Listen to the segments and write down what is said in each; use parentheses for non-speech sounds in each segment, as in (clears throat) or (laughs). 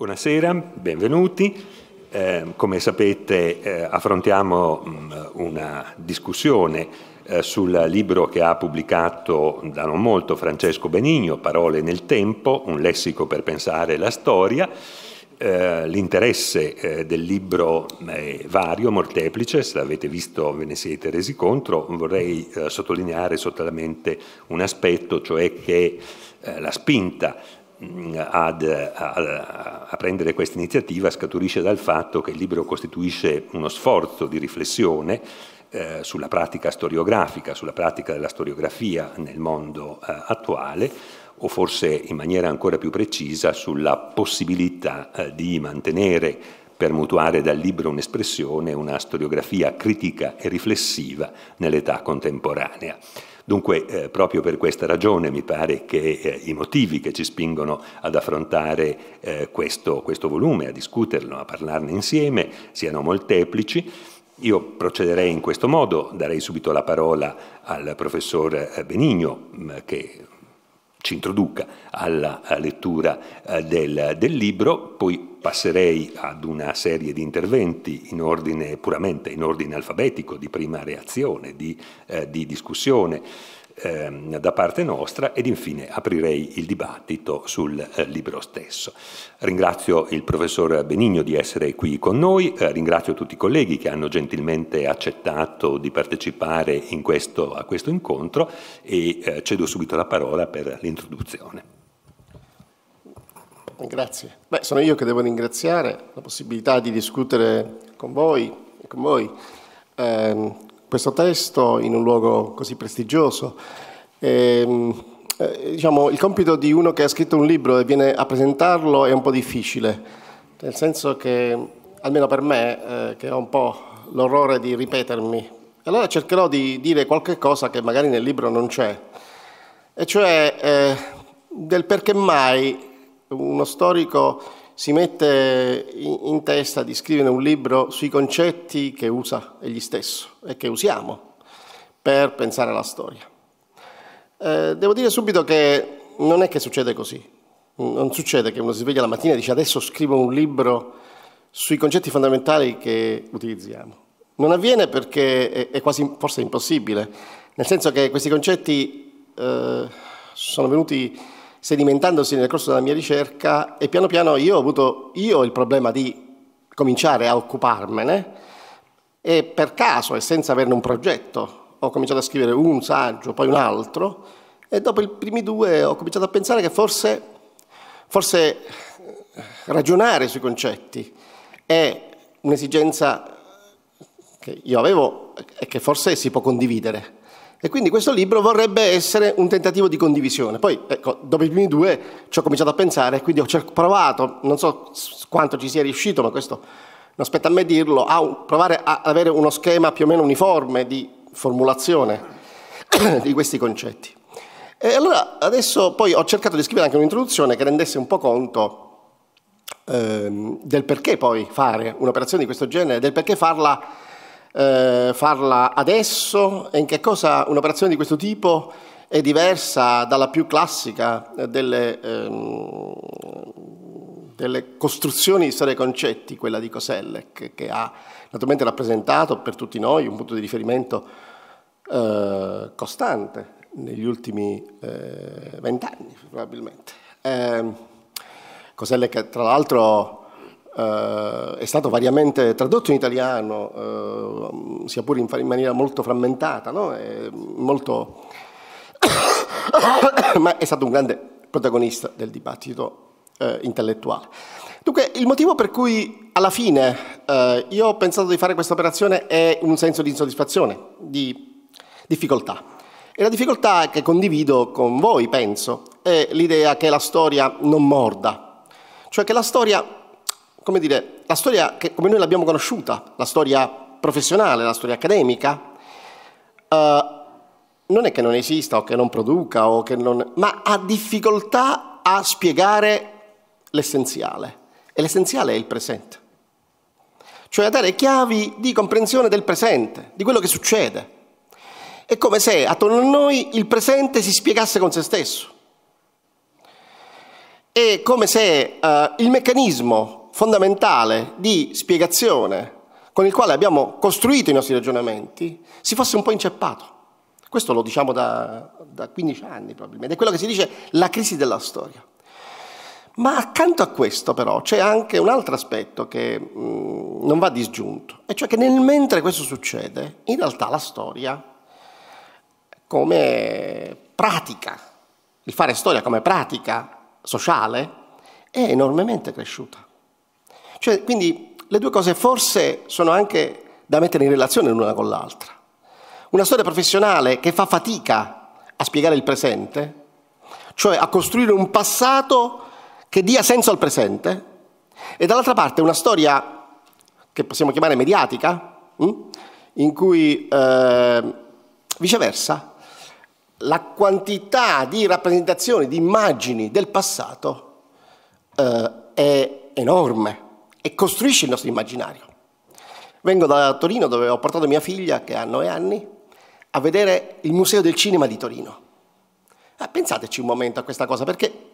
Buonasera, benvenuti. Eh, come sapete eh, affrontiamo mh, mm, una discussione eh, sul libro che ha pubblicato da non molto Francesco Benigno, Parole nel tempo, un lessico per pensare la storia. Eh, l'interesse eh, del libro eh, è vario, molteplice, se l'avete visto ve ne siete resi conto, vorrei sottolineare solamente un aspetto, cioè che la spinta Mm, ad, a, a prendere questa iniziativa scaturisce dal fatto che il libro costituisce uno sforzo di riflessione eh, sulla pratica storiografica, sulla pratica della storiografia nel mondo eh, attuale o forse in maniera ancora più precisa sulla possibilità eh, di mantenere per mutuare dal libro un'espressione, una storiografia critica e riflessiva nell'età contemporanea. Dunque, eh, proprio per questa ragione mi pare che eh, i motivi che ci spingono ad affrontare eh, questo, questo volume, a discuterlo, a parlarne insieme, siano molteplici. Io procederei in questo modo, darei subito la parola al professor eh, Benigno, mm, che ci introduca alla lettura eh, del, del, libro, poi passerei ad una serie di interventi in ordine, puramente in ordine alfabetico, di prima reazione, di, eh, di discussione ehm, da parte nostra ed infine aprirei il dibattito sul eh, libro stesso. Ringrazio il professor Benigno di essere qui con noi, eh, ringrazio tutti i colleghi che hanno gentilmente accettato di partecipare questo, a questo incontro e eh, cedo subito la parola per l'introduzione. Grazie. Beh, sono io che devo ringraziare la possibilità di discutere con voi, con voi ehm, questo testo in un luogo così prestigioso. E, ehm, eh, diciamo, il compito di uno che ha scritto un libro e viene a presentarlo è un po' difficile, nel senso che, almeno per me, eh, che ho un po' l'orrore di ripetermi, allora cercherò di dire qualche cosa che magari nel libro non c'è, e cioè eh, del perché mai uno storico si mette in testa di scrivere un libro sui concetti che usa egli stesso e che usiamo per pensare alla storia. Eh, devo dire subito che non è che succede così. Non succede che uno si sveglia la mattina e dice adesso scrivo un libro sui concetti fondamentali che utilizziamo. Non avviene perché è, quasi forse impossibile, nel senso che questi concetti eh, sono venuti sedimentandosi nel corso della mia ricerca e piano piano io ho avuto io il problema di cominciare a occuparmene e per caso e senza averne un progetto ho cominciato a scrivere un saggio, poi un altro e dopo i primi due ho cominciato a pensare che forse, forse eh, ragionare sui concetti è un'esigenza che io avevo e che forse si può condividere. E quindi questo libro vorrebbe essere un tentativo di condivisione. Poi, ecco, dopo i primi due ci ho cominciato a pensare, quindi ho provato, non so quanto ci sia riuscito, ma questo non aspetta a me dirlo, a provare ad avere uno schema più o meno uniforme di formulazione (coughs) di questi concetti. E allora adesso poi ho cercato di scrivere anche un'introduzione che rendesse un po' conto ehm, del perché poi fare un'operazione di questo genere, del perché farla eh, farla adesso e in che cosa un'operazione di questo tipo è diversa dalla più classica delle, ehm, delle costruzioni di storia e concetti, quella di Koselleck, che ha naturalmente rappresentato per tutti noi un punto di riferimento eh, costante negli ultimi eh, vent'anni, eh, probabilmente. Eh, Koselleck, tra l'altro, Uh, è stato variamente tradotto in italiano, uh, sia pure in, in, maniera molto frammentata, no? è molto... (coughs) ma è stato un grande protagonista del dibattito uh, intellettuale. Dunque, il motivo per cui alla fine io ho pensato di fare questa operazione è un senso di insoddisfazione, di difficoltà. E la difficoltà che condivido con voi, penso, è l'idea che la storia non morda, cioè che la storia come dire, la storia che, come noi l'abbiamo conosciuta, la storia professionale, la storia accademica, eh, non è che non esista o che non produca, o che non, ma ha difficoltà a spiegare l'essenziale. E l'essenziale è il presente. Cioè a dare chiavi di comprensione del presente, di quello che succede. È come se attorno a noi il presente si spiegasse con se stesso. È come se eh, il meccanismo fondamentale di spiegazione con il quale abbiamo costruito i nostri ragionamenti si fosse un po' inceppato. Questo lo diciamo da, da 15 anni probabilmente, è quello che si dice la crisi della storia. Ma accanto a questo però c'è anche un altro aspetto che mh, mm, non va disgiunto, e cioè che nel mentre questo succede, in realtà la storia come pratica, il fare storia come pratica sociale, è enormemente cresciuta. Cioè, quindi le due cose forse sono anche da mettere in relazione l'una con l'altra. Una storia professionale che fa fatica a spiegare il presente, cioè a costruire un passato che dia senso al presente, e dall'altra parte una storia che possiamo chiamare mediatica, hm? in cui eh, viceversa la quantità di rappresentazioni, di immagini del passato eh, è enorme e costruisce il nostro immaginario. Vengo da Torino dove ho portato mia figlia, che ha 9 anni, a vedere il Museo del Cinema di Torino. Ah, pensateci un momento a questa cosa, perché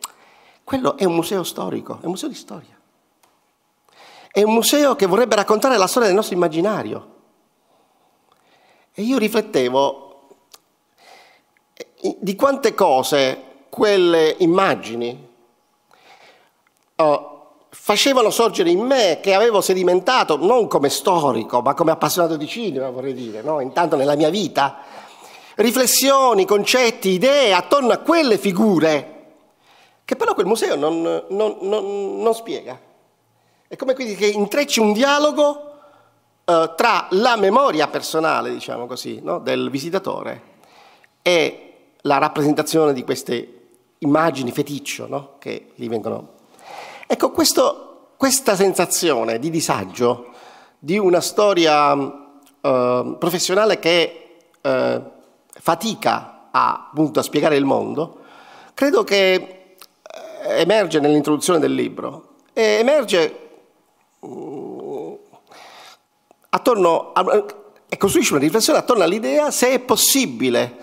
quello è un museo storico, è un museo di storia. È un museo che vorrebbe raccontare la storia del nostro immaginario. E io riflettevo eh, di quante cose quelle immagini oh, facevano sorgere in me, che avevo sedimentato non come storico, ma come appassionato di cinema, vorrei dire, no? intanto nella mia vita, riflessioni, concetti, idee attorno a quelle figure, che però quel museo non, non, non, non spiega. È come quindi che intrecci un dialogo eh, tra la memoria personale, diciamo così, no? del visitatore e la rappresentazione di queste immagini feticcio no? che gli vengono Ecco, questo, questa sensazione di disagio di una storia eh, professionale che eh, fatica a, appunto, a spiegare il mondo, credo che eh, emerge nell'introduzione del libro e emerge uh, attorno a, eh, e costruisce una riflessione attorno all'idea se è possibile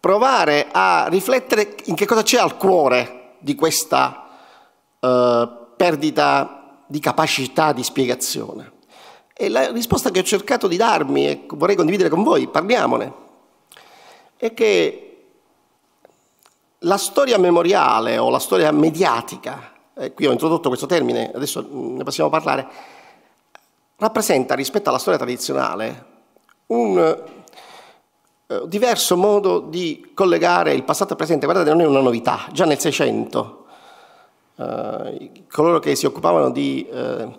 provare a riflettere in che cosa c'è al cuore di questa uh, perdita di capacità di spiegazione. E la risposta che ho cercato di darmi e vorrei condividere con voi, parliamone, è che la storia memoriale o la storia mediatica, e qui ho introdotto questo termine, adesso ne possiamo parlare, rappresenta rispetto alla storia tradizionale un eh, diverso modo di collegare il passato al presente. Guardate, non è una novità, già nel Seicento eh, coloro che si occupavano di eh,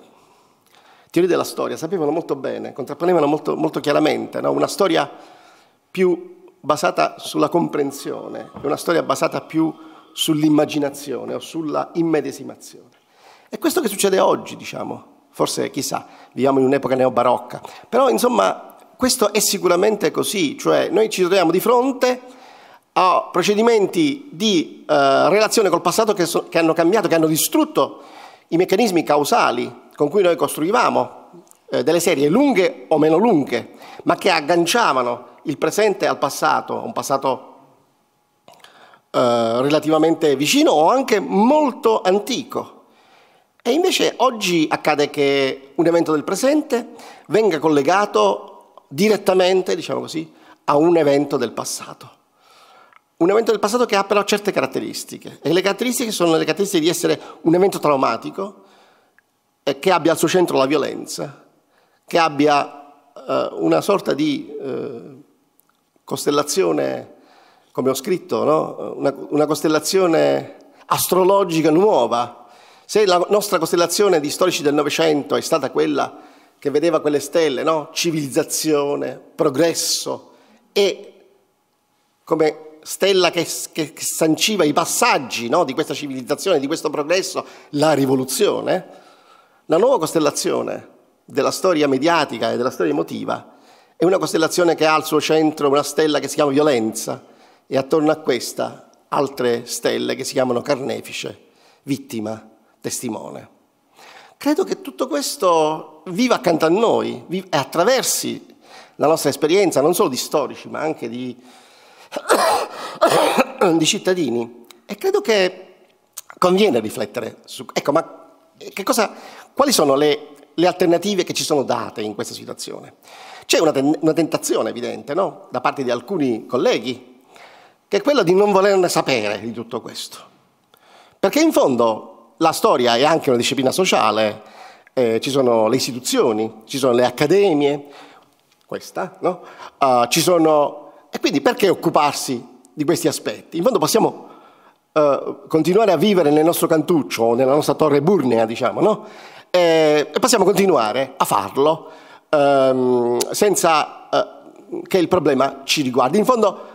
teoria della storia sapevano molto bene, contrapponevano molto, molto chiaramente no? una storia più basata sulla comprensione e una storia basata più sull'immaginazione o sulla immedesimazione. È questo che succede oggi, diciamo. Forse, chissà, viviamo in un'epoca neobarocca. Però, insomma, questo è sicuramente così. Cioè, noi ci troviamo di fronte a procedimenti di eh, relazione col passato che, so, che hanno cambiato, che hanno distrutto i meccanismi causali con cui noi costruivamo eh, delle serie lunghe o meno lunghe, ma che agganciavano il presente al passato, un passato eh, relativamente vicino o anche molto antico. E invece oggi accade che un evento del presente venga collegato direttamente, diciamo così, a un evento del passato un evento del passato che ha però certe caratteristiche e le caratteristiche sono le caratteristiche di essere un evento traumatico eh, che abbia al suo centro la violenza, che abbia eh, una sorta di eh, costellazione, come ho scritto, no? una, una costellazione astrologica nuova. Se la nostra costellazione di storici del Novecento è stata quella che vedeva quelle stelle, no? civilizzazione, progresso e come stella che, che, che sanciva i passaggi no, di questa civilizzazione, di questo progresso, la rivoluzione, la nuova costellazione della storia mediatica e della storia emotiva è una costellazione che ha al suo centro una stella che si chiama violenza e attorno a questa altre stelle che si chiamano carnefice, vittima, testimone. Credo che tutto questo viva accanto a noi e attraversi la nostra esperienza, non solo di storici, ma anche di (coughs) di cittadini. E credo che conviene riflettere su... Ecco, ma eh, che cosa, quali sono le, le, alternative che ci sono date in questa situazione? C'è una, ten, una tentazione evidente, no? Da parte di alcuni colleghi, che è quella di non volerne sapere di tutto questo. Perché in fondo la storia è anche una disciplina sociale, eh, ci sono le istituzioni, ci sono le accademie, questa, no? Uh, ci sono... E quindi perché occuparsi di questi aspetti. In fondo possiamo eh, continuare a vivere nel nostro cantuccio o nella nostra torre burnea, diciamo, no? E, eh, e possiamo continuare a farlo ehm, senza eh, che il problema ci riguardi. In fondo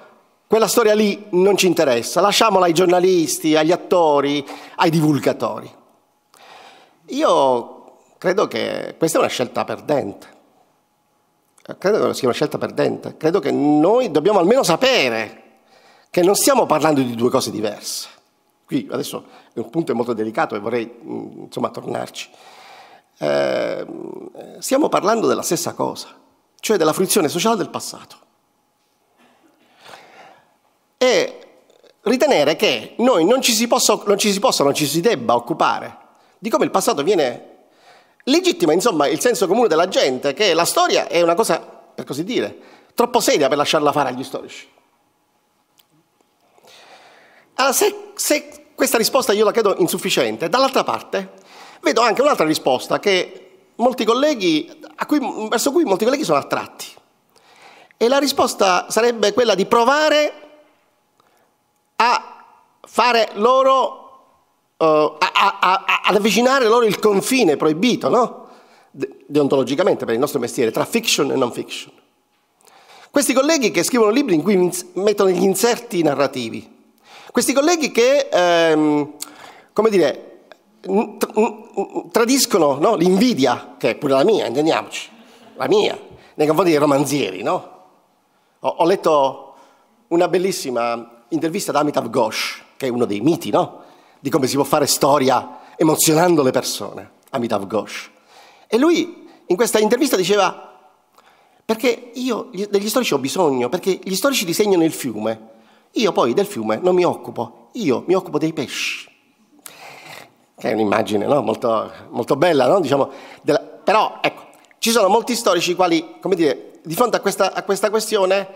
quella storia lì non ci interessa, lasciamola ai giornalisti, agli attori, ai divulgatori. Io credo che questa è una scelta perdente. Eh, credo che sia una scelta perdente. Credo che noi dobbiamo almeno sapere che non stiamo parlando di due cose diverse. Qui adesso è un punto molto delicato e vorrei mm, insomma tornarci. Eh, stiamo parlando della stessa cosa, cioè della fruizione sociale del passato. E ritenere che noi non ci si possa, non ci si, possa, non ci si debba occupare di come il passato viene legittima, insomma, il senso comune della gente, che la storia è una cosa, per così dire, troppo seria per lasciarla fare agli storici. Allora, se, se questa risposta io la credo insufficiente, dall'altra parte vedo anche un'altra risposta colleghi, cui, verso cui molti colleghi sono attratti. E la risposta sarebbe quella di provare a fare loro Uh, a, a, a, ad avvicinare loro il confine proibito, no? De deontologicamente per il nostro mestiere, tra fiction e non fiction. Questi colleghi che scrivono libri in cui mettono gli inserti narrativi, questi colleghi che, ehm, come dire, tradiscono no? l'invidia, che è pure la mia, intendiamoci, la mia, nei confronti dei romanzieri, no? Ho, ho letto una bellissima intervista da Amitav Ghosh, che è uno dei miti, no? Di come si può fare storia emozionando le persone, Amitav Ghosh. E lui in questa intervista diceva, perché io degli storici ho bisogno, perché gli storici disegnano il fiume, io poi del fiume non mi occupo, io mi occupo dei pesci. Che è un'immagine no? molto, molto, bella, no? diciamo, della... però ecco, ci sono molti storici i quali, come dire, di fronte a questa, a questa questione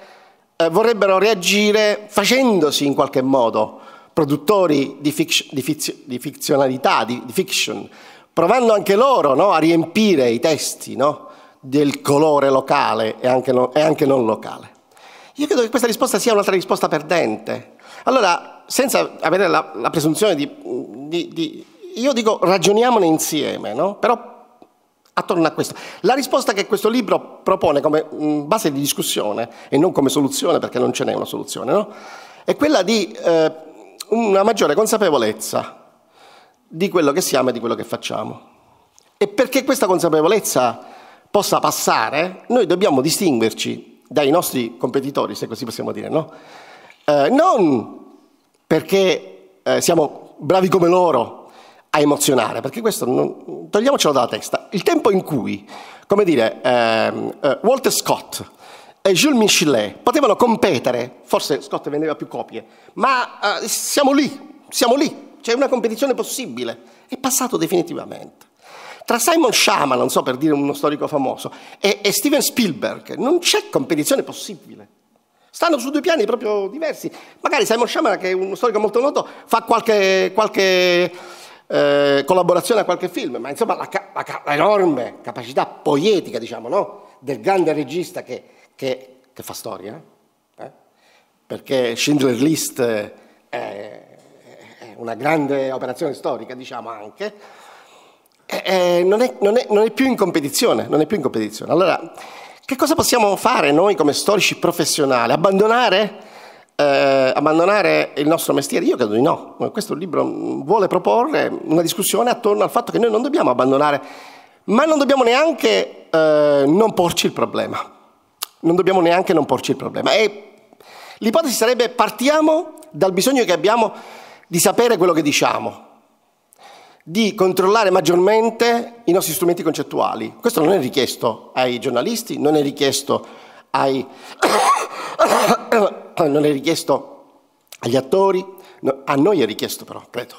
eh, vorrebbero reagire facendosi in qualche modo produttori di, fic, di, fizio, di fizionalità, di, di, fiction, provando anche loro no? a riempire i testi del colore locale e anche, no, e anche non locale. Io credo che questa risposta sia un'altra risposta perdente. Allora, senza avere la, la presunzione di, di, di, Io dico ragioniamone insieme, no? Però attorno a questo. La risposta che questo libro propone come mm, base di discussione e non come soluzione, perché non ce n'è una soluzione, no? è quella di eh, una maggiore consapevolezza di quello che siamo e di quello che facciamo. E perché questa consapevolezza possa passare, noi dobbiamo distinguerci dai nostri competitori, se così possiamo dire, no? Eh, non perché eh, siamo bravi come loro a emozionare, perché questo non, togliamocelo dalla testa. Il tempo in cui, come dire, ehm, eh, Walter Scott e Jules Michelet potevano competere, forse Scott vendeva più copie, ma eh, siamo lì, siamo lì, c'è una competizione possibile, è passato definitivamente. Tra Simon Shaman, non so per dire uno storico famoso, e, e Steven Spielberg non c'è competizione possibile. Stanno su due piani proprio diversi. Magari Simon Shaman, che è uno storico molto noto, fa qualche, qualche eh, collaborazione a qualche film, ma insomma la, la, la enorme capacità poetica, diciamo, no? del grande regista che, che, che fa storia, eh? eh? perché Schindler List eh, è, è una grande operazione storica, diciamo anche, eh, eh, non, è, non, è, non, è, più in competizione, non è più in competizione. Allora, che cosa possiamo fare noi come storici professionali? Abbandonare, eh, abbandonare il nostro mestiere? Io credo di no. Questo libro mm, vuole proporre una discussione attorno al fatto che noi non dobbiamo abbandonare, ma non dobbiamo neanche eh, non porci il problema. Non dobbiamo neanche non porci il problema. E l'ipotesi sarebbe partiamo dal bisogno che abbiamo di sapere quello che diciamo, di controllare maggiormente i nostri strumenti concettuali. Questo non è richiesto ai giornalisti, non è richiesto, ai (coughs) non è richiesto agli attori, no, a noi è richiesto però, credo.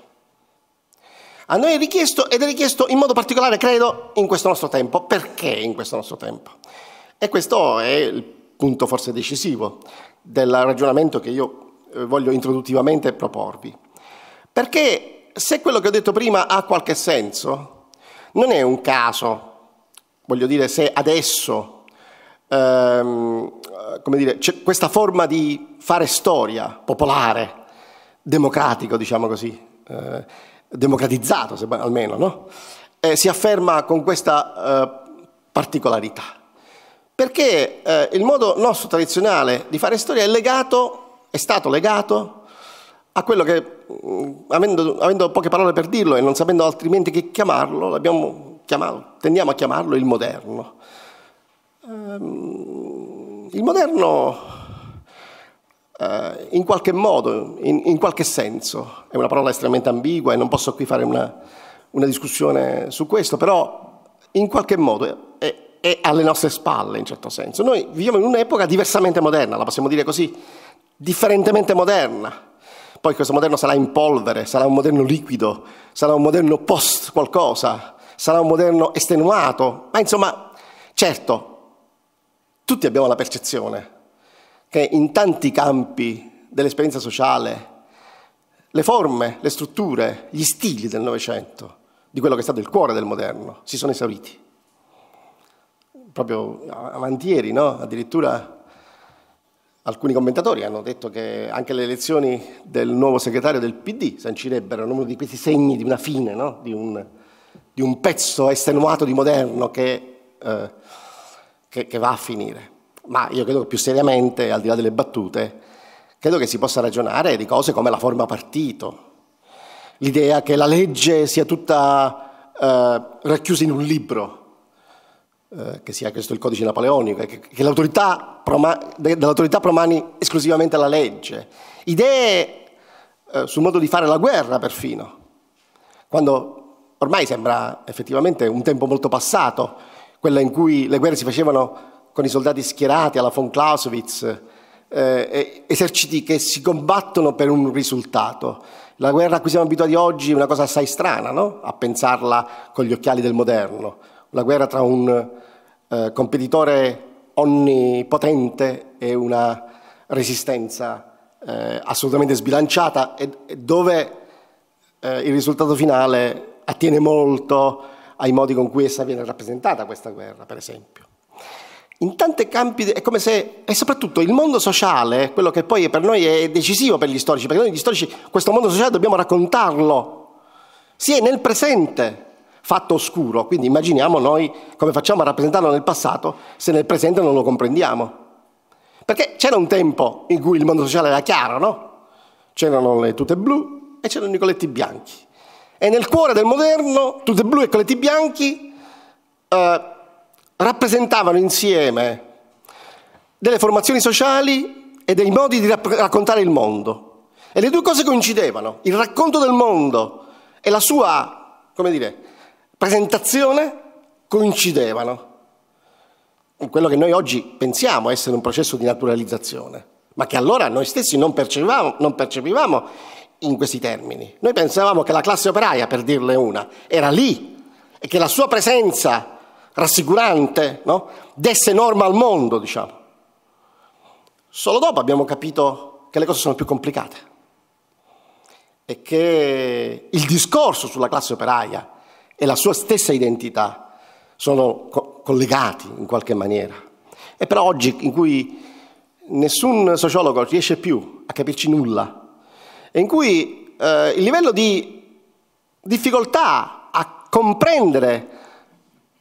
A noi è richiesto ed è richiesto in modo particolare, credo, in questo nostro tempo. Perché in questo nostro tempo? E questo è il punto forse decisivo del ragionamento che io eh, voglio introduttivamente proporvi. Perché se quello che ho detto prima ha qualche senso, non è un caso, voglio dire, se adesso ehm, dire, questa forma di fare storia popolare, democratico, diciamo così, eh, democratizzato se, almeno, no? eh, si afferma con questa eh, particolarità. Perché eh, il modo nostro tradizionale di fare storia è legato, è stato legato a quello che, mm, avendo, avendo poche parole per dirlo e non sapendo altrimenti che chiamarlo, l'abbiamo chiamato, tendiamo a chiamarlo il moderno. Ehm, il moderno, eh, in qualche modo, in, in qualche senso, è una parola estremamente ambigua e non posso qui fare una, una discussione su questo, però in qualche modo è, è, alle nostre spalle in certo senso. Noi viviamo in un'epoca diversamente moderna, la possiamo dire così, differentemente moderna. Poi questo moderno sarà in polvere, sarà un moderno liquido, sarà un moderno post qualcosa, sarà un moderno estenuato, ma insomma, certo, tutti abbiamo la percezione che in tanti campi dell'esperienza sociale le forme, le strutture, gli stili del Novecento, di quello che è stato il cuore del moderno, si sono esauriti. Proprio avantieri, no? Addirittura Alcuni commentatori hanno detto che anche le elezioni del nuovo segretario del PD sancirebbero uno di questi segni di una fine, no? di, un, di, un, pezzo estenuato di moderno che, eh, che, che va a finire. Ma io credo che più seriamente, al di là delle battute, credo che si possa ragionare di cose come la forma partito, l'idea che la legge sia tutta eh, racchiusa in un libro, eh, che sia questo il codice napoleonico, che, che l'autorità proma, dell'autorità promani esclusivamente la legge, idee eh, sul modo di fare la guerra perfino, quando ormai sembra effettivamente un tempo molto passato, quella in cui le guerre si facevano con i soldati schierati alla von Clausewitz, eh, eserciti che si combattono per un risultato. La guerra a cui siamo abituati oggi è una cosa assai strana, no? a pensarla con gli occhiali del moderno la guerra tra un eh, competitore onnipotente e una resistenza eh, assolutamente sbilanciata e, e dove eh, il risultato finale attiene molto ai modi con cui essa viene rappresentata questa guerra, per esempio. In tanti campi è come se, e soprattutto il mondo sociale, quello che poi per noi è decisivo per gli storici, perché noi gli storici questo mondo sociale dobbiamo raccontarlo, sia nel presente fatto oscuro, quindi immaginiamo noi come facciamo a rappresentarlo nel passato se nel presente non lo comprendiamo. Perché c'era un tempo in cui il mondo sociale era chiaro, no? C'erano le tute blu e c'erano i colletti bianchi. E nel cuore del moderno, tute blu e colletti bianchi eh, rappresentavano insieme delle formazioni sociali e dei modi di raccontare il mondo. E le due cose coincidevano, il racconto del mondo e la sua, come dire, presentazione coincidevano in quello che noi oggi pensiamo essere un processo di naturalizzazione, ma che allora noi stessi non percepivamo, non percepivamo in questi termini. Noi pensavamo che la classe operaia, per dirle una, era lì e che la sua presenza rassicurante no, desse norma al mondo, diciamo. Solo dopo abbiamo capito che le cose sono più complicate e che il discorso sulla classe operaia e la sua stessa identità sono co- collegati in qualche maniera. E però oggi in cui nessun sociologo riesce più a capirci nulla e in cui eh, il livello di difficoltà a comprendere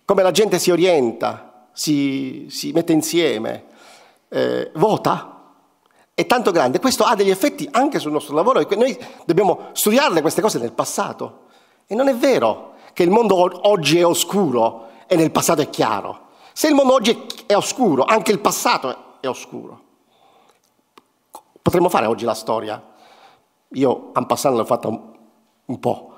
come la gente si orienta, si, si mette insieme, eh, vota, è tanto grande. Questo ha degli effetti anche sul nostro lavoro e noi dobbiamo studiarle queste cose nel passato. E non è vero che il mondo oggi è oscuro e nel passato è chiaro. Se il mondo oggi è oscuro, anche il passato è oscuro. Potremmo fare oggi la storia, io en passant l'ho fatta un po',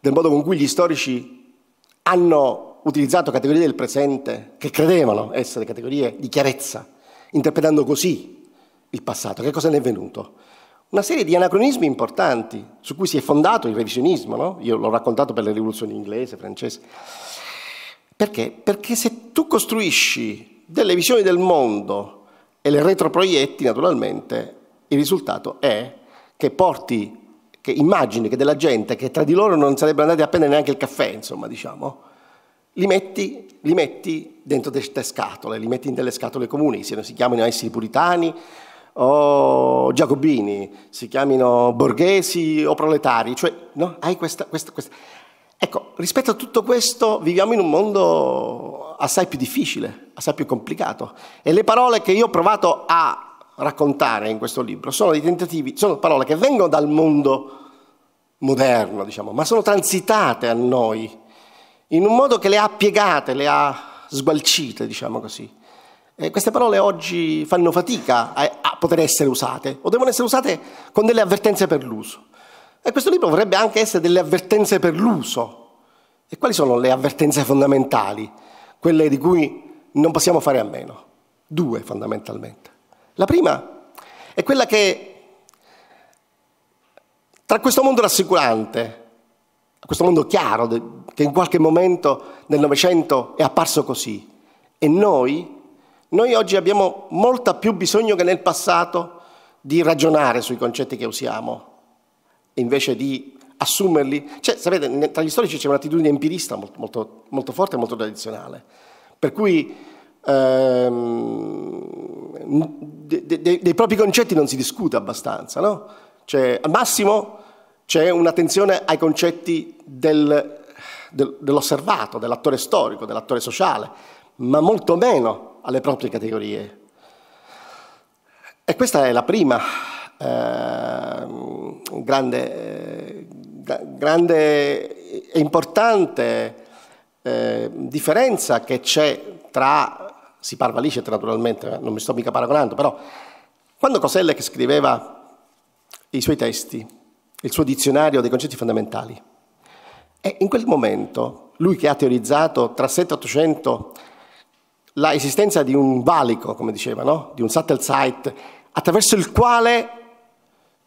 del modo con cui gli storici hanno utilizzato categorie del presente che credevano essere categorie di chiarezza, interpretando così il passato. Che cosa ne è venuto? una serie di anacronismi importanti su cui si è fondato il revisionismo, no? io l'ho raccontato per le rivoluzioni inglese, francese. Perché? Perché se tu costruisci delle visioni del mondo e le retroproietti, naturalmente, il risultato è che porti che immagini che della gente che tra di loro non sarebbero andati a prendere neanche il caffè, insomma, diciamo, li metti, li metti dentro queste scatole, li metti in delle scatole comuni, che si chiamino esseri puritani o giacobini, si chiamino borghesi o proletari, cioè no? hai questa, questa, questa. Ecco, rispetto a tutto questo viviamo in un mondo assai più difficile, assai più complicato e le parole che io ho provato a raccontare in questo libro sono dei tentativi, sono parole che vengono dal mondo moderno, diciamo, ma sono transitate a noi in un modo che le ha piegate, le ha sgualcite, diciamo così eh, queste parole oggi fanno fatica a, a, poter essere usate o devono essere usate con delle avvertenze per l'uso. E questo libro vorrebbe anche essere delle avvertenze per l'uso. E quali sono le avvertenze fondamentali? Quelle di cui non possiamo fare a meno. Due fondamentalmente. La prima è quella che tra questo mondo rassicurante, questo mondo chiaro che in qualche momento nel Novecento è apparso così, e noi noi oggi abbiamo molta più bisogno che nel passato di ragionare sui concetti che usiamo, invece di assumerli. Cioè, sapete, tra gli storici c'è un'attitudine empirista molto, molto, molto forte e molto tradizionale, per cui ehm, de, de, de, dei propri concetti non si discute abbastanza, no? Cioè, al massimo c'è un'attenzione ai concetti del, del, dell'osservato, dell'attore storico, dell'attore sociale, ma molto meno alle proprie categorie. E questa è la prima ehm, eh, grande, grande, e importante eh, differenza che c'è tra, si parla licet naturalmente, non mi sto mica paragonando, però quando Coselle che scriveva i suoi testi, il suo dizionario dei concetti fondamentali, e in quel momento lui che ha teorizzato tra 700 e 800 l'esistenza di un valico, come diceva, no? di un satellite, attraverso il quale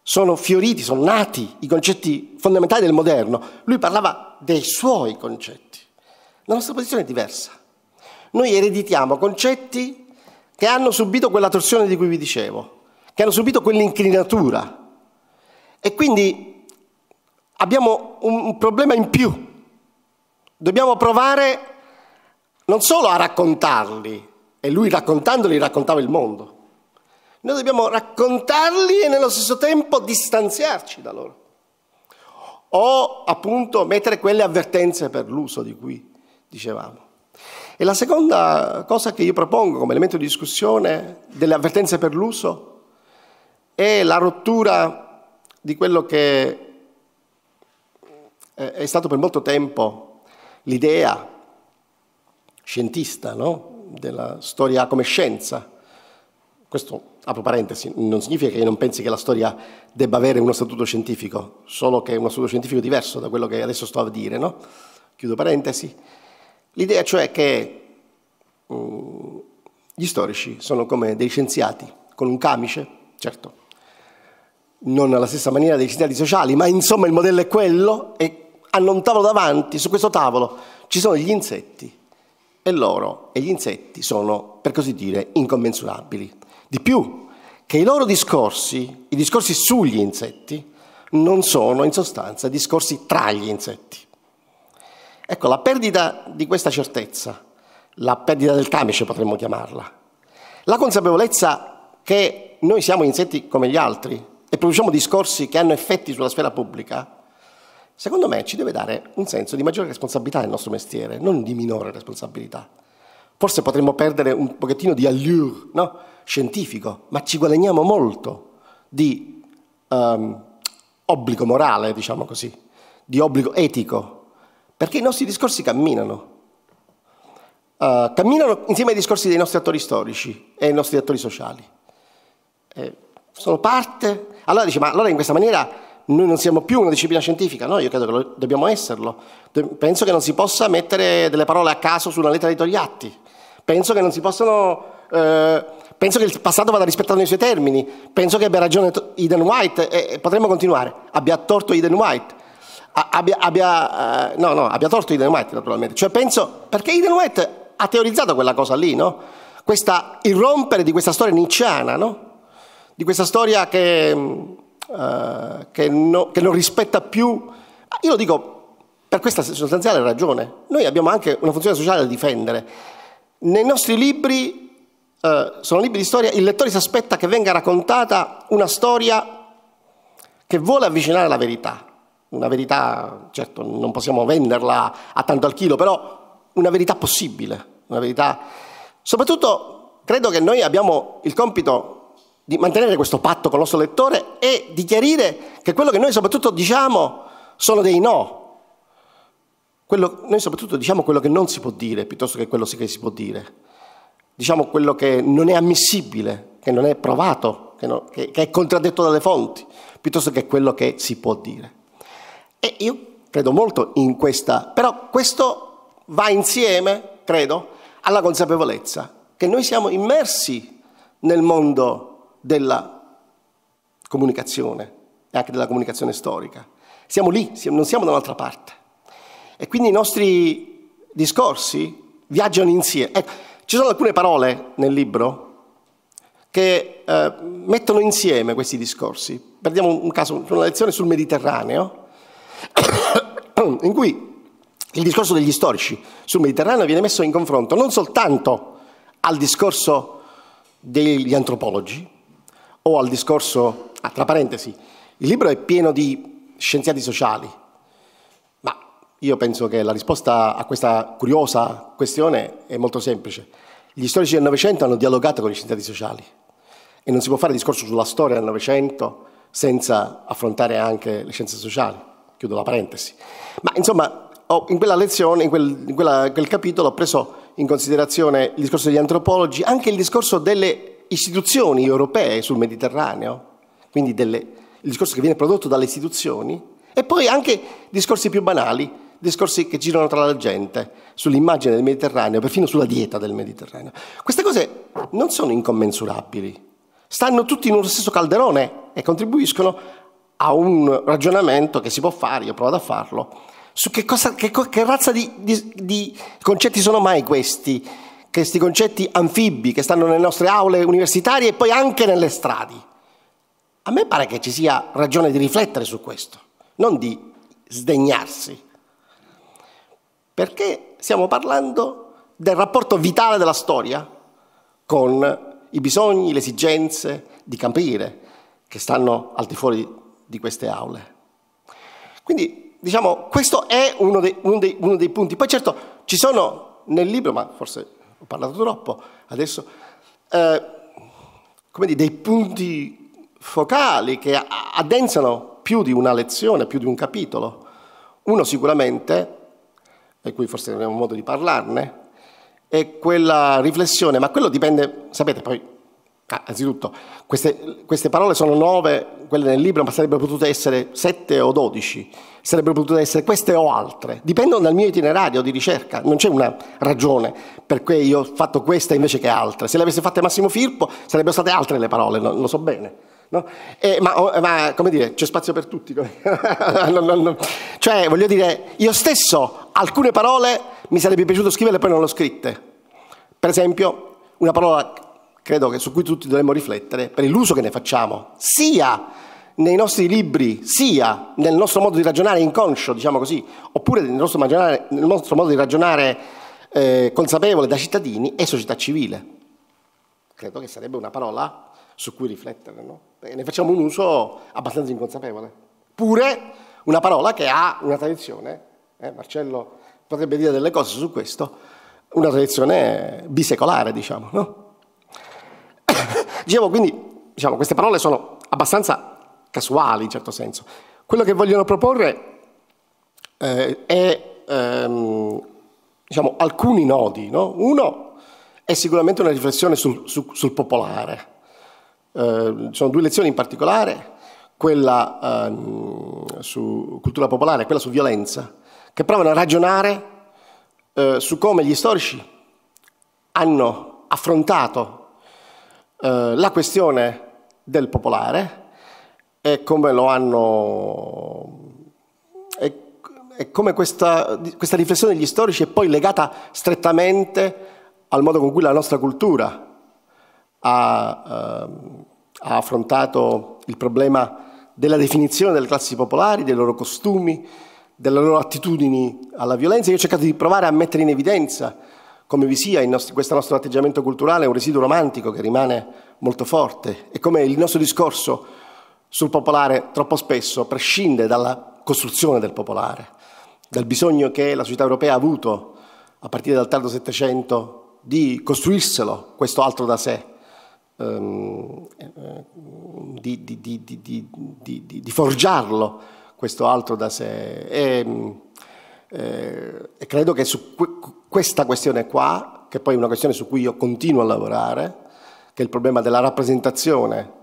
sono fioriti, sono nati i concetti fondamentali del moderno. Lui parlava dei suoi concetti. La nostra posizione è diversa. Noi ereditiamo concetti che hanno subito quella torsione di cui vi dicevo, che hanno subito quell'inclinatura. E quindi abbiamo un problema in più. Dobbiamo provare non solo a raccontarli, e lui raccontandoli raccontava il mondo. Noi dobbiamo raccontarli e nello stesso tempo distanziarci da loro. O appunto mettere quelle avvertenze per l'uso di cui dicevamo. E la seconda cosa che io propongo come elemento di discussione delle avvertenze per l'uso è la rottura di quello che eh, è stato per molto tempo l'idea scientista, no? della storia come scienza. Questo, apro parentesi, non significa che io non pensi che la storia debba avere uno statuto scientifico, solo che è uno statuto scientifico diverso da quello che adesso sto a dire, no? Chiudo parentesi. L'idea cioè che um, gli storici sono come dei scienziati, con un camice, certo, non alla stessa maniera dei scienziati sociali, ma insomma il modello è quello e hanno un tavolo davanti, su questo tavolo ci sono gli insetti e l'oro e gli insetti sono, per così dire, incommensurabili. Di più, che i loro discorsi, i discorsi sugli insetti, non sono in sostanza discorsi tra gli insetti. Ecco, la perdita di questa certezza, la perdita del camice potremmo chiamarla, la consapevolezza che noi siamo insetti come gli altri e produciamo discorsi che hanno effetti sulla sfera pubblica, secondo me ci deve dare un senso di maggiore responsabilità nel nostro mestiere, non di minore responsabilità. Forse potremmo perdere un pochettino di allure no? scientifico, ma ci guadagniamo molto di um, obbligo morale, diciamo così, di obbligo etico, perché i nostri discorsi camminano. Uh, camminano insieme ai discorsi dei nostri attori storici e ai nostri attori sociali. Eh, sono parte. Allora dice, ma allora in questa maniera noi non siamo più una disciplina scientifica, no, io credo che lo, dobbiamo esserlo. De, penso che non si possa mettere delle parole a caso sulla lettera di Togliatti. Penso che non si possano... Eh, penso che il passato vada rispettato nei suoi termini. Penso che abbia ragione Eden White e, e potremmo continuare. Abbia torto Eden White. A, abbia, abbia, eh, no, no, abbia torto Eden White naturalmente. Cioè penso... Perché Eden White ha teorizzato quella cosa lì, no? Questa irrompere di questa storia nicciana, no? Di questa storia che eh, che, no, che non rispetta più... Io lo dico per questa sostanziale ragione. Noi abbiamo anche una funzione sociale da difendere. Nei nostri libri, eh, sono libri di storia, il lettore si aspetta che venga raccontata una storia che vuole avvicinare la verità. Una verità, certo, non possiamo venderla a tanto al chilo, però una verità possibile, una verità... Soprattutto credo che noi abbiamo il compito di mantenere questo patto con il nostro lettore e di chiarire che quello che noi soprattutto diciamo sono dei no. Quello, noi soprattutto diciamo quello che non si può dire piuttosto che quello che si può dire. Diciamo quello che non è ammissibile, che non è provato, che, non, che, che è contraddetto dalle fonti, piuttosto che quello che si può dire. E io credo molto in questa, però questo va insieme, credo, alla consapevolezza che noi siamo immersi nel mondo della comunicazione e anche della comunicazione storica. Siamo lì, non siamo da un'altra parte. E quindi i nostri discorsi viaggiano insieme. Ecco, ci sono alcune parole nel libro che eh, mettono insieme questi discorsi. Prendiamo un caso, una lezione sul Mediterraneo, (coughs) in cui il discorso degli storici sul Mediterraneo viene messo in confronto non soltanto al discorso degli antropologi, o al discorso, ah, tra parentesi, il libro è pieno di scienziati sociali, ma io penso che la risposta a questa curiosa questione è molto semplice. Gli storici del Novecento hanno dialogato con gli scienziati sociali e non si può fare discorso sulla storia del Novecento senza affrontare anche le scienze sociali. Chiudo la parentesi. Ma insomma, in quella lezione, in quel, in quella, quel capitolo, ho preso in considerazione il discorso degli antropologi, anche il discorso delle istituzioni europee sul Mediterraneo, quindi delle, il discorso che viene prodotto dalle istituzioni, e poi anche discorsi più banali, discorsi che girano tra la gente sull'immagine del Mediterraneo, perfino sulla dieta del Mediterraneo. Queste cose non sono incommensurabili, stanno tutti in uno stesso calderone e contribuiscono a un ragionamento che si può fare, io provo a farlo, su che, cosa, che, che razza di, di, di concetti sono mai questi questi concetti anfibi che stanno nelle nostre aule universitarie e poi anche nelle strade. A me pare che ci sia ragione di riflettere su questo, non di sdegnarsi, perché stiamo parlando del rapporto vitale della storia con i bisogni, le esigenze di capire che stanno al di fuori di queste aule. Quindi, diciamo, questo è uno dei, uno dei, uno dei punti. Poi certo, ci sono nel libro, ma forse ho parlato troppo adesso, eh, come dire, dei punti focali che addensano più di una lezione, più di un capitolo. Uno sicuramente, e qui forse avremo modo di parlarne, è quella riflessione, ma quello dipende, sapete poi, ah, anzitutto, queste, queste parole sono nove, quelle nel libro, ma sarebbero potute essere sette o dodici sarebbero potute essere queste o altre, dipendono dal mio itinerario di ricerca, non c'è una ragione per cui io ho fatto questa invece che altre, se le avesse fatte Massimo Firpo sarebbero state altre le parole, lo, lo so bene. No? E, eh, ma, oh, ma, come dire, c'è spazio per tutti. no, (laughs) no, cioè, voglio dire, io stesso alcune parole mi sarebbe piaciuto scriverle e poi non le ho scritte. Per esempio, una parola credo che su cui tutti dovremmo riflettere per l'uso che ne facciamo, sia nei nostri libri, sia nel nostro modo di ragionare inconscio, diciamo così, oppure nel nostro, nel nostro modo di ragionare eh, consapevole da cittadini, e società civile. Credo che sarebbe una parola su cui riflettere, no? Perché ne facciamo un uso abbastanza inconsapevole. Pure una parola che ha una tradizione, eh, Marcello potrebbe dire delle cose su questo, una tradizione bisecolare, diciamo, no? (coughs) Dicevo, quindi, diciamo, queste parole sono abbastanza casuali in certo senso. Quello che vogliono proporre eh, è ehm, diciamo, alcuni nodi. No? Uno è sicuramente una riflessione sul, su, sul popolare. Eh, sono due lezioni in particolare, quella ehm, su cultura popolare e quella su violenza, che provano a ragionare eh, su come gli storici hanno affrontato eh, la questione del popolare e come lo hanno... E, e come questa, questa riflessione degli storici è poi legata strettamente al modo con cui la nostra cultura ha, eh, ha, affrontato il problema della definizione delle classi popolari, dei loro costumi, delle loro attitudini alla violenza. Io ho cercato di provare a mettere in evidenza come vi sia nostri, questo nostro atteggiamento culturale, un residuo romantico che rimane molto forte e come il nostro discorso sul popolare troppo spesso prescinde dalla costruzione del popolare, dal bisogno che la società europea ha avuto a partire dal tardo Settecento di costruirselo, questo altro da sé, ehm, eh, di, di, di, di, forgiarlo, questo altro da sé. E, eh, e credo che su questa questione qua, che poi è una questione su cui io continuo a lavorare, che è il problema della rappresentazione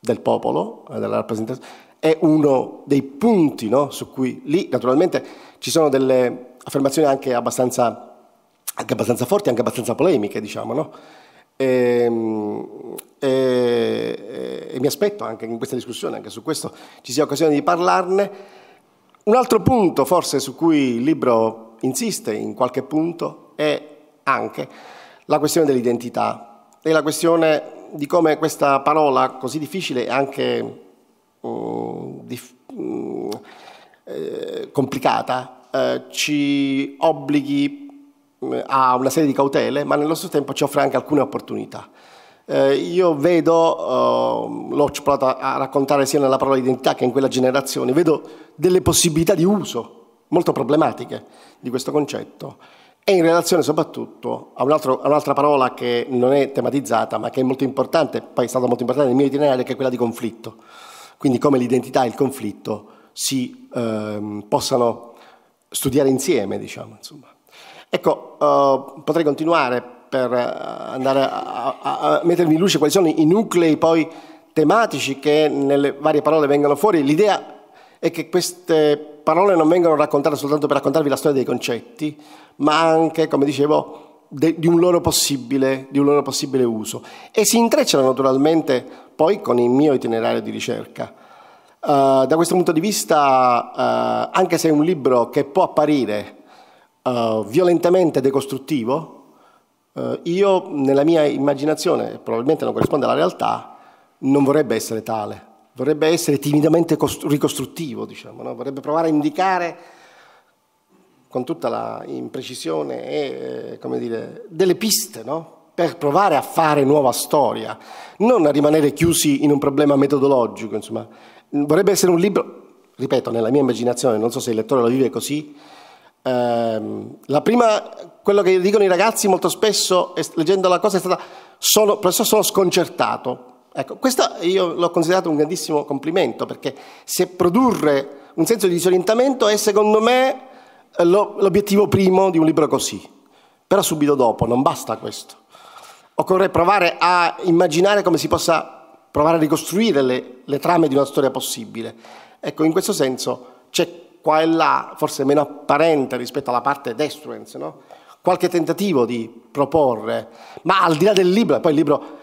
del popolo, eh, della rappresentanza, è uno dei punti no, su cui lì naturalmente ci sono delle affermazioni anche abbastanza, anche abbastanza forti, anche abbastanza polemiche, diciamo, no? Ehm, e, e, e, mi aspetto anche in questa discussione, anche su questo, ci sia occasione di parlarne. Un altro punto forse su cui il libro insiste in qualche punto è anche la questione dell'identità e la questione di come questa parola così difficile e anche um, dif- um, eh, complicata eh, ci obblighi mm, a una serie di cautele, ma nello stesso tempo ci offre anche alcune opportunità. Eh, io vedo, eh, l'ho provato a raccontare sia nella parola identità che in quella generazione, vedo delle possibilità di uso molto problematiche di questo concetto e in relazione soprattutto a, un'altra parola che non è tematizzata ma che è molto importante, poi è stata molto importante nel mio itinerario, che è quella di conflitto. Quindi come l'identità e il conflitto si eh, possano studiare insieme, diciamo. Insomma. Ecco, eh, potrei continuare per eh, andare a, a, a, mettervi in luce quali sono i nuclei poi tematici che nelle varie parole vengono fuori. L'idea è che queste parole non vengono raccontate soltanto per raccontarvi la storia dei concetti, ma anche, come dicevo, de, di, un loro possibile, di un loro possibile uso. E si intrecciano naturalmente poi con il mio itinerario di ricerca. Uh, da questo punto di vista, uh, anche se è un libro che può apparire uh, violentemente decostruttivo, io nella mia immaginazione, probabilmente non corrisponde alla realtà, non vorrebbe essere tale vorrebbe essere timidamente ricostruttivo, diciamo, no? vorrebbe provare a indicare con tutta la imprecisione e, eh, dire, delle piste, no? per provare a fare nuova storia, non a rimanere chiusi in un problema metodologico, insomma. Vorrebbe essere un libro, ripeto, nella mia immaginazione, non so se il lettore lo vive così, ehm, la prima, quello che dicono i ragazzi molto spesso, leggendo la cosa, è stata, sono, professor, sono sconcertato. Ecco, questo io l'ho considerato un grandissimo complimento perché se produrre un senso di disorientamento è secondo me l'obiettivo primo di un libro così, però subito dopo non basta questo. Occorre provare a immaginare come si possa provare a ricostruire le, le trame di una storia possibile. Ecco, in questo senso c'è qua e là, forse meno apparente rispetto alla parte destruence, no? qualche tentativo di proporre, ma al di là del libro, poi il libro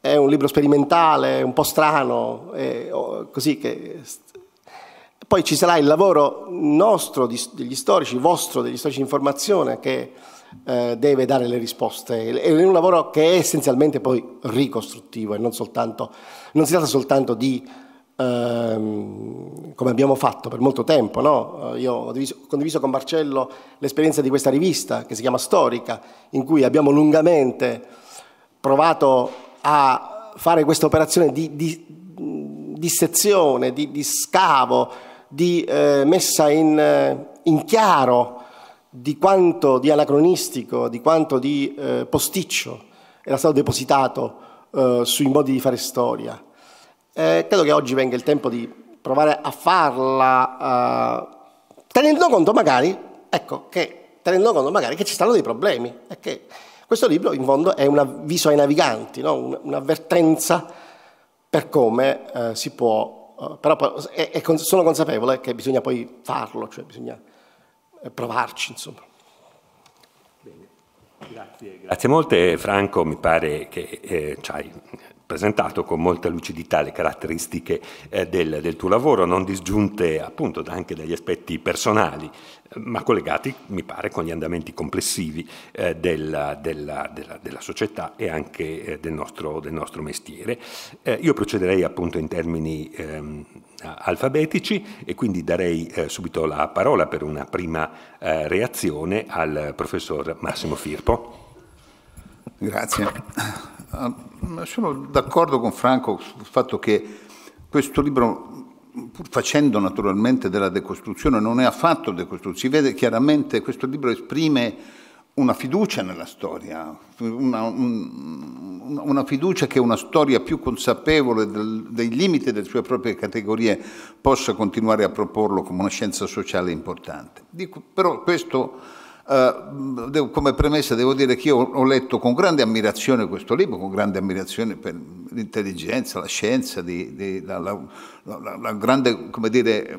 è un libro sperimentale, un po' strano, eh, così che... Poi ci sarà il lavoro nostro, degli storici, vostro, degli storici di informazione, che eh, deve dare le risposte. È un lavoro che è essenzialmente poi ricostruttivo e non, soltanto, non si tratta soltanto di ehm, come abbiamo fatto per molto tempo. No? Eh, io ho condiviso con Marcello l'esperienza di questa rivista che si chiama Storica, in cui abbiamo lungamente provato a fare questa operazione di, di, di sezione, di, di, scavo, di eh, messa in, eh, in, chiaro di quanto di anacronistico, di quanto di eh, posticcio era stato depositato eh, sui modi di fare storia. Eh, credo che oggi venga il tempo di provare a farla eh, tenendo conto magari, ecco, che, tenendo conto magari che ci stanno dei problemi e che questo libro, in fondo, è un avviso ai naviganti, no? un'avvertenza per come eh, si può, eh, però è, è, sono consapevole che bisogna poi farlo, cioè bisogna eh, provarci, insomma. Grazie, grazie molte Franco, mi pare che eh, ci hai presentato con molta lucidità le caratteristiche eh, del, del, tuo lavoro, non disgiunte appunto anche dagli aspetti personali ma collegati, mi pare, con gli andamenti complessivi eh, della, della, della, della, società e anche eh, del, nostro, del, nostro, mestiere. Eh, io procederei appunto in termini ehm, alfabetici e quindi darei eh, subito la parola per una prima eh, reazione al professor Massimo Firpo. Grazie. Ah, sono d'accordo con Franco sul fatto che questo libro pur facendo naturalmente della decostruzione, non è affatto decostruzione, si vede chiaramente, questo libro esprime una fiducia nella storia, una, un, una fiducia che una storia più consapevole del, dei limiti delle sue proprie categorie possa continuare a proporlo come una scienza sociale importante. Dico, però questo eh, come premessa devo dire che io ho letto con grande ammirazione questo libro, con grande ammirazione per l'intelligenza, la scienza, di, di, la, la, la, la, grande dire,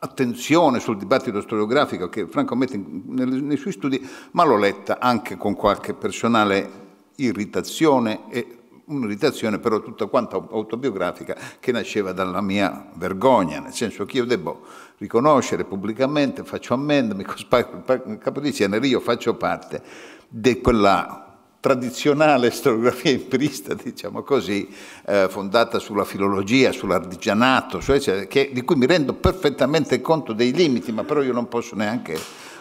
attenzione sul dibattito storiografico che francamente nei, nei suoi studi, ma l'ho letta anche con qualche personale irritazione e un'irritazione però tutta quanta autobiografica che nasceva dalla mia vergogna, nel senso che io debbo riconoscere pubblicamente, faccio ammenda, mi di ne io faccio parte di quella tradizionale storiografia empirista, diciamo così, eh, fondata sulla filologia, sull'artigianato, cioè, che, di cui mi rendo perfettamente conto dei limiti, ma però io non posso neanche,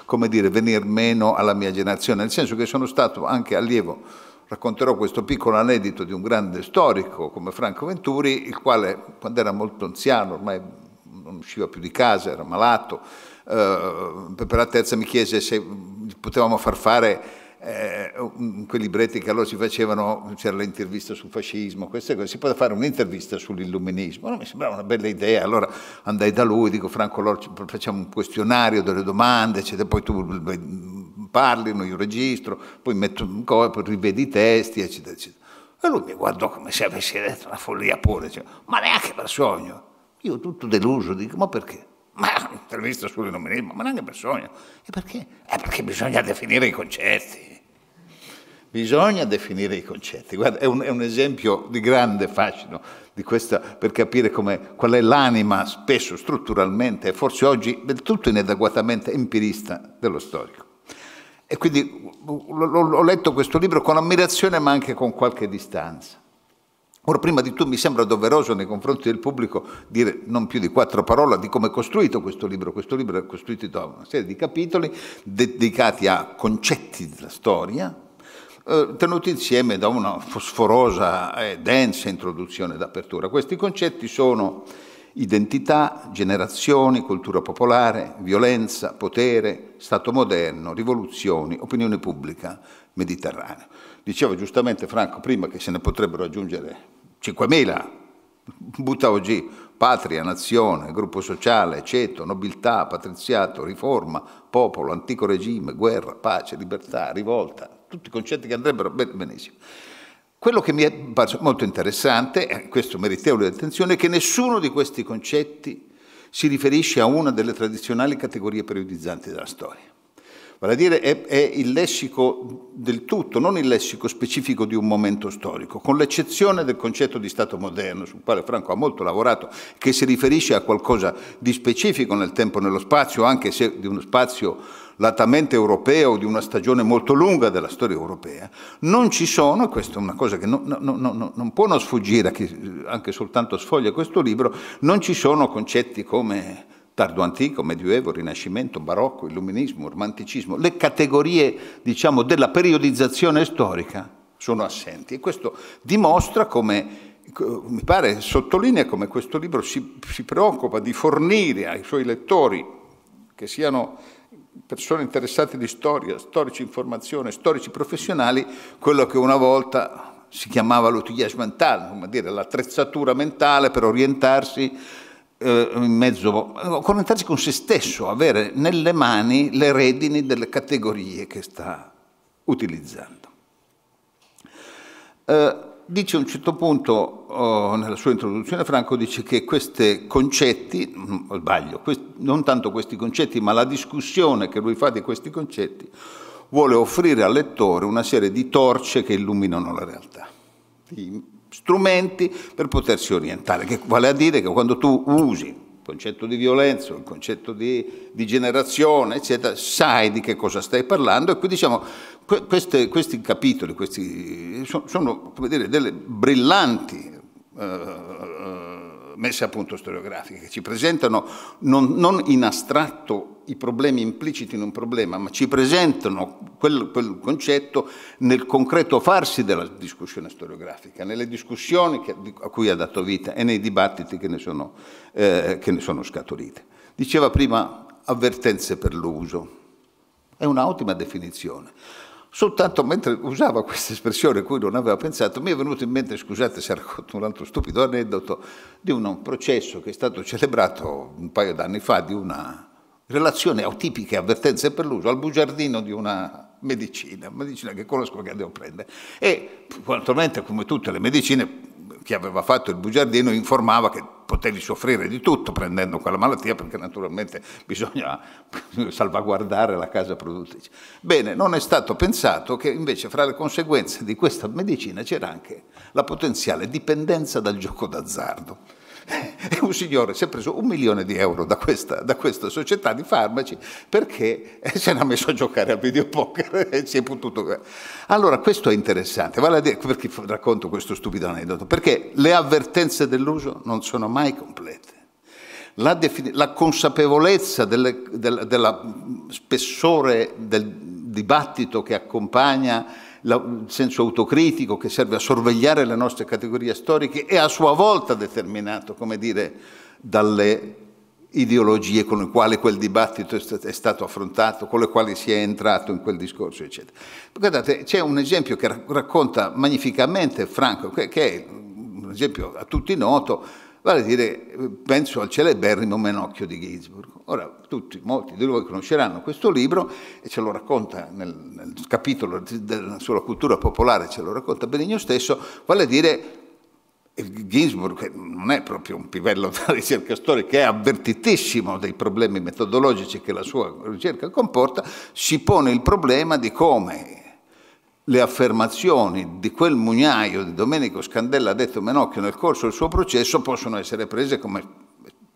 come dire, venir meno alla mia generazione, nel senso che sono stato anche allievo, racconterò questo piccolo aneddoto di un grande storico come Franco Venturi, il quale quando era molto anziano, ormai non usciva più di casa, era malato. Eh, per la terza mi chiese se potevamo far fare eh, quei libretti che allora si facevano, c'era l'intervista sul fascismo, queste cose, si poteva fare un'intervista sull'illuminismo, no, mi sembrava una bella idea, allora andai da lui, dico Franco, allora facciamo un questionario, delle domande, eccetera, poi tu parli, io registro, poi metto, un poi rivedi i testi, eccetera, eccetera. E lui mi guardò come se avessi detto una follia pure, cioè, ma neanche per sogno. Io tutto deluso, dico, ma perché? Ma l'intervista sulle nominalismo, ma neanche per sogno. E perché? Eh, perché bisogna definire i concetti. Bisogna definire i concetti. Guarda, è un, è un esempio di grande fascino di questa, per capire qual è l'anima, spesso strutturalmente, e forse oggi del tutto inadeguatamente empirista dello storico. E quindi ho letto questo libro con ammirazione ma anche con qualche distanza. Ora, prima di tutto mi sembra doveroso nei confronti del pubblico dire non più di quattro parole di come è costruito questo libro. Questo libro è costruito da una serie di capitoli dedicati a concetti della storia, eh, tenuti insieme da una fosforosa e densa introduzione d'apertura. Questi concetti sono identità, generazioni, cultura popolare, violenza, potere, Stato moderno, rivoluzioni, opinione pubblica, Mediterraneo. Diceva giustamente Franco prima che se ne potrebbero aggiungere 5.000, buttavo giù, patria, nazione, gruppo sociale, ceto, nobiltà, patriziato, riforma, popolo, antico regime, guerra, pace, libertà, rivolta, tutti concetti che andrebbero benissimo. Quello che mi è parso molto interessante, e questo meritevole di attenzione, è che nessuno di questi concetti si riferisce a una delle tradizionali categorie periodizzanti della storia. Vale a dire è, è il lessico del tutto, non il lessico specifico di un momento storico, con l'eccezione del concetto di Stato moderno, sul quale Franco ha molto lavorato, che si riferisce a qualcosa di specifico nel tempo e nello spazio, anche se di uno spazio latamente europeo di una stagione molto lunga della storia europea, non ci sono, questa è una cosa che non, non, non, non può non sfuggire a chi eh, anche soltanto sfoglia questo libro, non ci sono concetti come tardo antico, medioevo, rinascimento, barocco, illuminismo, romanticismo, le categorie diciamo, della periodizzazione storica sono assenti e questo dimostra come mi pare sottolinea come questo libro si, si preoccupa di fornire ai suoi lettori, che siano persone interessate di storia, storici in formazione, storici professionali, quello che una volta si chiamava l'outillage mentale, come dire, l'attrezzatura mentale per orientarsi eh, in mezzo, eh, confrontarsi con se stesso, avere nelle mani le redini delle categorie che sta utilizzando. Eh, dice a un certo punto, oh, nella sua introduzione, Franco dice che questi concetti, mm, sbaglio, quest, non tanto questi concetti, ma la discussione che lui fa di questi concetti, vuole offrire al lettore una serie di torce che illuminano la realtà, di strumenti per potersi orientare, che vale a dire che quando tu usi il concetto di violenza, il concetto di, di generazione, eccetera, sai di che cosa stai parlando e qui diciamo queste, questi capitoli questi, sono, sono dire, delle brillanti eh, messe a punto storiografiche, che ci presentano non, non, in astratto i problemi impliciti in un problema, ma ci presentano quel, quel, concetto nel concreto farsi della discussione storiografica, nelle discussioni che, a cui ha dato vita e nei dibattiti che ne sono, eh, che ne sono scaturite. Diceva prima avvertenze per l'uso. È un'ottima definizione. Soltanto mentre usava questa espressione a cui non aveva pensato, mi è venuto in mente, scusate se racconto un altro stupido aneddoto, di un processo che è stato celebrato un paio d'anni fa di una relazione autipiche avvertenze per l'uso al bugiardino di una medicina, medicina che conosco che devo prendere. E naturalmente, come tutte le medicine, chi aveva fatto il bugiardino informava che potevi soffrire di tutto prendendo quella malattia perché naturalmente bisogna (laughs) salvaguardare la casa produttrice. Bene, non è stato pensato che invece fra le conseguenze di questa medicina c'era anche la potenziale dipendenza dal gioco d'azzardo. Eh, un signore si è preso un milione di euro da questa, da questa società di farmaci perché eh, se l'ha messo a giocare al videopoker (laughs) e si è potuto... Eh. Allora questo è interessante, vale a dire, perché racconto questo stupido aneddoto, perché le avvertenze dell'uso non sono mai complete. La, defin- la consapevolezza delle, del, della mm, spessore del dibattito che accompagna il senso autocritico che serve a sorvegliare le nostre categorie storiche è a sua volta determinato, come dire, dalle ideologie con le quali quel dibattito è stato affrontato, con le quali si è entrato in quel discorso, eccetera. Guardate, c'è un esempio che racconta magnificamente Franco, che è un esempio a tutti noto, Vale a dire, penso al celeberrimo Menocchio di Ginsburg. Ora, tutti, molti di voi conosceranno questo libro e ce lo racconta nel, nel capitolo sulla cultura popolare, ce lo racconta Benigno stesso, vale a dire eh, Ginsburg non è proprio un pivello (laughs) da ricerca storica, è avvertitissimo dei problemi metodologici che la sua ricerca comporta, si pone il problema di come le affermazioni di quel mugnaio di Domenico Scandella detto Menocchio nel corso del suo processo possono essere prese come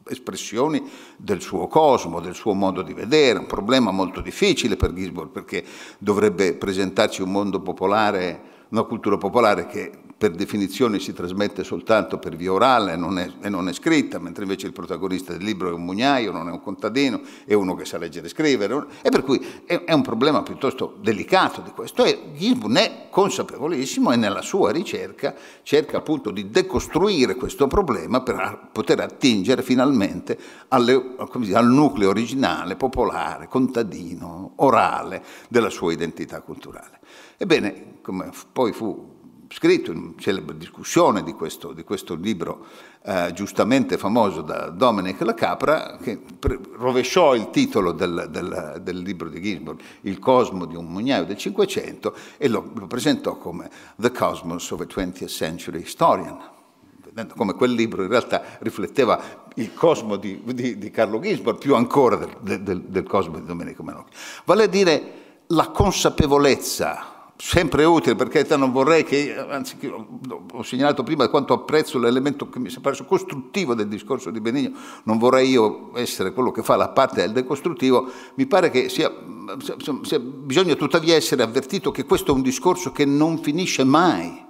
espressioni del suo cosmo, del suo modo di vedere, un problema molto difficile per Gisborne perché dovrebbe presentarci un mondo popolare, una cultura popolare che per definizione si trasmette soltanto per via orale non è, e non è scritta, mentre invece il protagonista del libro è un mugnaio, non è un contadino, è uno che sa leggere e scrivere, e per cui è, è un problema piuttosto delicato di questo. E Ginsburg è consapevolissimo e nella sua ricerca cerca appunto di decostruire questo problema per poter attingere finalmente alle, dice, al nucleo originale, popolare, contadino, orale della sua identità culturale. Ebbene, come poi fu scritto, c'è celebre discussione di questo, di questo libro eh, giustamente famoso da Dominic La Capra, che rovesciò il titolo del, del, del, libro di Ginsburg, Il cosmo di un mugnaio del Cinquecento, e lo, lo presentò come The Cosmos of a 20th Century Historian come quel libro in realtà rifletteva il cosmo di, di, di Carlo Ginsburg più ancora del, del, del cosmo di Domenico Menocchi. Vale a dire la consapevolezza sempre utile, perché non vorrei che, anzi ho segnalato prima quanto apprezzo l'elemento che mi sembra costruttivo del discorso di Benigno, non vorrei io essere quello che fa la parte del decostruttivo, mi pare che sia, sia, bisogna tuttavia essere avvertito che questo è un discorso che non finisce mai,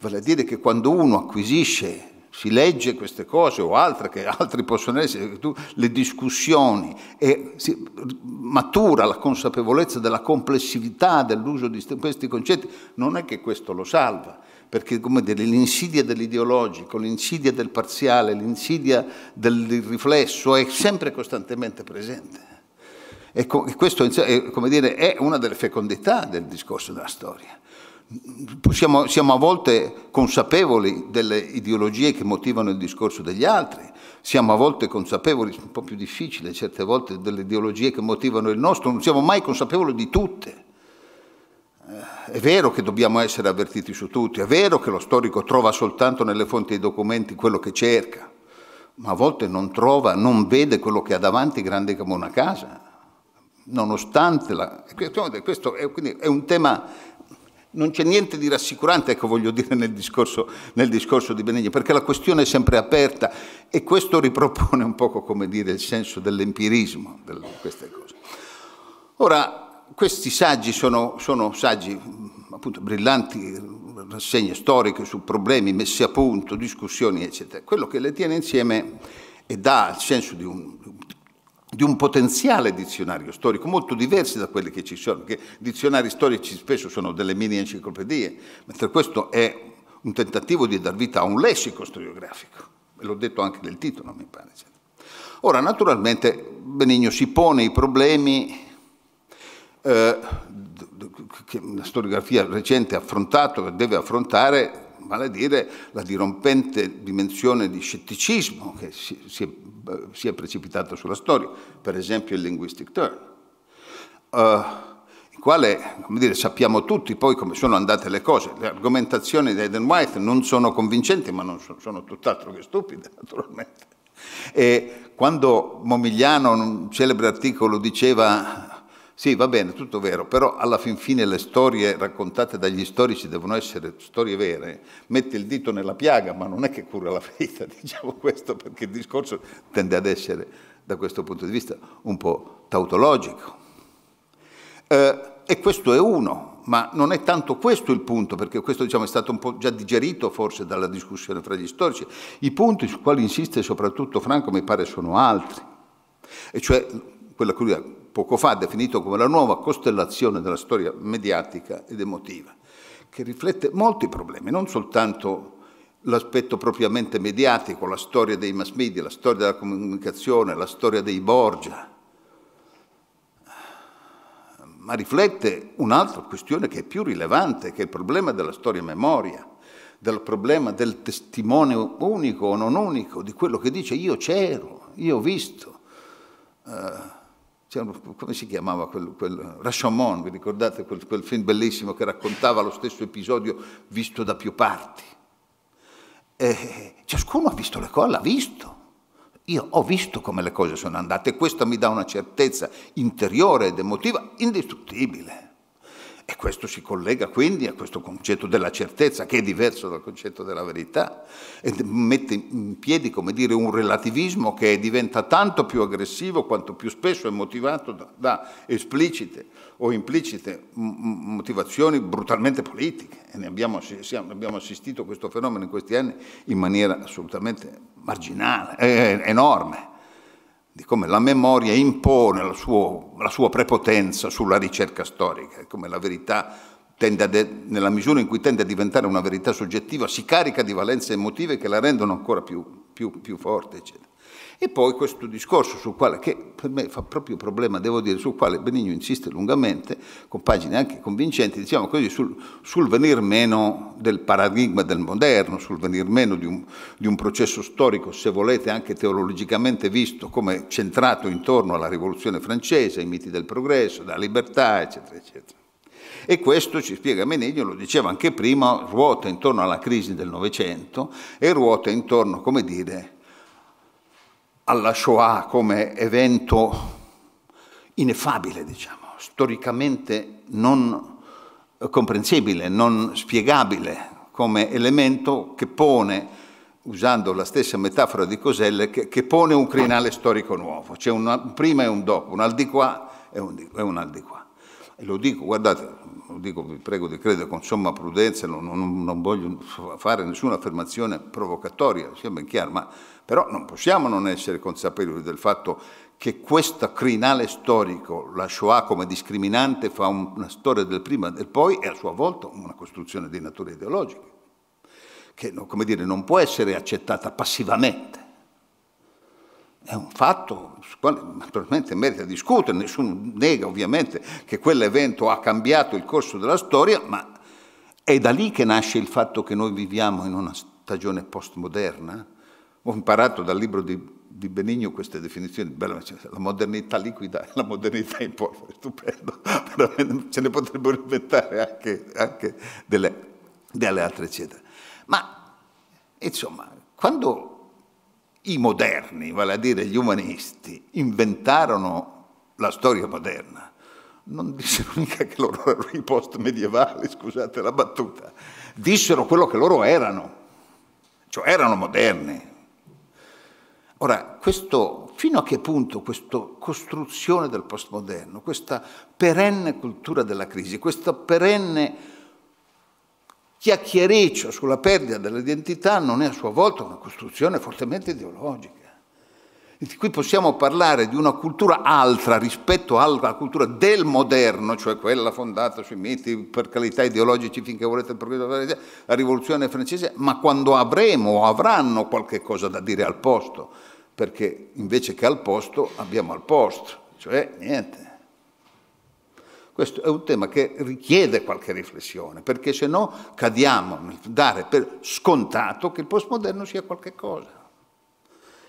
vale a dire che quando uno acquisisce si legge queste cose o altre che altri possono essere, tu, le discussioni e si matura la consapevolezza della complessità dell'uso di questi concetti, non è che questo lo salva, perché come dire, l'insidia dell'ideologico, l'insidia del parziale, l'insidia del riflesso è sempre costantemente presente. Ecco, e, questo come dire, è una delle fecondità del discorso della storia possiamo, siamo a volte consapevoli delle ideologie che motivano il discorso degli altri, siamo a volte consapevoli, un po' più difficile certe volte, delle ideologie che motivano il nostro, non siamo mai consapevoli di tutte. Eh, è vero che dobbiamo essere avvertiti su tutti, è vero che lo storico trova soltanto nelle fonti e documenti quello che cerca, ma a volte non trova, non vede quello che ha davanti grande come una casa, nonostante la... Questo è un tema non c'è niente di rassicurante, ecco voglio dire, nel discorso, nel discorso, di Benigno, perché la questione è sempre aperta e questo ripropone un poco, come dire, il senso dell'empirismo di queste cose. Ora, questi saggi sono, sono saggi appunto brillanti, rassegne storiche su problemi messi a punto, discussioni, eccetera. Quello che le tiene insieme e dà il senso di un di un potenziale dizionario storico, molto diversi da quelli che ci sono, perché dizionari storici spesso sono delle mini enciclopedie, mentre questo è un tentativo di dar vita a un lessico storiografico, e l'ho detto anche nel titolo, mi pare. Ora, naturalmente, Benigno si pone i problemi eh, che la storiografia recente ha affrontato e deve affrontare, vale a dire la dirompente dimensione di scetticismo che si, si è eh, si è precipitato sulla storia, per esempio il linguistic turn, uh, eh, il quale, come dire, sappiamo tutti poi come sono andate le cose. Le argomentazioni di Eden White non sono convincenti, ma non so, sono tutt'altro che stupide, (laughs) naturalmente. E quando Momigliano, in un celebre articolo, diceva sì, va bene, tutto vero, però alla fin fine le storie raccontate dagli storici devono essere storie vere. Mette il dito nella piaga, ma non è che cura la ferita, (laughs) diciamo questo, perché il discorso tende ad essere, da questo punto di vista, un po' tautologico. Eh, e questo è uno, ma non è tanto questo il punto, perché questo diciamo, è stato un po' già digerito forse dalla discussione fra gli storici. I punti sui quali insiste soprattutto Franco mi pare sono altri, e cioè quella cui poco fa definito come la nuova costellazione della storia mediatica ed emotiva, che riflette molti problemi, non soltanto l'aspetto propriamente mediatico, la storia dei mass media, la storia della comunicazione, la storia dei Borgia, ma riflette un'altra questione che è più rilevante, che è il problema della storia memoria, del problema del testimone unico o non unico, di quello che dice io c'ero, io ho visto. Uh, come si chiamava quel, quel Rashomon, vi ricordate quel, quel film bellissimo che raccontava lo stesso episodio visto da più parti? E ciascuno ha visto le cose, l'ha visto. Io ho visto come le cose sono andate e questa mi dà una certezza interiore ed emotiva indistruttibile. E questo si collega quindi a questo concetto della certezza, che è diverso dal concetto della verità, e mette in piedi, come dire, un relativismo che diventa tanto più aggressivo quanto più spesso è motivato da, da esplicite o implicite motivazioni brutalmente politiche. E ne abbiamo, siamo, abbiamo, assistito a questo fenomeno in questi anni in maniera assolutamente marginale, eh, eh, enorme di come la memoria impone la sua, la sua prepotenza sulla ricerca storica, come la verità de, nella misura in cui tende a diventare una verità soggettiva, si carica di valenze emotive che la rendono ancora più, più, più forte, eccetera. E poi questo discorso sul quale, che per me fa proprio problema, devo dire, sul quale Benigno insiste lungamente, con pagine anche convincenti, diciamo così, sul, sul venir meno del paradigma del moderno, sul venir meno di un, di un processo storico, se volete anche teologicamente visto come centrato intorno alla rivoluzione francese, ai miti del progresso, della libertà, eccetera, eccetera. E questo, ci spiega Menegno, lo diceva anche prima, ruota intorno alla crisi del Novecento e ruota intorno, come dire, alla Shoah come evento ineffabile, diciamo, storicamente non eh, comprensibile, non spiegabile, come elemento che pone, usando la stessa metafora di Coselle, che, che pone un crinale storico nuovo. C'è un prima e un dopo, un al di qua e un, e un al di qua. E lo dico, guardate, dico, vi prego di credere con somma prudenza, non, non, non voglio fare nessuna affermazione provocatoria, sia ben chiaro, ma però non possiamo non essere consapevoli del fatto che questo crinale storico, la Shoah come discriminante, fa una storia del prima e del poi e a sua volta una costruzione di natura ideologica, che come dire, non può essere accettata passivamente. È un fatto sul quale naturalmente merita discutere, nessuno nega ovviamente che quell'evento ha cambiato il corso della storia, ma è da lì che nasce il fatto che noi viviamo in una stagione postmoderna. Ho imparato dal libro di, di Benigno queste definizioni, bella, cioè, la modernità liquida, la modernità in polvere, stupendo, (laughs) ce ne potrebbero inventare anche, anche delle, delle altre, eccetera. Ma insomma, quando i moderni, vale a dire gli umanisti, inventarono la storia moderna. Non dissero (laughs) mica che loro erano i post-medievali, scusate la battuta, dissero quello che loro erano, cioè erano moderni. Ora, questo, fino a che punto questa costruzione del postmoderno, questa perenne cultura della crisi, questa perenne chiacchiericcio sulla perdita dell'identità non è a sua volta una costruzione fortemente ideologica. E qui possiamo parlare di una cultura altra rispetto alla cultura del moderno, cioè quella fondata sui miti, per carità ideologici finché volete, la rivoluzione francese, ma quando avremo o avranno qualche cosa da dire al posto, perché invece che al posto abbiamo al posto, cioè niente. Questo è un tema che richiede qualche riflessione, perché se no cadiamo nel dare per scontato che il postmoderno sia qualche cosa.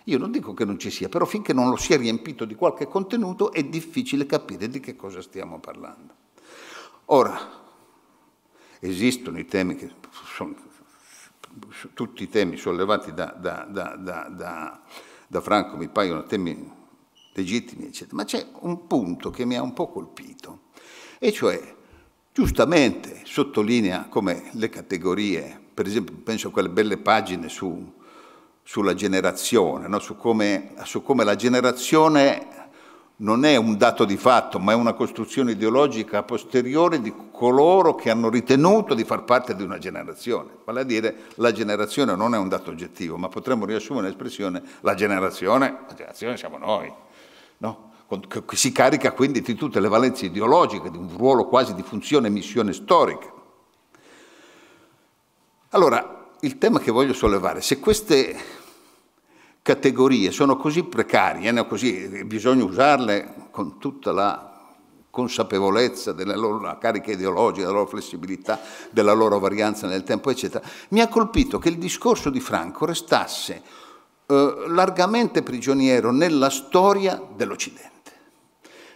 Io non dico che non ci sia, però finché non lo sia riempito di qualche contenuto è difficile capire di che cosa stiamo parlando. Ora, esistono i temi che sono, tutti i temi sollevati da, da, da, da Franco mi paiono temi legittimi, eccetera, ma c'è un punto che mi ha un po' colpito, e cioè, giustamente sottolinea come le categorie, per esempio penso a quelle belle pagine su, sulla generazione, no? su, come, su come la generazione non è un dato di fatto, ma è una costruzione ideologica a posteriori di coloro che hanno ritenuto di far parte di una generazione. Vale a dire, la generazione non è un dato oggettivo, ma potremmo riassumere l'espressione la generazione, la generazione siamo noi che si carica quindi di tutte le valenze ideologiche, di un ruolo quasi di funzione e missione storica. Allora, il tema che voglio sollevare, se queste categorie sono così precarie, eh, no, così, eh, bisogna usarle con tutta la consapevolezza della loro carica ideologica, della loro flessibilità, della loro varianza nel tempo, eccetera, mi ha colpito che il discorso di Franco restasse eh, largamente prigioniero nella storia dell'Occidente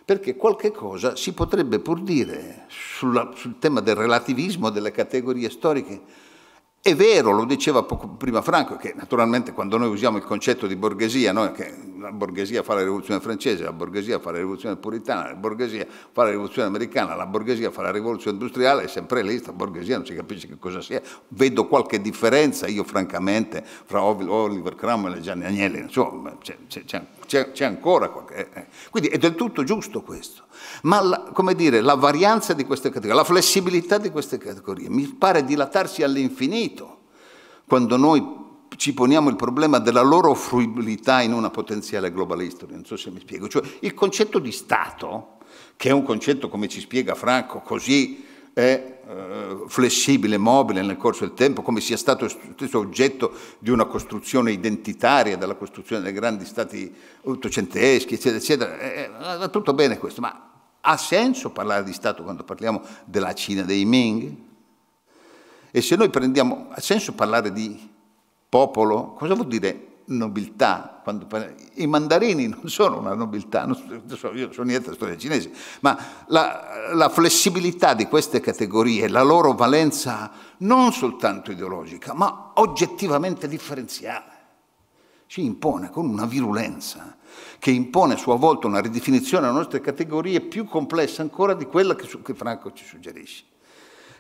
perché qualche cosa si potrebbe pur dire sulla, sul tema del relativismo delle categorie storiche è vero, lo diceva poco prima Franco, che naturalmente quando noi usiamo il concetto di borghesia, no? che la borghesia fa la rivoluzione francese, la borghesia fa la rivoluzione puritana, la borghesia fa la rivoluzione americana, la borghesia fa la rivoluzione industriale, è sempre lì, la borghesia non si capisce che cosa sia. Vedo qualche differenza io francamente fra Oliver Cromwell e Gianni Agnelli, insomma c'è, ancora qualche... Eh, eh. Quindi è del tutto giusto questo. Ma la, come dire, la varianza di queste categorie, la flessibilità di queste categorie mi pare dilatarsi all'infinito quando noi ci poniamo il problema della loro fruibilità in una potenziale global non so se mi spiego, cioè il concetto di Stato, che è un concetto, come ci spiega Franco, così è eh, flessibile, mobile nel corso del tempo, come sia stato stesso oggetto di una costruzione identitaria, della costruzione dei grandi stati ottocenteschi, eccetera, eccetera. Va tutto bene questo, ma ha senso parlare di Stato quando parliamo della Cina dei Ming? E se noi prendiamo, ha senso parlare di popolo? Cosa vuol dire nobiltà? Parliamo, I mandarini (laughs) non sono una nobiltà, non so, io sono niente della storia cinese, ma la, la flessibilità di queste categorie, la loro valenza non soltanto ideologica, ma oggettivamente differenziale ci impone con una virulenza che impone a sua volta una ridefinizione delle nostre categorie più complessa ancora di quella che, che Franco ci suggerisce.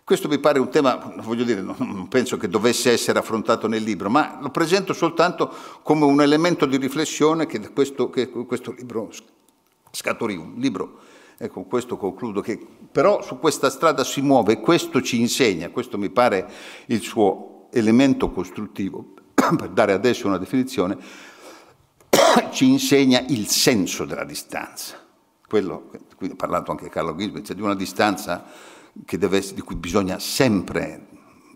Questo mi pare un tema, voglio dire, non penso che dovesse essere affrontato nel libro, ma lo presento soltanto come un elemento di riflessione che questo, che questo libro scaturì, un libro, e eh, con questo concludo, che però su questa strada si muove e questo ci insegna, questo mi pare il suo elemento costruttivo (coughs) per dare adesso una definizione, (coughs) ci insegna il senso della distanza. Quello, qui ha parlato anche Carlo Ghisbert, cioè di una distanza deve, di cui bisogna sempre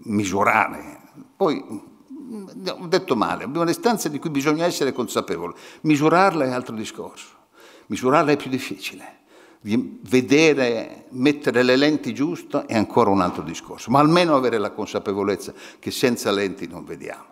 misurare. Poi ho detto male, una distanza di cui bisogna essere consapevoli. Misurarla è altro discorso, misurarla è più difficile. Vedere, mettere le lenti giuste è ancora un altro discorso, ma almeno avere la consapevolezza che senza lenti non vediamo.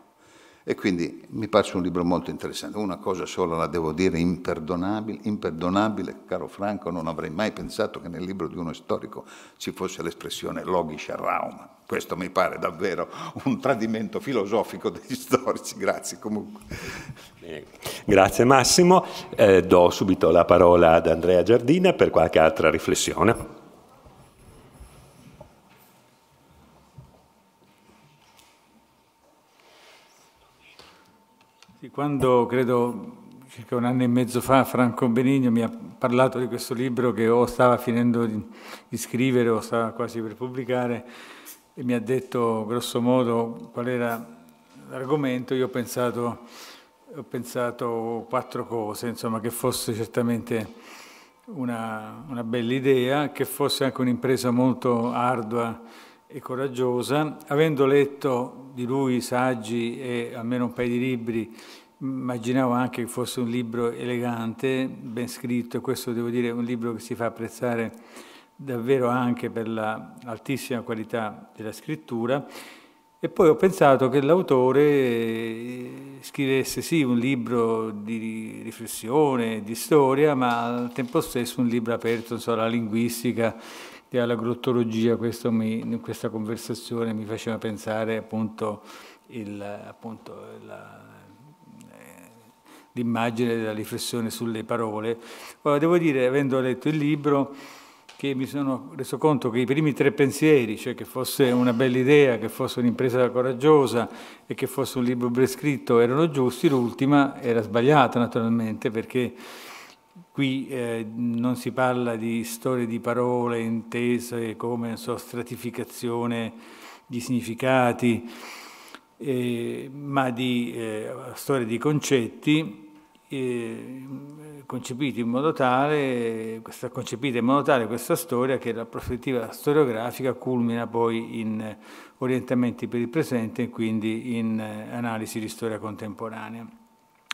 E quindi mi pare un libro molto interessante. Una cosa sola la devo dire, imperdonabile, imperdonabile, caro Franco, non avrei mai pensato che nel libro di uno storico ci fosse l'espressione logischer Raum. Questo mi pare davvero un tradimento filosofico degli storici. Grazie comunque. Bene. Grazie Massimo. Eh, do subito la parola ad Andrea Giardina per qualche altra riflessione. Sì, quando credo circa un anno e mezzo fa Franco Benigno mi ha parlato di questo libro che o stava finendo di, di scrivere o stava quasi per pubblicare e mi ha detto grosso modo qual era l'argomento, io ho pensato, ho pensato quattro cose, insomma che fosse certamente una, una bella idea, che fosse anche un'impresa molto ardua e coraggiosa, avendo letto di lui saggi e almeno un paio di libri, immaginavo anche che fosse un libro elegante, ben scritto, e questo devo dire è un libro che si fa apprezzare davvero anche per l'altissima la qualità della scrittura. E poi ho pensato che l'autore eh, scrivesse sì un libro di riflessione, di storia, ma al tempo stesso un libro aperto so, alla linguistica, della grottologia, mi, questa conversazione mi faceva pensare appunto, eh, l'immagine della riflessione sulle parole. Ora, devo dire, avendo letto il libro, che mi sono reso conto che i primi tre pensieri, cioè che fosse una bella idea, che fosse un'impresa coraggiosa e che fosse un libro prescritto, erano giusti, l'ultima era sbagliata naturalmente perché Qui eh, non si parla di storie di parole intese come so, stratificazione di significati, eh, ma di eh, storie di concetti eh, concepiti in modo tale, questa, concepita in modo tale questa storia che la prospettiva storiografica culmina poi in orientamenti per il presente e quindi in eh, analisi di storia contemporanea.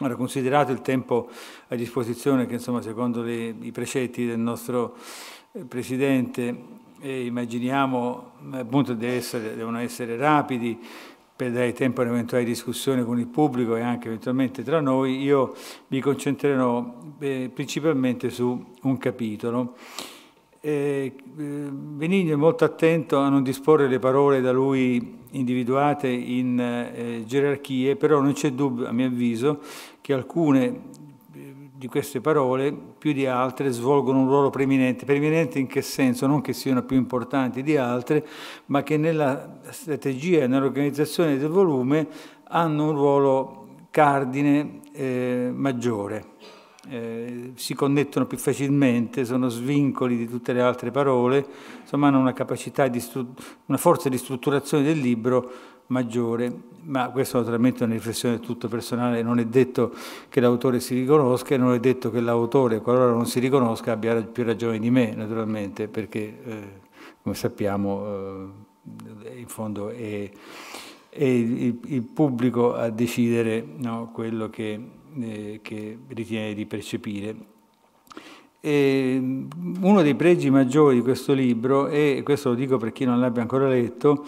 Ora, considerato il tempo a disposizione che, insomma, secondo le, i precetti del nostro eh, Presidente, eh, immaginiamo eh, appunto deve essere, devono essere rapidi per dare tempo a un'eventuale discussione con il pubblico e anche eventualmente tra noi, io mi concentrerò eh, principalmente su un capitolo Benigno eh, è molto attento a non disporre le parole da lui individuate in eh, gerarchie, però non c'è dubbio, a mio avviso, che alcune eh, di queste parole, più di altre, svolgono un ruolo preminente. Preminente in che senso? Non che siano più importanti di altre, ma che nella strategia e nell'organizzazione del volume hanno un ruolo cardine eh, maggiore eh, si connettono più facilmente, sono svincoli di tutte le altre parole, insomma hanno una capacità, di una forza di strutturazione del libro maggiore, ma questo naturalmente è una riflessione del tutto personale, non è detto che l'autore si riconosca e non è detto che l'autore, qualora non si riconosca, abbia più ragione di me, naturalmente, perché eh, come sappiamo eh, in fondo è, è il, il, pubblico a decidere no, quello che eh, che ritiene di percepire. E mm, uno dei pregi maggiori di questo libro, e questo lo dico per chi non l'abbia ancora letto,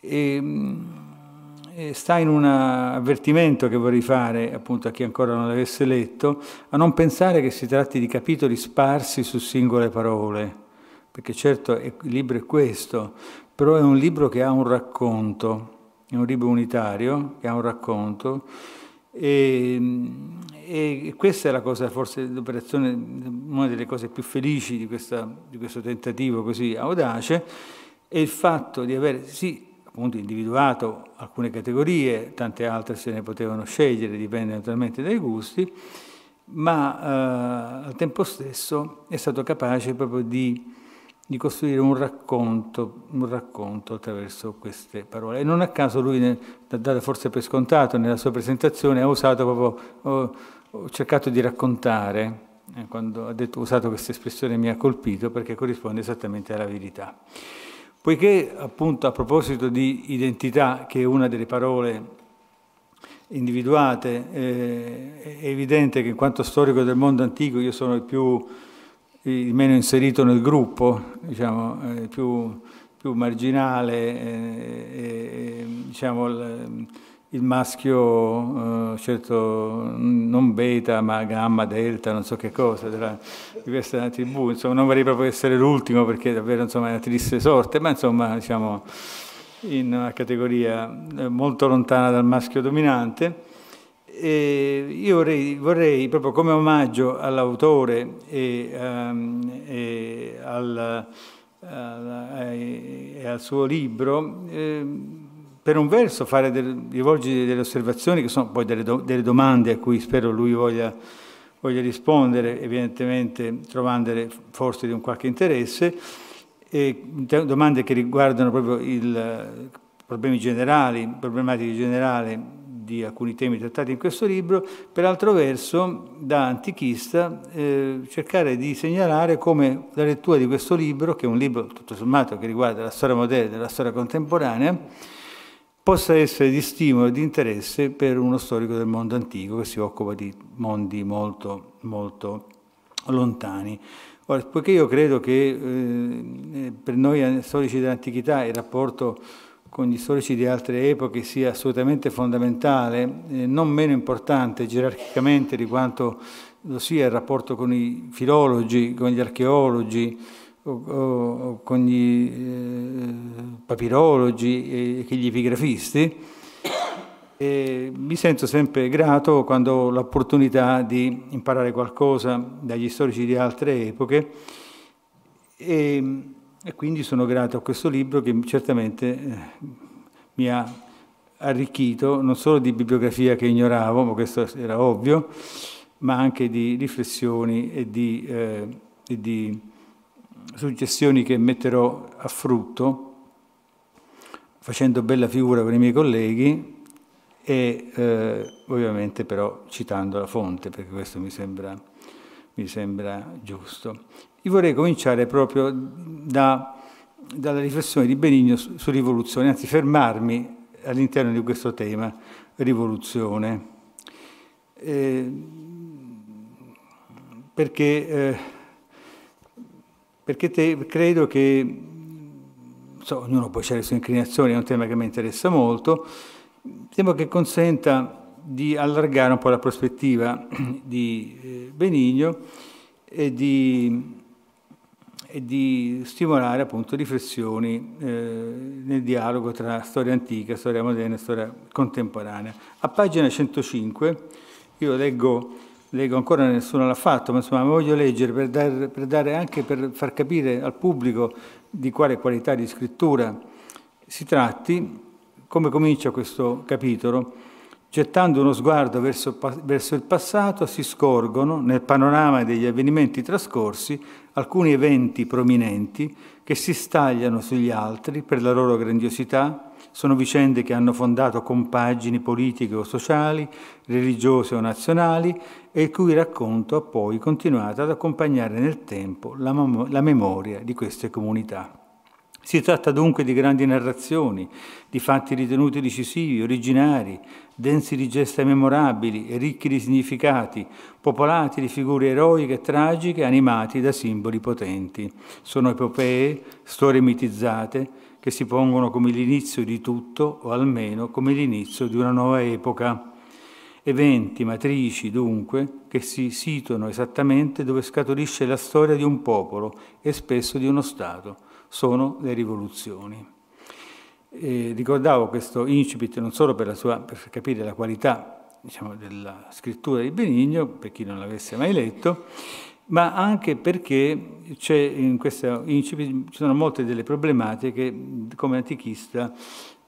è, mm, sta in un avvertimento che vorrei fare appunto a chi ancora non l'avesse letto, a non pensare che si tratti di capitoli sparsi su singole parole, perché certo il libro è questo, però è un libro che ha un racconto, è un libro unitario che ha un racconto e, ehm, e questa è la cosa, forse l'operazione, una delle cose più felici di, questa, di, questo tentativo così audace, è il fatto di aver sì, appunto individuato alcune categorie, tante altre se ne potevano scegliere, dipende naturalmente dai gusti, ma eh, al tempo stesso è stato capace proprio di di costruire un racconto, un racconto, attraverso queste parole. E non a caso lui, dato forse per scontato, nella sua presentazione ha usato proprio, ho, cercato di raccontare, eh, quando ha detto, usato questa espressione mi ha colpito perché corrisponde esattamente alla verità. Poiché appunto a proposito di identità, che è una delle parole individuate, eh, è evidente che in quanto storico del mondo antico io sono il più il meno inserito nel gruppo, diciamo, eh, più, più, marginale, eh, diciamo, il, il, maschio eh, certo non beta ma gamma, delta, non so che cosa della, di questa tribù, insomma, non vorrei proprio essere l'ultimo perché davvero insomma, è una triste sorte, ma insomma diciamo, in una categoria eh, molto lontana dal maschio dominante e io vorrei, vorrei, proprio come omaggio all'autore e, um, e, al, al, eh, e, al, suo libro, eh, per un verso del, rivolgere delle osservazioni che sono poi delle, do, delle domande a cui spero lui voglia, voglia, rispondere, evidentemente trovandole forse di un qualche interesse, domande che riguardano proprio i problemi generali, problematiche generali di alcuni temi trattati in questo libro, per altro verso, da antichista, eh, cercare di segnalare come la lettura di questo libro, che è un libro tutto sommato che riguarda la storia moderna e la storia contemporanea, possa essere di stimolo e di interesse per uno storico del mondo antico che si occupa di mondi molto, molto lontani. Ora, poiché io credo che eh, eh per noi storici dell'antichità il rapporto con gli storici di altre epoche sia assolutamente fondamentale, eh, non meno importante gerarchicamente di quanto lo sia il rapporto con i filologi, con gli archeologi, o, o, o con gli eh, papirologi e che gli epigrafisti. E mi sento sempre grato quando ho l'opportunità di imparare qualcosa dagli storici di altre epoche. E, e quindi sono grato a questo libro che certamente eh, mi ha arricchito non solo di bibliografia che ignoravo, ma questo era ovvio, ma anche di riflessioni e di, eh, e di suggestioni che metterò a frutto facendo bella figura con i miei colleghi e eh, ovviamente però citando la fonte, perché questo mi sembra, mi sembra giusto. Io vorrei cominciare proprio da, dalla riflessione di Benigno su, su rivoluzione, anzi fermarmi all'interno di questo tema, rivoluzione. Eh, perché, eh, perché te, credo che, so, ognuno può ha le sue inclinazioni, è un tema che mi interessa molto, temo che consenta di allargare un po' la prospettiva di eh, Benigno e di e di stimolare appunto riflessioni eh, nel dialogo tra storia antica, storia moderna e storia contemporanea. A pagina 105, io leggo, leggo ancora nessuno l'ha fatto, ma insomma voglio leggere per, dar, per, dare anche per far capire al pubblico di quale qualità di scrittura si tratti, come comincia questo capitolo. Gettando uno sguardo verso, verso il passato si scorgono, nel panorama degli avvenimenti trascorsi, alcuni eventi prominenti che si stagliano sugli altri per la loro grandiosità, sono vicende che hanno fondato compagini politiche o sociali, religiose o nazionali e il cui racconto ha poi continuato ad accompagnare nel tempo la, la memoria di queste comunità. Si tratta dunque di grandi narrazioni, di fatti ritenuti decisivi, originari, densi di gesta memorabili, e ricchi di significati, popolati di figure eroiche e tragiche, animati da simboli potenti. Sono epopee, storie mitizzate, che si pongono come l'inizio di tutto, o almeno come l'inizio di una nuova epoca. Eventi, matrici, dunque, che si situano esattamente dove scaturisce la storia di un popolo e spesso di uno Stato sono le rivoluzioni. E ricordavo questo incipit non solo per, sua, per capire la qualità diciamo, della scrittura di Benigno, per chi non l'avesse mai letto, ma anche perché in questo incipit ci sono molte delle problematiche che come antichista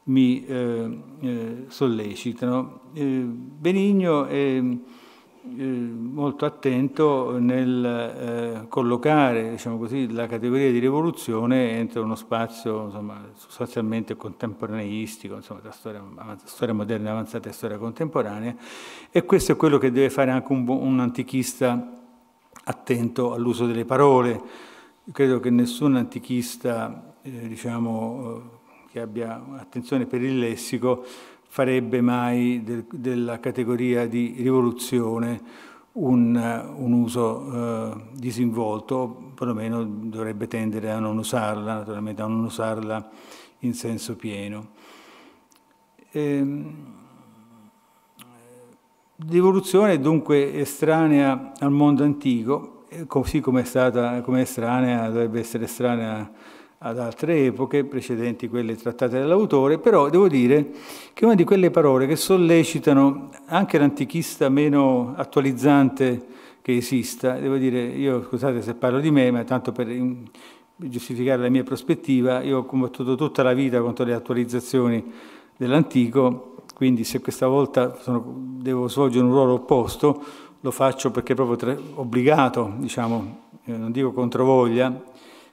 mi eh, eh sollecitano. Eh, Benigno è eh, molto attento nel eh, collocare diciamo così, la categoria di rivoluzione entro uno spazio insomma, sostanzialmente contemporaneistico, insomma, tra storia, storia, moderna avanzata e storia contemporanea, e questo è quello che deve fare anche un, un antichista attento all'uso delle parole. Io credo che nessun antichista eh, diciamo, eh, che abbia attenzione per il lessico farebbe mai del, della categoria di rivoluzione un, un uso eh, disinvolto, perlomeno dovrebbe tendere a non usarla, naturalmente a non usarla in senso pieno. Ehm, L'evoluzione è dunque estranea al mondo antico, eh, così come è, stata, come è estranea, dovrebbe essere estranea ad altre epoche precedenti quelle trattate dall'autore, però devo dire che una di quelle parole che sollecitano anche l'antichista meno attualizzante che esista, devo dire, io scusate se parlo di me, ma tanto per giustificare la mia prospettiva, io ho combattuto tutta la vita contro le attualizzazioni dell'antico, quindi se questa volta sono, devo svolgere un ruolo opposto, lo faccio perché proprio tra, obbligato, diciamo, eh, non dico controvoglia,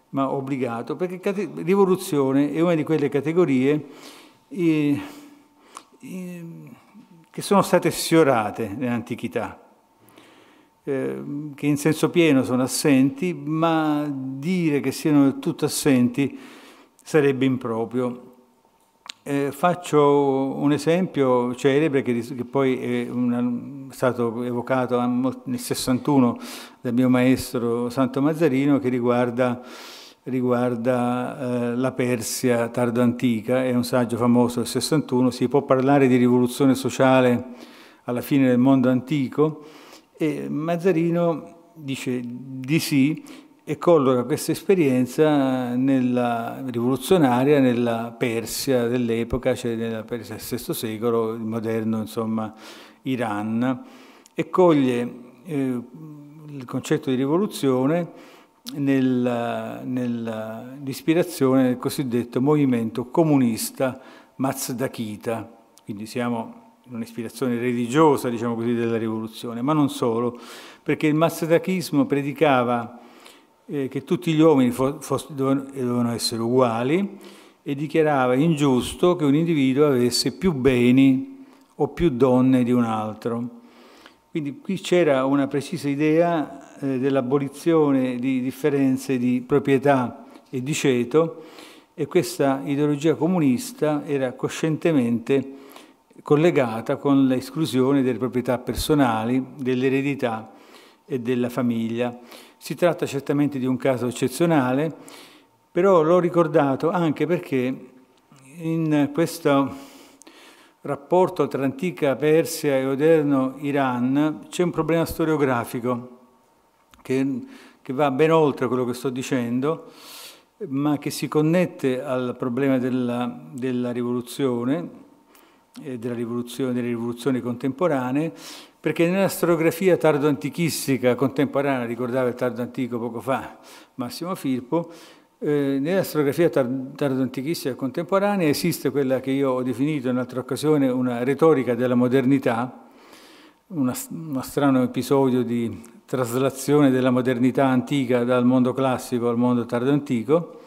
ma obbligato, perché rivoluzione è una di quelle categorie eh, eh, che sono state sfiorate nell'antichità, eh, che in senso pieno sono assenti, ma dire che siano del tutto assenti sarebbe improprio. Eh, faccio un esempio celebre che, che poi è, una, è stato evocato nel 61 dal mio maestro Santo Mazzarino che riguarda riguarda eh, la Persia tardo è un saggio famoso del 61, si può parlare di rivoluzione sociale alla fine del mondo antico e Mazzarino dice di sì e colloca questa esperienza nella rivoluzionaria nella Persia dell'epoca, cioè nella Persia del VI secolo, il moderno insomma Iran, e coglie eh, il concetto di rivoluzione nell'ispirazione nel del cosiddetto movimento comunista Mazdakita, quindi siamo in un'ispirazione religiosa, diciamo così, della rivoluzione, ma non solo, perché il mazdakismo predicava eh, che tutti gli uomini dovevano essere uguali e dichiarava ingiusto che un individuo avesse più beni o più donne di un altro. Quindi qui c'era una precisa idea eh, dell'abolizione di differenze di proprietà e di ceto e questa ideologia comunista era coscientemente collegata con l'esclusione delle proprietà personali, dell'eredità e della famiglia. Si tratta certamente di un caso eccezionale, però l'ho ricordato anche perché in questo rapporto tra antica Persia e moderno Iran c'è un problema storiografico che, che va ben oltre quello che sto dicendo, ma che si connette al problema della, della rivoluzione, e eh, della rivoluzione, delle rivoluzioni contemporanee, perché nella storiografia tardo-antichistica contemporanea, ricordava il tardo antico poco fa Massimo Filippo, eh, nella storiografia tar- tardo-antichistica contemporanea esiste quella che io ho definito in un'altra occasione una retorica della modernità, una, uno strano episodio di traslazione della modernità antica dal mondo classico al mondo tardo antico,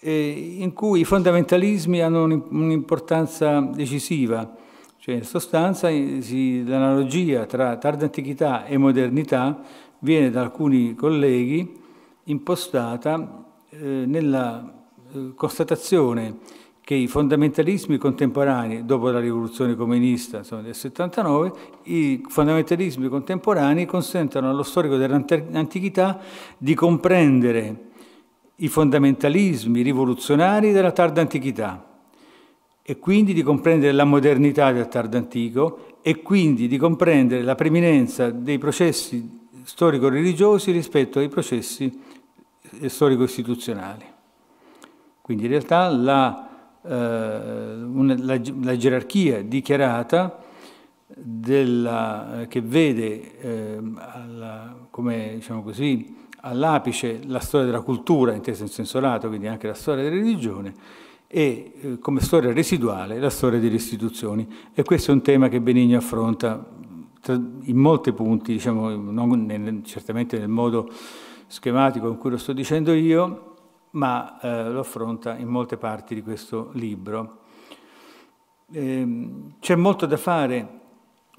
in cui i fondamentalismi hanno un'importanza decisiva, cioè in sostanza l'analogia tra tarda antichità e modernità viene da alcuni colleghi impostata eh, nella eh, constatazione che i fondamentalismi contemporanei, dopo la rivoluzione comunista insomma, del 79, i fondamentalismi contemporanei consentono allo storico dell'antichità di comprendere i fondamentalismi rivoluzionari della tarda antichità e quindi di comprendere la modernità del tardo antico e quindi di comprendere la preminenza dei processi storico-religiosi rispetto ai processi eh, storico-istituzionali. Quindi in realtà la eh, una, la, la, gerarchia dichiarata della, eh, che vede eh, alla, come, diciamo così, all'apice la storia della cultura, intesa in senso lato, quindi anche la storia della religione, e eh, come storia residuale la storia delle istituzioni. E questo è un tema che Benigno affronta in molti punti, diciamo, nel, certamente nel modo schematico in cui lo sto dicendo io, ma eh, lo affronta in molte parti di questo libro. Eh, c'è molto da fare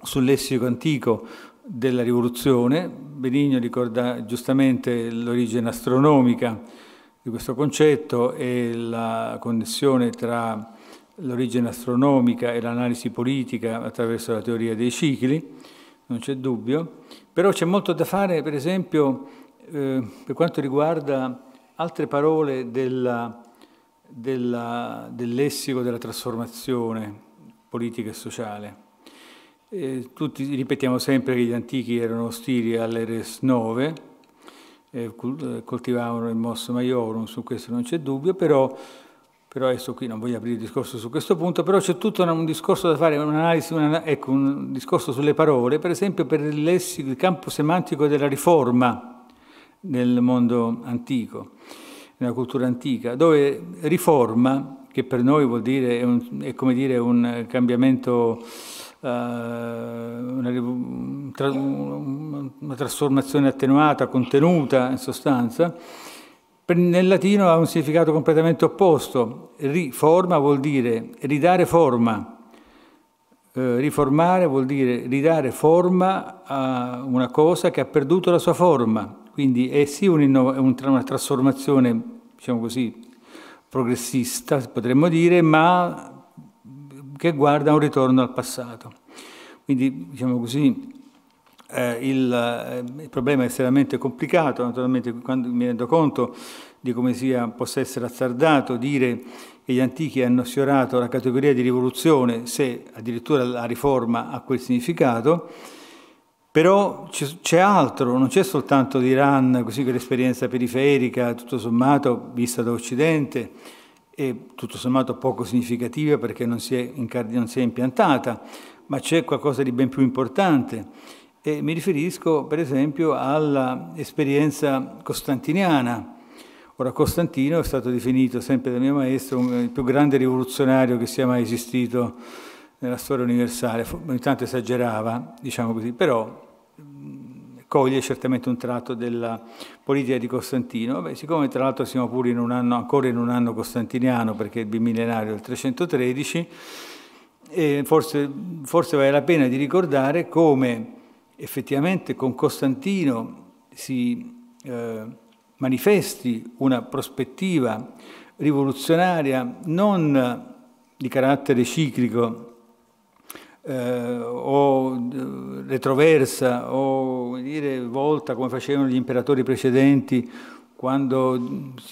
sul lessico antico della rivoluzione, Benigno ricorda giustamente l'origine astronomica di questo concetto e la connessione tra l'origine astronomica e l'analisi politica attraverso la teoria dei cicli, non c'è dubbio, però c'è molto da fare per esempio eh, per quanto riguarda altre parole della, della, del lessico della trasformazione politica e sociale. Eh, tutti ripetiamo sempre che gli antichi erano ostili alle res nove, eh, coltivavano il mosso maiorum, su questo non c'è dubbio, però, però, adesso qui non voglio aprire il discorso su questo punto, però c'è tutto un, un discorso da fare, un'analisi, una, ecco, un discorso sulle parole, per esempio per il, lessico, il campo semantico della riforma, nel mondo antico, nella cultura antica, dove riforma, che per noi vuol dire, è, un, è come dire un cambiamento, uh, una, una, trasformazione attenuata, contenuta in sostanza, nel latino ha un significato completamente opposto. Riforma vuol dire ridare forma, eh, riformare vuol dire ridare forma a una cosa che ha perduto la sua forma, quindi è sì una trasformazione, diciamo così, progressista, potremmo dire, ma che guarda un ritorno al passato. Quindi, diciamo così, eh, il, eh, il, problema è estremamente complicato, naturalmente quando mi rendo conto di come sia, possa essere azzardato dire che gli antichi hanno sfiorato la categoria di rivoluzione se addirittura la riforma ha quel significato, però c'è altro, non c'è soltanto l'Iran, così che l'esperienza periferica, tutto sommato, vista da Occidente, e tutto sommato poco significativa perché non si è, incard- non si è impiantata, ma c'è qualcosa di ben più importante. E mi riferisco per esempio all'esperienza costantiniana. Ora Costantino è stato definito sempre dal mio maestro il più grande rivoluzionario che sia mai esistito nella storia universale, ogni tanto esagerava, diciamo così, però coglie certamente un tratto della politica di Costantino. Beh, siccome tra l'altro siamo pure in anno, ancora in un anno costantiniano, perché il bimillenario è il 313, forse, forse vale la pena di ricordare come effettivamente con Costantino si eh, manifesti una prospettiva rivoluzionaria non di carattere ciclico eh, o eh, retroversa o dire, volta come facevano gli imperatori precedenti quando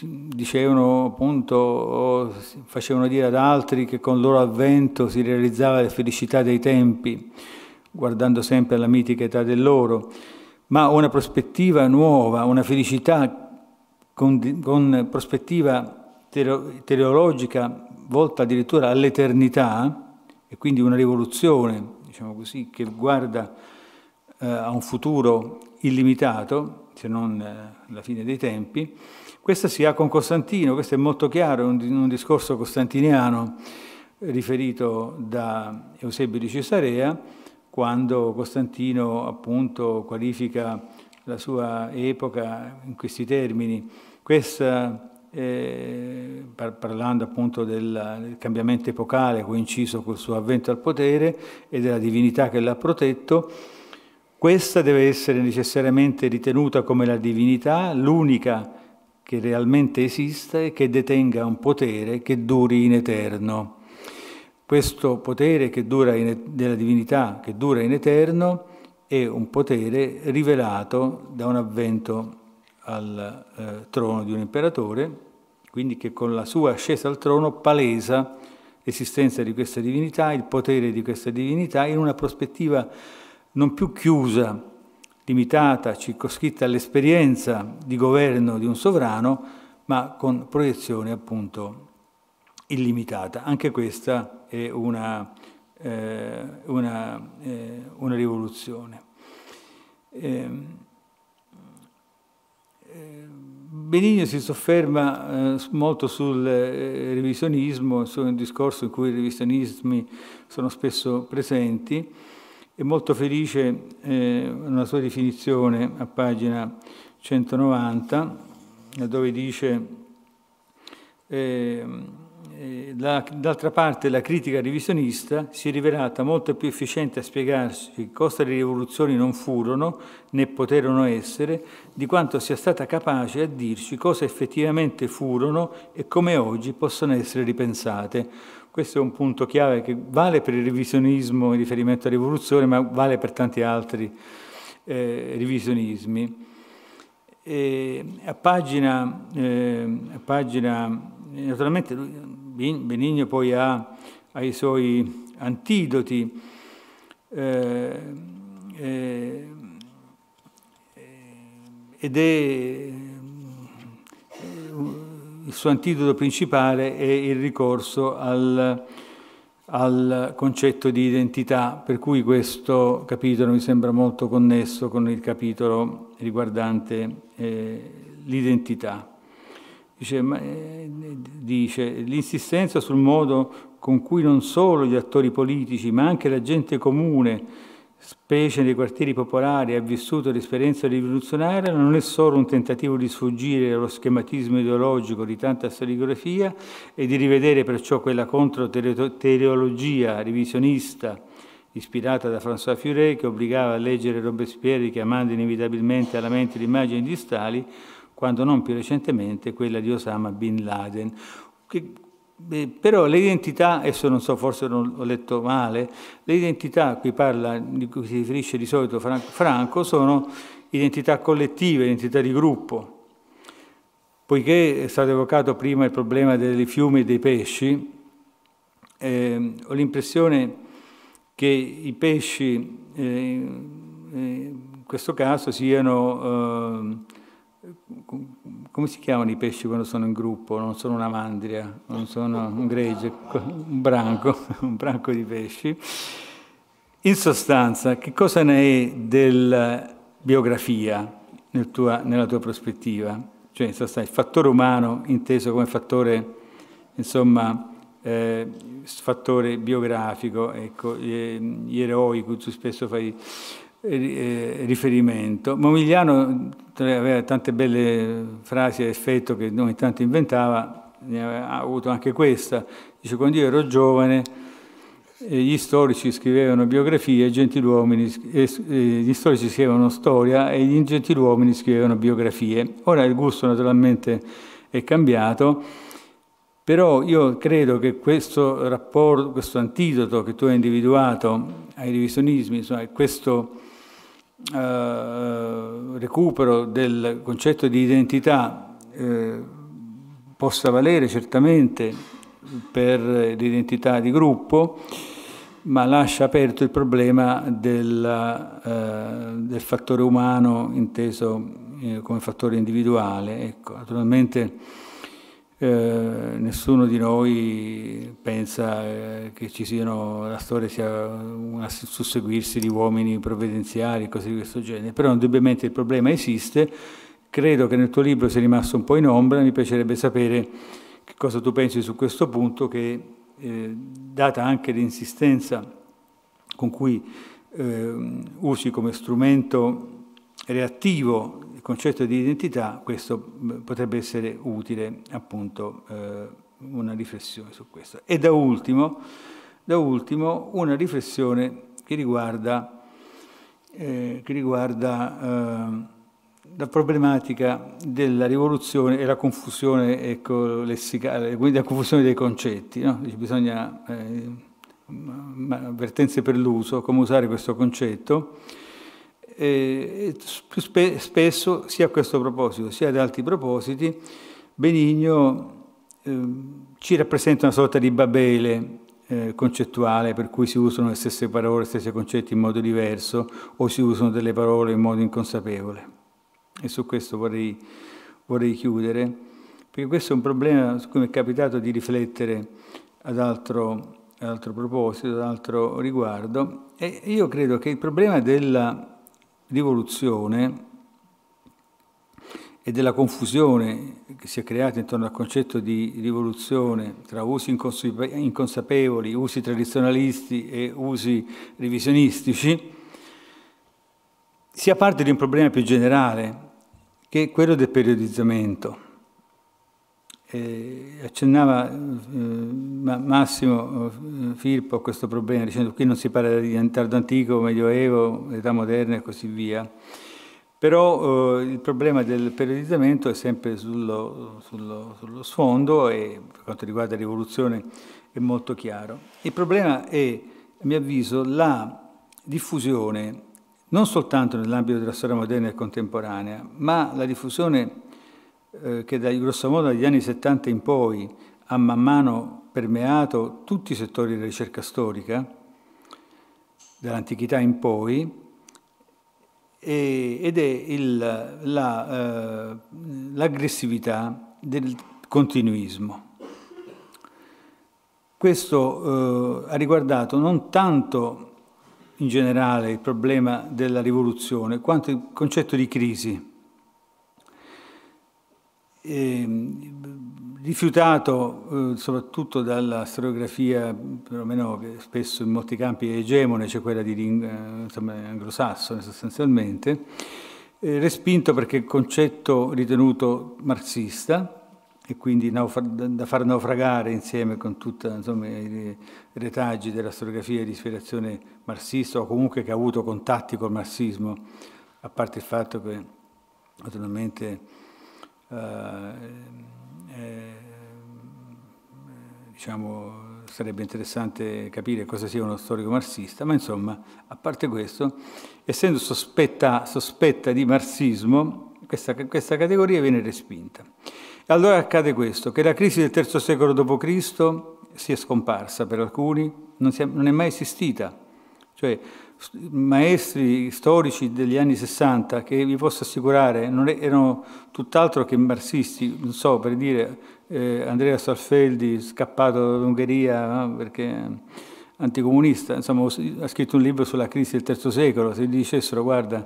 dicevano appunto o facevano dire ad altri che con il loro avvento si realizzava la felicità dei tempi, guardando sempre alla mitica età dell'oro, ma una prospettiva nuova, una felicità con, con prospettiva teleologica volta addirittura all'eternità, e quindi una rivoluzione, diciamo così, che guarda eh, a un futuro illimitato, se non eh, la fine dei tempi, questa si ha con Costantino, questo è molto chiaro, è un, un discorso costantiniano riferito da Eusebio di Cesarea, quando Costantino appunto qualifica la sua epoca in questi termini. Questa eh, par parlando appunto del, del, cambiamento epocale coinciso col suo avvento al potere e della divinità che l'ha protetto, questa deve essere necessariamente ritenuta come la divinità, l'unica che realmente esista e che detenga un potere che duri in eterno. Questo potere in, della divinità che dura in eterno è un potere rivelato da un avvento al eh, trono di un imperatore, quindi che con la sua ascesa al trono palesa l'esistenza di questa divinità, il potere di questa divinità, in una prospettiva non più chiusa, limitata, circoscritta all'esperienza di governo di un sovrano, ma con proiezione appunto illimitata. Anche questa è una, eh, una, eh, una rivoluzione. Eh, Benigno si sofferma eh, molto sul eh, revisionismo, su un discorso in cui i revisionismi sono spesso presenti, è molto felice eh, una sua definizione a pagina 190, dove dice ehm, eh, la, d'altra parte la critica revisionista si è rivelata molto più efficiente a spiegarsi cosa le rivoluzioni non furono né poterono essere, di quanto sia stata capace a dirci cosa effettivamente furono e come oggi possono essere ripensate. Questo è un punto chiave che vale per il revisionismo in riferimento alla rivoluzione, ma vale per tanti altri eh, revisionismi. E a pagina, eh, a pagina eh, naturalmente eh, Benigno poi ha, ha i suoi antidoti. Eh, eh, ed è eh, il suo antidoto principale è il ricorso al, al, concetto di identità, per cui questo capitolo mi sembra molto connesso con il capitolo riguardante eh, l'identità. Dice, ma, eh, dice l'insistenza sul modo con cui non solo gli attori politici, ma anche la gente comune, specie nei quartieri popolari, ha vissuto l'esperienza rivoluzionaria, non è solo un tentativo di sfuggire allo schematismo ideologico di tanta storiografia e di rivedere perciò quella controteoriologia revisionista ispirata da François Furet che obbligava a leggere Robespierre chiamando inevitabilmente alla mente l'immagine di Stalin, quando non più recentemente quella di Osama Bin Laden. Che, beh, però l'identità, adesso non so, forse ho letto male, l'identità a cui, parla, di cui si riferisce di solito Franco sono identità collettive, identità di gruppo. Poiché è stato evocato prima il problema dei fiumi e dei pesci, eh, ho l'impressione che i pesci eh, in eh, questo caso siano eh, come si chiamano i pesci quando sono in gruppo? Non sono una mandria, non sono un gregge, un branco, (laughs) un branco di pesci. In sostanza, che cosa ne è della biografia nel tua, nella tua prospettiva? Cioè, in sostanza, il fattore umano inteso come fattore, insomma, eh, fattore biografico, ecco, gli eroi cui tu spesso fai eh, riferimento. Momigliano aveva tante belle frasi a effetto che ogni tanto inventava, ne aveva avuto anche questa. Dice, quando io ero giovane, eh, gli storici scrivevano biografie, e gli storici scrivevano storia e gli gentiluomini scrivevano biografie. Ora il gusto naturalmente è cambiato, però io credo che questo rapporto, questo antidoto che tu hai individuato ai revisionismi, insomma, questo eh, recupero del concetto di identità eh, possa valere certamente per l'identità di gruppo, ma lascia aperto il problema del, eh, del fattore umano inteso eh, come fattore individuale. Ecco, naturalmente eh, nessuno di noi pensa eh, che siano, la storia sia un susseguirsi di uomini provvidenziali, e cose di questo genere, però indubbiamente il problema esiste. Credo che nel tuo libro sia rimasto un po' in ombra, mi piacerebbe sapere che cosa tu pensi su questo punto, che eh, data anche l'insistenza con cui ehm, usi come strumento reattivo concetto di identità questo mm, potrebbe essere utile appunto eh, una riflessione su questo. E da ultimo, da ultimo una riflessione che riguarda, eh, che riguarda eh, la problematica della rivoluzione e la confusione ecco, lessicale, eh, quindi la confusione dei concetti. No? Bisogna eh, avvertenze per l'uso, come usare questo concetto. E spe spesso, sia a questo proposito sia ad altri propositi, Benigno eh, ci rappresenta una sorta di Babele eh, concettuale, per cui si usano le stesse parole, gli stessi concetti in modo diverso o si usano delle parole in modo inconsapevole. E su questo vorrei, vorrei chiudere, perché questo è un problema su cui mi è capitato di riflettere ad altro, ad altro proposito, ad altro riguardo, e io credo che il problema della rivoluzione e della confusione che si è creata intorno al concetto di rivoluzione tra usi inconsapevoli, usi tradizionalisti e usi revisionistici, sia parte di un problema più generale, che è quello del periodizzamento. Eh, accennava eh, Massimo eh, Firpo a questo problema, dicendo che qui non si parla di antardo antico, medioevo, età moderna e così via. Però eh, il problema del periodizzamento è sempre sullo, sullo, sullo, sfondo e per quanto riguarda la rivoluzione è molto chiaro. Il problema è, a mio avviso, la diffusione non soltanto nell'ambito della storia moderna e contemporanea, ma la diffusione eh, che da, grossomodo dagli anni 70 in poi ha man mano permeato tutti i settori della ricerca storica, dall'antichità in poi, e, ed è il, la, eh, l'aggressività del continuismo. Questo eh, ha riguardato non tanto in generale il problema della rivoluzione, quanto il concetto di crisi. Ehm, rifiutato eh, soprattutto dalla storiografia, perlomeno che spesso in molti campi è egemone, cioè quella di, eh, insomma, anglosassone sostanzialmente, eh, respinto perché concetto ritenuto marxista, e quindi da far naufragare insieme con tutti i retaggi della storiografia di ispirazione marxista o comunque che ha avuto contatti col marxismo, a parte il fatto che naturalmente eh, eh, eh, diciamo, sarebbe interessante capire cosa sia uno storico marxista, ma insomma, a parte questo, essendo sospetta, sospetta di marxismo, questa, questa categoria viene respinta. E allora accade questo, che la crisi del III secolo d.C. sia scomparsa per alcuni, non è mai esistita. Cioè, maestri storici degli anni 60 che vi posso assicurare non erano tutt'altro che marxisti, non so per dire eh, Andrea Salfeldi scappato dall'Ungheria no? perché anticomunista, insomma ha scritto un libro sulla crisi del terzo secolo, se gli dicessero guarda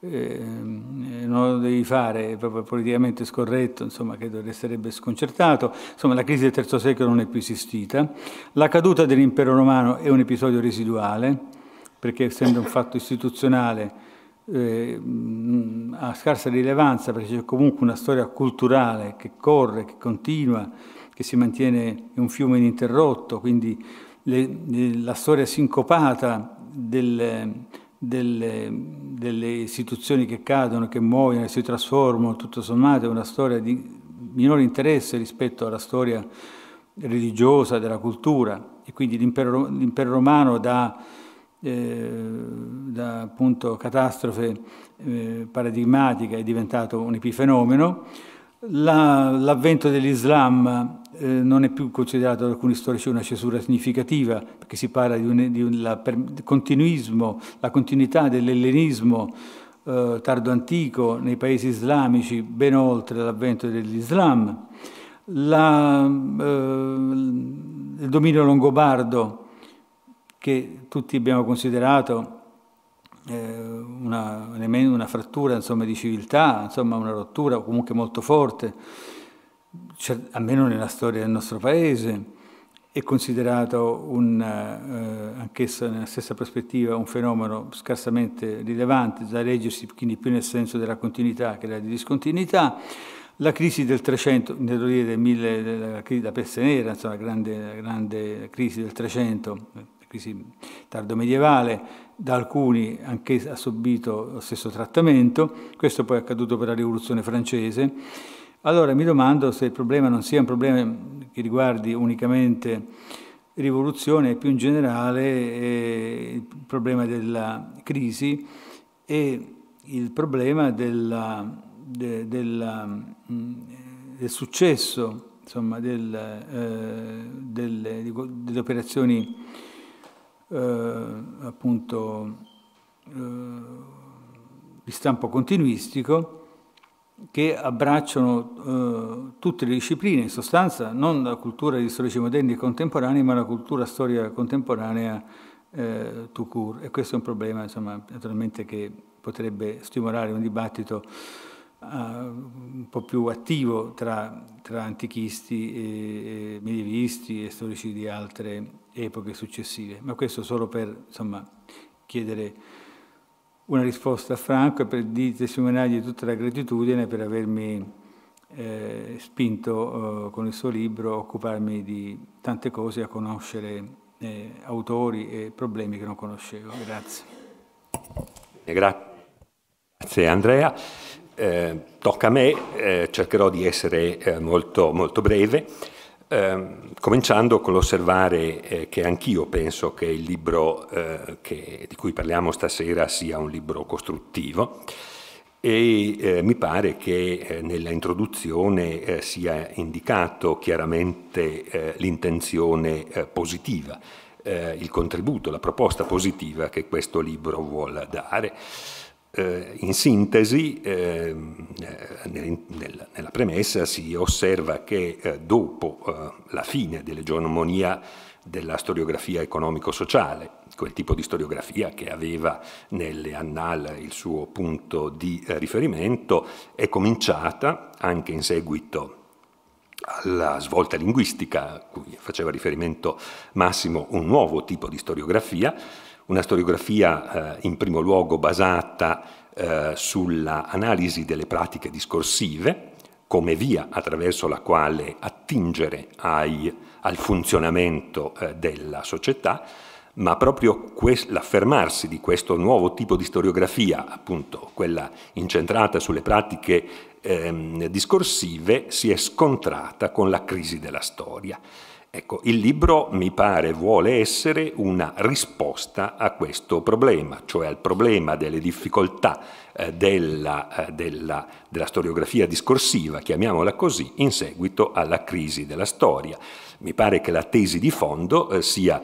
eh, non lo devi fare, è proprio politicamente scorretto, insomma, credo che sarebbe sconcertato. Insomma, la crisi del terzo secolo non è più esistita. La caduta dell'impero romano è un episodio residuale, perché essendo un fatto istituzionale eh, ha scarsa rilevanza perché c'è comunque una storia culturale che corre, che continua, che si mantiene un fiume ininterrotto, quindi le, le, la storia sincopata del, delle, delle, istituzioni che cadono, che muoiono, che si trasformano, tutto sommato è una storia di minore interesse rispetto alla storia religiosa, della cultura e quindi l'impero, l'impero romano da eh, da appunto, catastrofe eh, paradigmatica è diventato un epifenomeno, La, l'avvento dell'Islam eh, non è più considerato da alcuni storici una cesura significativa, perché si parla di un, di un la, continuismo, la continuità dell'ellenismo eh, tardo antico nei paesi islamici ben oltre l'avvento dell'Islam. La, eh, il dominio longobardo che tutti abbiamo considerato eh, una, una frattura insomma, di civiltà, insomma, una rottura comunque molto forte, cioè, almeno nella storia del nostro paese, è considerato un, eh, anch'esso nella stessa prospettiva un fenomeno scarsamente rilevante da leggersi quindi più nel senso della continuità che della discontinuità. La crisi del 300, del 1000, la peste nera, insomma, la grande, la grande crisi del 300, crisi tardo medievale, da alcuni anche ha subito lo stesso trattamento, questo poi è accaduto per la rivoluzione francese. Allora mi domando se il problema non sia un problema che riguardi unicamente rivoluzione più in generale eh, il problema della crisi e il problema della, de, della, mm, del successo insomma, del, eh, delle, delle operazioni eh, appunto eh, di stampo continuistico che abbracciano eh, tutte le discipline, in sostanza non la cultura di storici moderni e contemporanei, ma la cultura storia contemporanea eh, tout court. E questo è un problema insomma, naturalmente che potrebbe stimolare un dibattito eh, un po' più attivo tra, tra antichisti, e, e medievisti e storici di altre epoche successive, ma questo solo per insomma, chiedere una risposta a Franco e per di testimoniargli tutta la gratitudine per avermi eh, spinto eh, con il suo libro a occuparmi di tante cose, a conoscere eh, autori e problemi che non conoscevo. Grazie. Eh, grazie Andrea. Eh, tocca a me, eh, cercherò di essere molto, molto breve. Ehm, cominciando con l'osservare eh, che anch'io penso che il libro eh, che, di cui parliamo stasera sia un libro costruttivo e eh, mi pare che eh, nella introduzione eh, sia indicato chiaramente l'intenzione positiva, il contributo, la proposta positiva che questo libro vuole dare. Eh, in sintesi, ehm, nella premessa si osserva che eh, dopo eh, la fine dell'egemonia della storiografia economico-sociale, quel tipo di storiografia che aveva nelle annal il suo punto di riferimento, è cominciata anche in seguito alla svolta linguistica a cui faceva riferimento Massimo un nuovo tipo di storiografia una storiografia eh, in primo luogo basata eh, sull'analisi delle pratiche discorsive come via attraverso la quale attingere ai, al funzionamento eh, della società, ma proprio l'affermarsi di questo nuovo tipo di storiografia, appunto quella incentrata sulle pratiche ehm, discorsive, si è scontrata con la crisi della storia. Ecco, il libro mi pare vuole essere una risposta a questo problema, cioè al problema delle difficoltà eh, della, eh, della, della, storiografia discorsiva, chiamiamola così, in seguito alla crisi della storia. Mi pare che la tesi di fondo eh, sia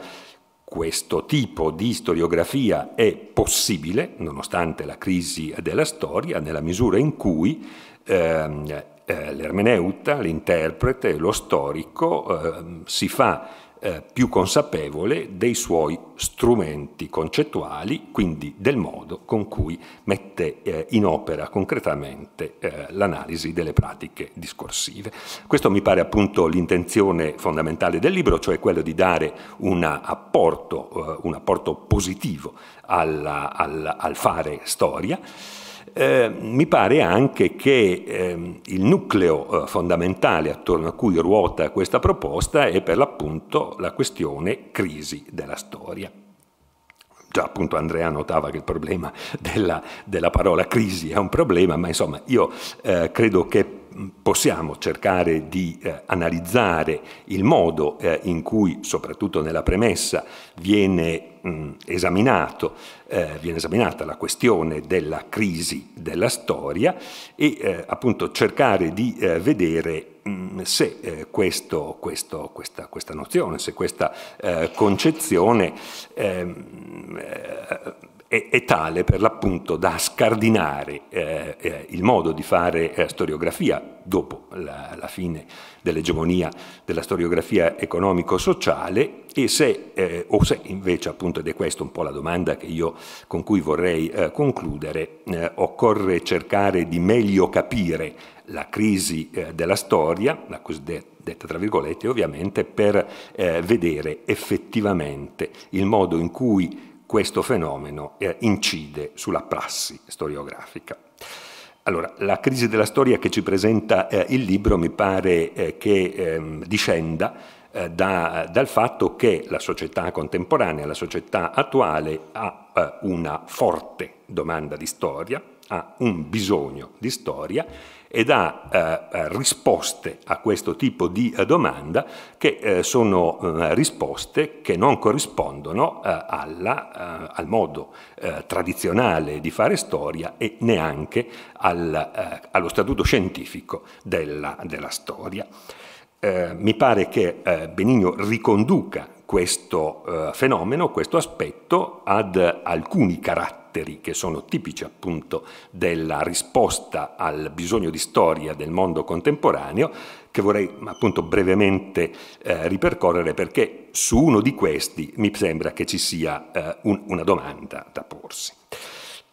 questo tipo di storiografia è possibile, nonostante la crisi della storia, nella misura in cui ehm, eh, l'ermeneuta, l'interprete, lo storico eh, si fa eh, più consapevole dei suoi strumenti concettuali, quindi del modo con cui mette eh, in opera concretamente eh, l'analisi delle pratiche discorsive. Questo mi pare appunto l'intenzione fondamentale del libro, cioè quello di dare un apporto, eh, un apporto positivo alla, alla, al fare storia. Eh, mi pare anche che eh, il nucleo eh, fondamentale attorno a cui ruota questa proposta è per l'appunto la questione crisi della storia. Già appunto Andrea notava che il problema (laughs) della, della parola crisi è un problema, ma insomma io eh, credo che possiamo cercare di eh, analizzare il modo eh, in cui, soprattutto nella premessa, viene, mh, esaminato, eh, viene esaminata la questione della crisi della storia e eh, appunto cercare di eh, vedere Mm, se eh, questo, questo, questa, questa, nozione, se questa eh, concezione ehm, eh, è, è, tale per l'appunto da scardinare eh, eh, il modo di fare eh, storiografia dopo la, la fine dell'egemonia della storiografia economico-sociale e se, o se invece appunto, ed è questa un po' la domanda io, con cui vorrei concludere, occorre cercare di meglio capire la crisi eh, della storia, la cosiddetta tra virgolette ovviamente, per eh, vedere effettivamente il modo in cui questo fenomeno eh, incide sulla prassi storiografica. Allora, la crisi della storia che ci presenta eh, il libro mi pare eh, che ehm, discenda eh, da, dal fatto che la società contemporanea, la società attuale ha una forte domanda di storia, ha un bisogno di storia e dà eh, eh, risposte a questo tipo di eh, domanda che eh, sono eh, risposte che non corrispondono alla, al modo tradizionale di fare storia e neanche al, allo statuto scientifico della, della storia. mi pare che Benigno riconduca questo fenomeno, questo aspetto ad alcuni caratteri caratteri che sono tipici appunto della risposta al bisogno di storia del mondo contemporaneo, che vorrei appunto brevemente eh, ripercorrere perché su uno di questi mi sembra che ci sia eh, un, una domanda da porsi.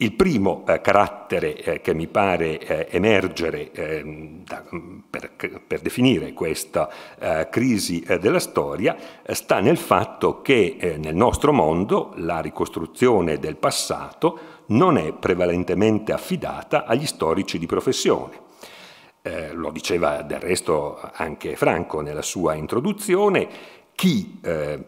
Il primo eh, carattere eh, che mi pare eh, emergere ehm, da, per, per, definire questa eh, crisi eh, della storia eh, sta nel fatto che nel nostro mondo la ricostruzione del passato non è prevalentemente affidata agli storici di professione. lo diceva del resto anche Franco nella sua introduzione, chi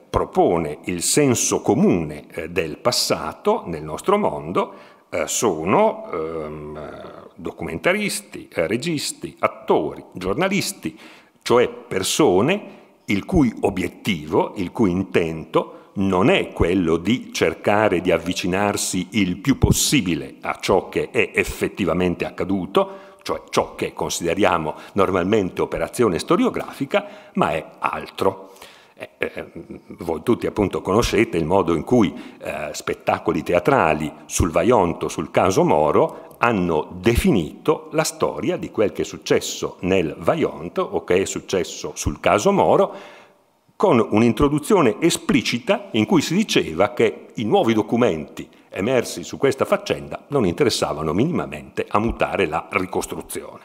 propone il senso comune del passato nel nostro mondo eh, sono ehm, documentaristi, eh, registi, attori, giornalisti, cioè persone il cui obiettivo, il cui intento non è quello di cercare di avvicinarsi il più possibile a ciò che è effettivamente accaduto, cioè ciò che consideriamo normalmente operazione storiografica, ma è altro. Eh, eh, eh, voi tutti appunto conoscete il modo in cui eh, spettacoli teatrali sul Vaionto, sul caso Moro, hanno definito la storia di quel che è successo nel Vaionto o che è successo sul caso Moro, con un'introduzione esplicita in cui si diceva che i nuovi documenti emersi su questa faccenda non interessavano minimamente a mutare la ricostruzione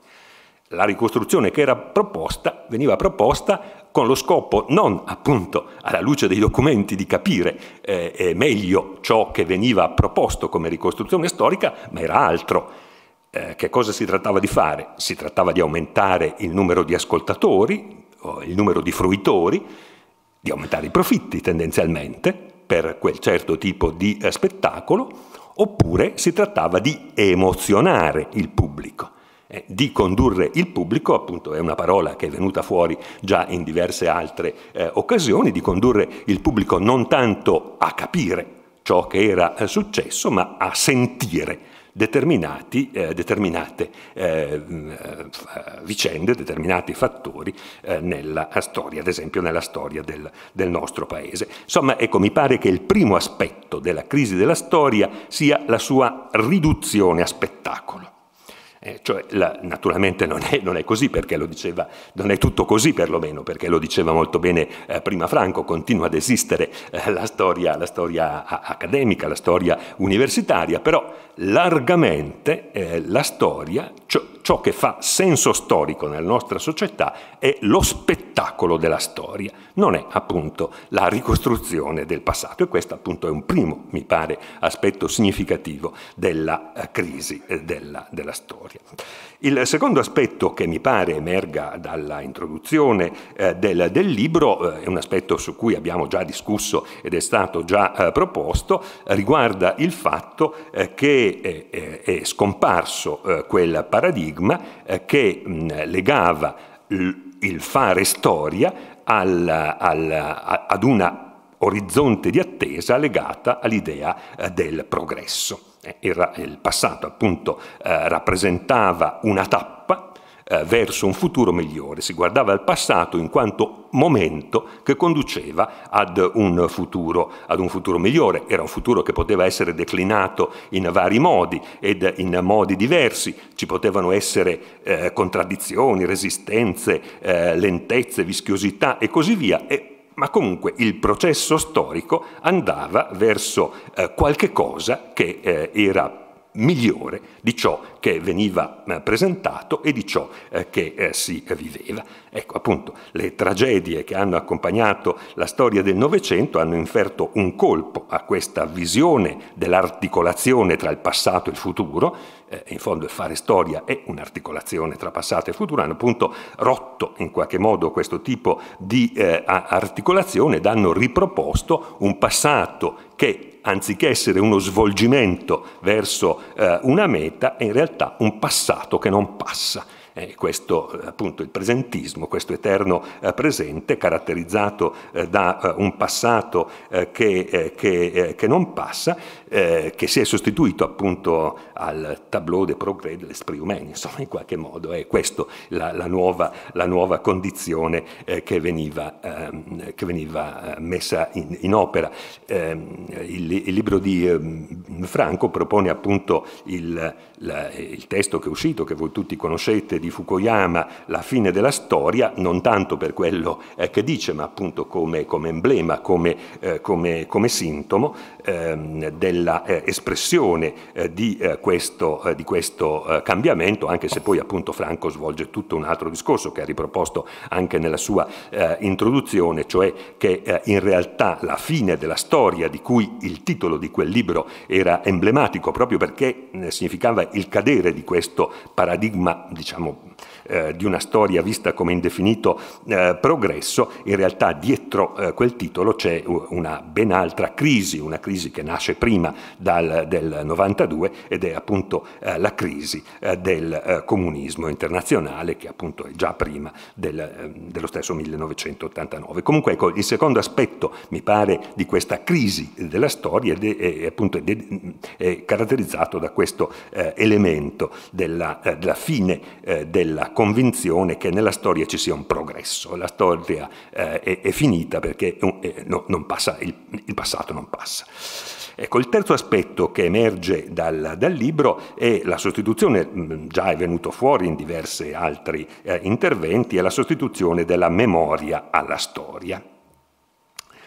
la ricostruzione che era proposta veniva proposta con lo scopo non appunto alla luce dei documenti di capire eh, eh, meglio ciò che veniva proposto come ricostruzione storica, ma era altro. Eh, che cosa si trattava di fare? Si trattava di aumentare il numero di ascoltatori, il numero di fruitori, di aumentare i profitti tendenzialmente per quel certo tipo di eh, spettacolo, oppure si trattava di emozionare il pubblico eh, di condurre il pubblico, appunto è una parola che è venuta fuori già in diverse altre eh, occasioni, di condurre il pubblico non tanto a capire ciò che era eh, successo, ma a sentire eh, determinate eh, mm, vicende, determinati fattori nella storia, ad esempio nella storia del, del nostro paese. Insomma, ecco, mi pare che il primo aspetto della crisi della storia sia la sua riduzione a spettacolo eh, cioè, la, naturalmente non è, non è, così perché lo diceva, non è tutto così perlomeno, perché lo diceva molto bene eh, prima Franco, continua ad esistere eh, la storia, la storia accademica, la storia universitaria, però largamente eh, la storia, ciò, ciò che fa senso storico nella nostra società è lo spettacolo della storia, non è appunto la ricostruzione del passato e questo appunto è un primo, mi pare, aspetto significativo della eh, crisi eh, della, della storia anche. Il secondo aspetto che mi pare emerga dalla introduzione eh, del, del, libro eh, è un aspetto su cui abbiamo già discusso ed è stato già eh, proposto, riguarda il fatto eh, che eh, eh, è, scomparso quel paradigma che mh, legava il fare storia al, al, a, ad una orizzonte di attesa legata all'idea del progresso. Eh, il, il passato appunto eh, rappresentava una tappa eh, verso un futuro migliore, si guardava al passato in quanto momento che conduceva ad un, futuro, ad un futuro migliore, era un futuro che poteva essere declinato in vari modi ed in modi diversi, ci potevano essere eh, contraddizioni, resistenze, eh, lentezze, vischiosità e così via. E ma comunque il processo storico andava verso eh, qualche cosa che eh, era migliore di ciò che veniva eh, presentato e di ciò eh, che eh, si viveva. Ecco, appunto, le tragedie che hanno accompagnato la storia del Novecento hanno inferto un colpo a questa visione dell'articolazione tra il passato e il futuro, in fondo il fare storia è un'articolazione tra passato e futuro, hanno appunto rotto in qualche modo questo tipo di articolazione ed hanno riproposto un passato che anziché essere uno svolgimento verso eh, una meta, è in realtà un passato che non passa eh, questo eh, appunto il presentismo, questo eterno eh, presente caratterizzato eh, da eh, un passato eh, che, che, che, non passa, che si è sostituito appunto al tableau de progrès l'esprit humain, insomma in qualche modo è questa la, la, nuova, la nuova condizione che veniva, ehm, che veniva messa in, in opera. Ehm, il, il, libro di ehm, Franco propone appunto il, la, il testo che è uscito, che voi tutti conoscete, di Fukuyama la fine della storia, non tanto per quello eh, che dice, ma appunto come, come emblema, come, eh, come, come sintomo ehm, dell'espressione eh, eh, eh, eh, di, questo, di questo cambiamento, anche se poi appunto Franco svolge tutto un altro discorso che ha riproposto anche nella sua introduzione, cioè che in realtà la fine della storia di cui il titolo di quel libro era emblematico proprio perché significava il cadere di questo paradigma, diciamo, gefunden. Eh, di una storia vista come indefinito eh, progresso, in realtà dietro eh, quel titolo c'è una ben altra crisi, una crisi che nasce prima dal, del 92 ed è appunto eh, la crisi eh, del comunismo internazionale che appunto è già prima del, dello stesso 1989. Comunque ecco, il secondo aspetto mi pare di questa crisi della storia ed è, è appunto è, è caratterizzato da questo elemento della, della fine della convinzione che nella storia ci sia un progresso, la storia eh, è, è, finita perché eh, no, passa, il, il passato non passa. Ecco, il terzo aspetto che emerge dal, dal, libro è la sostituzione, mm, già è venuto fuori in diversi altri eh, interventi, è la sostituzione della memoria alla storia.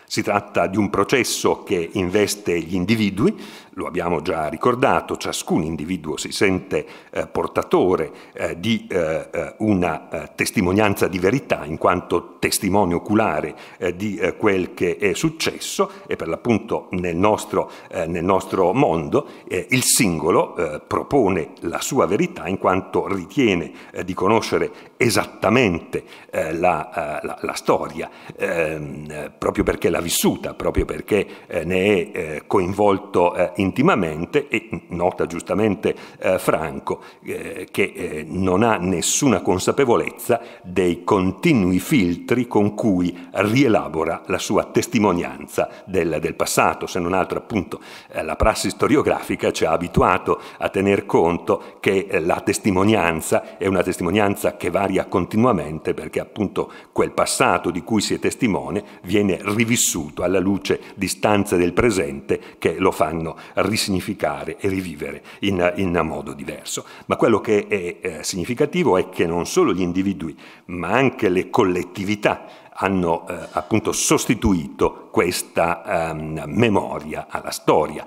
Si tratta di un processo che investe gli individui, lo abbiamo già ricordato, ciascun individuo si sente eh, portatore eh, di eh, eh una eh, testimonianza di verità in quanto testimone oculare eh, di quel che è successo e per l'appunto nel nostro, nel nostro mondo il singolo propone la sua verità in quanto ritiene di conoscere esattamente eh, la, eh, la, la, storia, ehm, proprio perché l'ha vissuta, proprio perché eh, ne è eh, coinvolto eh, intimamente e nota giustamente eh, Franco che non ha nessuna consapevolezza dei continui filtri con cui rielabora la sua testimonianza del, del passato, se non altro appunto la prassi storiografica ci ha abituato a tener conto che la testimonianza è una testimonianza che va varia continuamente perché appunto quel passato di cui si è testimone viene rivissuto alla luce di stanze del presente che lo fanno risignificare e rivivere in, in modo diverso. Ma quello che è eh, significativo è che non solo gli individui ma anche le collettività hanno eh, appunto sostituito questa ehm, memoria alla storia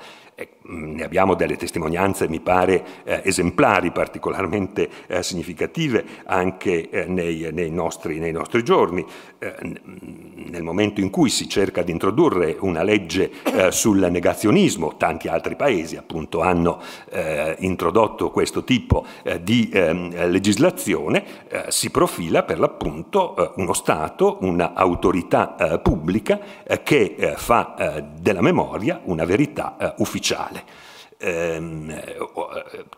Mm, ne abbiamo delle testimonianze, mi pare, eh, esemplari, particolarmente eh, significative anche eh, nei, nei, nostri, nei, nostri, giorni. Eh, mm, nel momento in cui si cerca di introdurre una legge eh, sul negazionismo, tanti altri paesi appunto hanno eh, introdotto questo tipo di ehm, legislazione, si profila per l'appunto uno Stato, un'autorità pubblica che fa della memoria una verità ufficiale totale ehm, eh,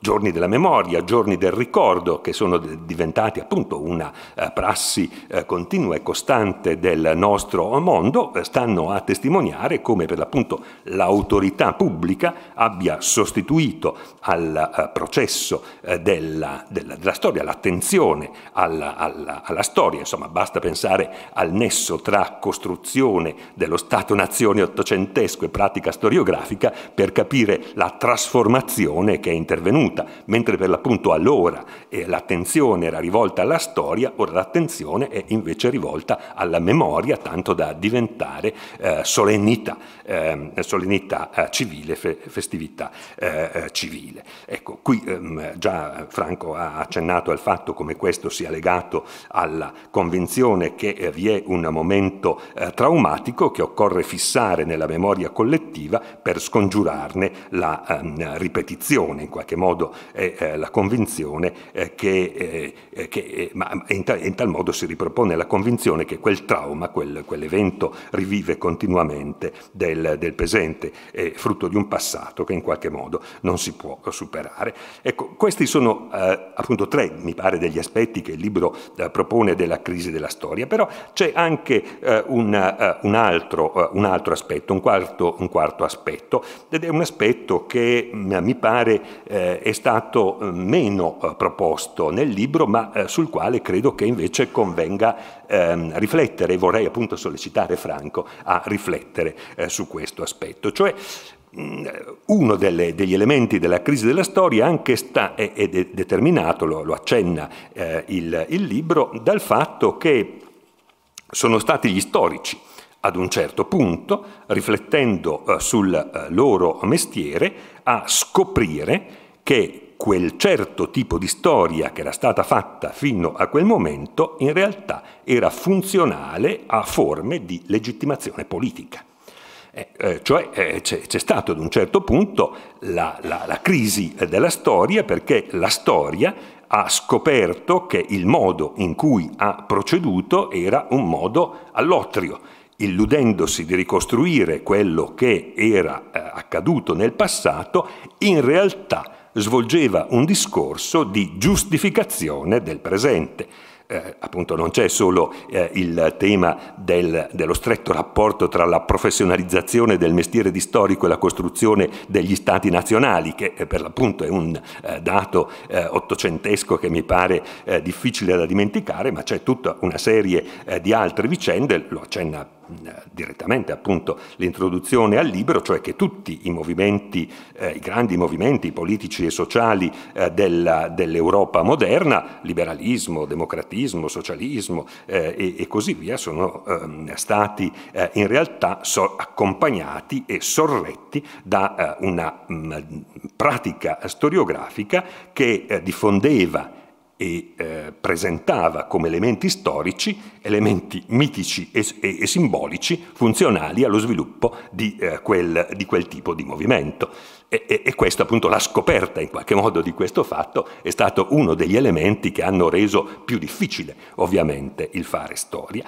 giorni della memoria, giorni del ricordo, che sono diventati appunto una eh, prassi eh, continua e costante del nostro mondo, eh, stanno a testimoniare come per l'appunto l'autorità pubblica abbia sostituito al eh, processo della, della, della, storia l'attenzione alla, alla, alla storia, insomma basta pensare al nesso tra costruzione dello Stato-nazione ottocentesco e pratica storiografica per capire la trasformazione trasformazione che è intervenuta, mentre per l'appunto allora eh, l'attenzione era rivolta alla storia, ora l'attenzione è invece rivolta alla memoria, tanto da diventare eh, solennità, ehm, eh, solennità civile, fe- festività eh, eh, civile. Ecco, qui ehm, già Franco ha accennato al fatto come questo sia legato alla convinzione che eh, vi è un momento traumatico che occorre fissare nella memoria collettiva per scongiurarne la ehm, ripetizione, in qualche modo è eh, la convinzione eh, che, eh, che in, ta in, tal modo si ripropone la convinzione che quel trauma, quel, quell'evento rivive continuamente del, del presente, frutto di un passato che in qualche modo non si può superare. Ecco, questi sono eh, appunto tre, mi pare, degli aspetti che il libro eh, propone della crisi della storia, però c'è anche eh, un, un, altro, un, altro, aspetto, un quarto, un quarto aspetto, ed è un aspetto che mi pare eh, è stato eh, meno eh, proposto nel libro, ma sul quale credo che invece convenga ehm, riflettere e vorrei appunto sollecitare Franco a riflettere su questo aspetto. Cioè, uno delle, degli elementi della crisi della storia anche sta, è, è determinato, lo, lo accenna eh, il, il, libro, dal fatto che sono stati gli storici ad un certo punto, riflettendo eh, sul eh, loro mestiere, a scoprire che quel certo tipo di storia che era stata fatta fino a quel momento in realtà era funzionale a forme di legittimazione politica. Eh, eh, cioè eh, c'è, stata ad un certo punto la, la, la crisi della storia perché la storia ha scoperto che il modo in cui ha proceduto era un modo all'otrio, illudendosi di ricostruire quello che era eh, accaduto nel passato, in realtà svolgeva un discorso di giustificazione del presente. Eh, appunto non c'è solo eh, il tema del, dello stretto rapporto tra la professionalizzazione del mestiere di storico e la costruzione degli stati nazionali, che eh, per l'appunto è un eh, dato eh, ottocentesco che mi pare difficile da dimenticare, ma c'è tutta una serie di altre vicende, lo accenna direttamente appunto l'introduzione al libro, cioè che tutti i movimenti, eh, i grandi movimenti politici e sociali eh, della, dell'Europa moderna, liberalismo, democratismo, socialismo eh, e, e, così via, sono ehm, stati eh, in realtà so- accompagnati e sorretti da eh, una mh, pratica storiografica che eh, diffondeva e eh, presentava come elementi storici elementi mitici e, e, e simbolici funzionali allo sviluppo di, eh, quel, di, quel, tipo di movimento. E, e, e questa appunto la scoperta in qualche modo di questo fatto è stato uno degli elementi che hanno reso più difficile ovviamente il fare storia.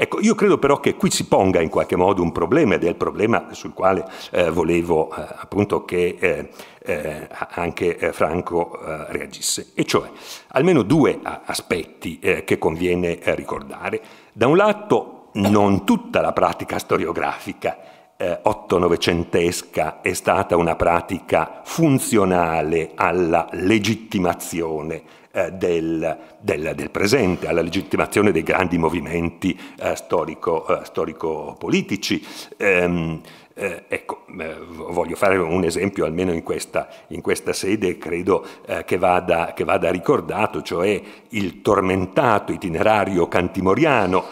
Ecco, io credo però che qui si ponga in qualche modo un problema ed è il problema sul quale eh, volevo eh, appunto che eh, eh anche eh, Franco eh, reagisse, e cioè almeno due aspetti che conviene ricordare. Da un lato non tutta la pratica storiografica eh, 8-novecentesca è stata una pratica funzionale alla legittimazione eh, del, del, del, presente, alla legittimazione dei grandi movimenti eh, eh storico-politici. Ehm, eh, ecco, eh, voglio fare un esempio almeno in questa, in questa sede, credo eh, che, vada, che, vada, ricordato, cioè il tormentato itinerario cantimoriano,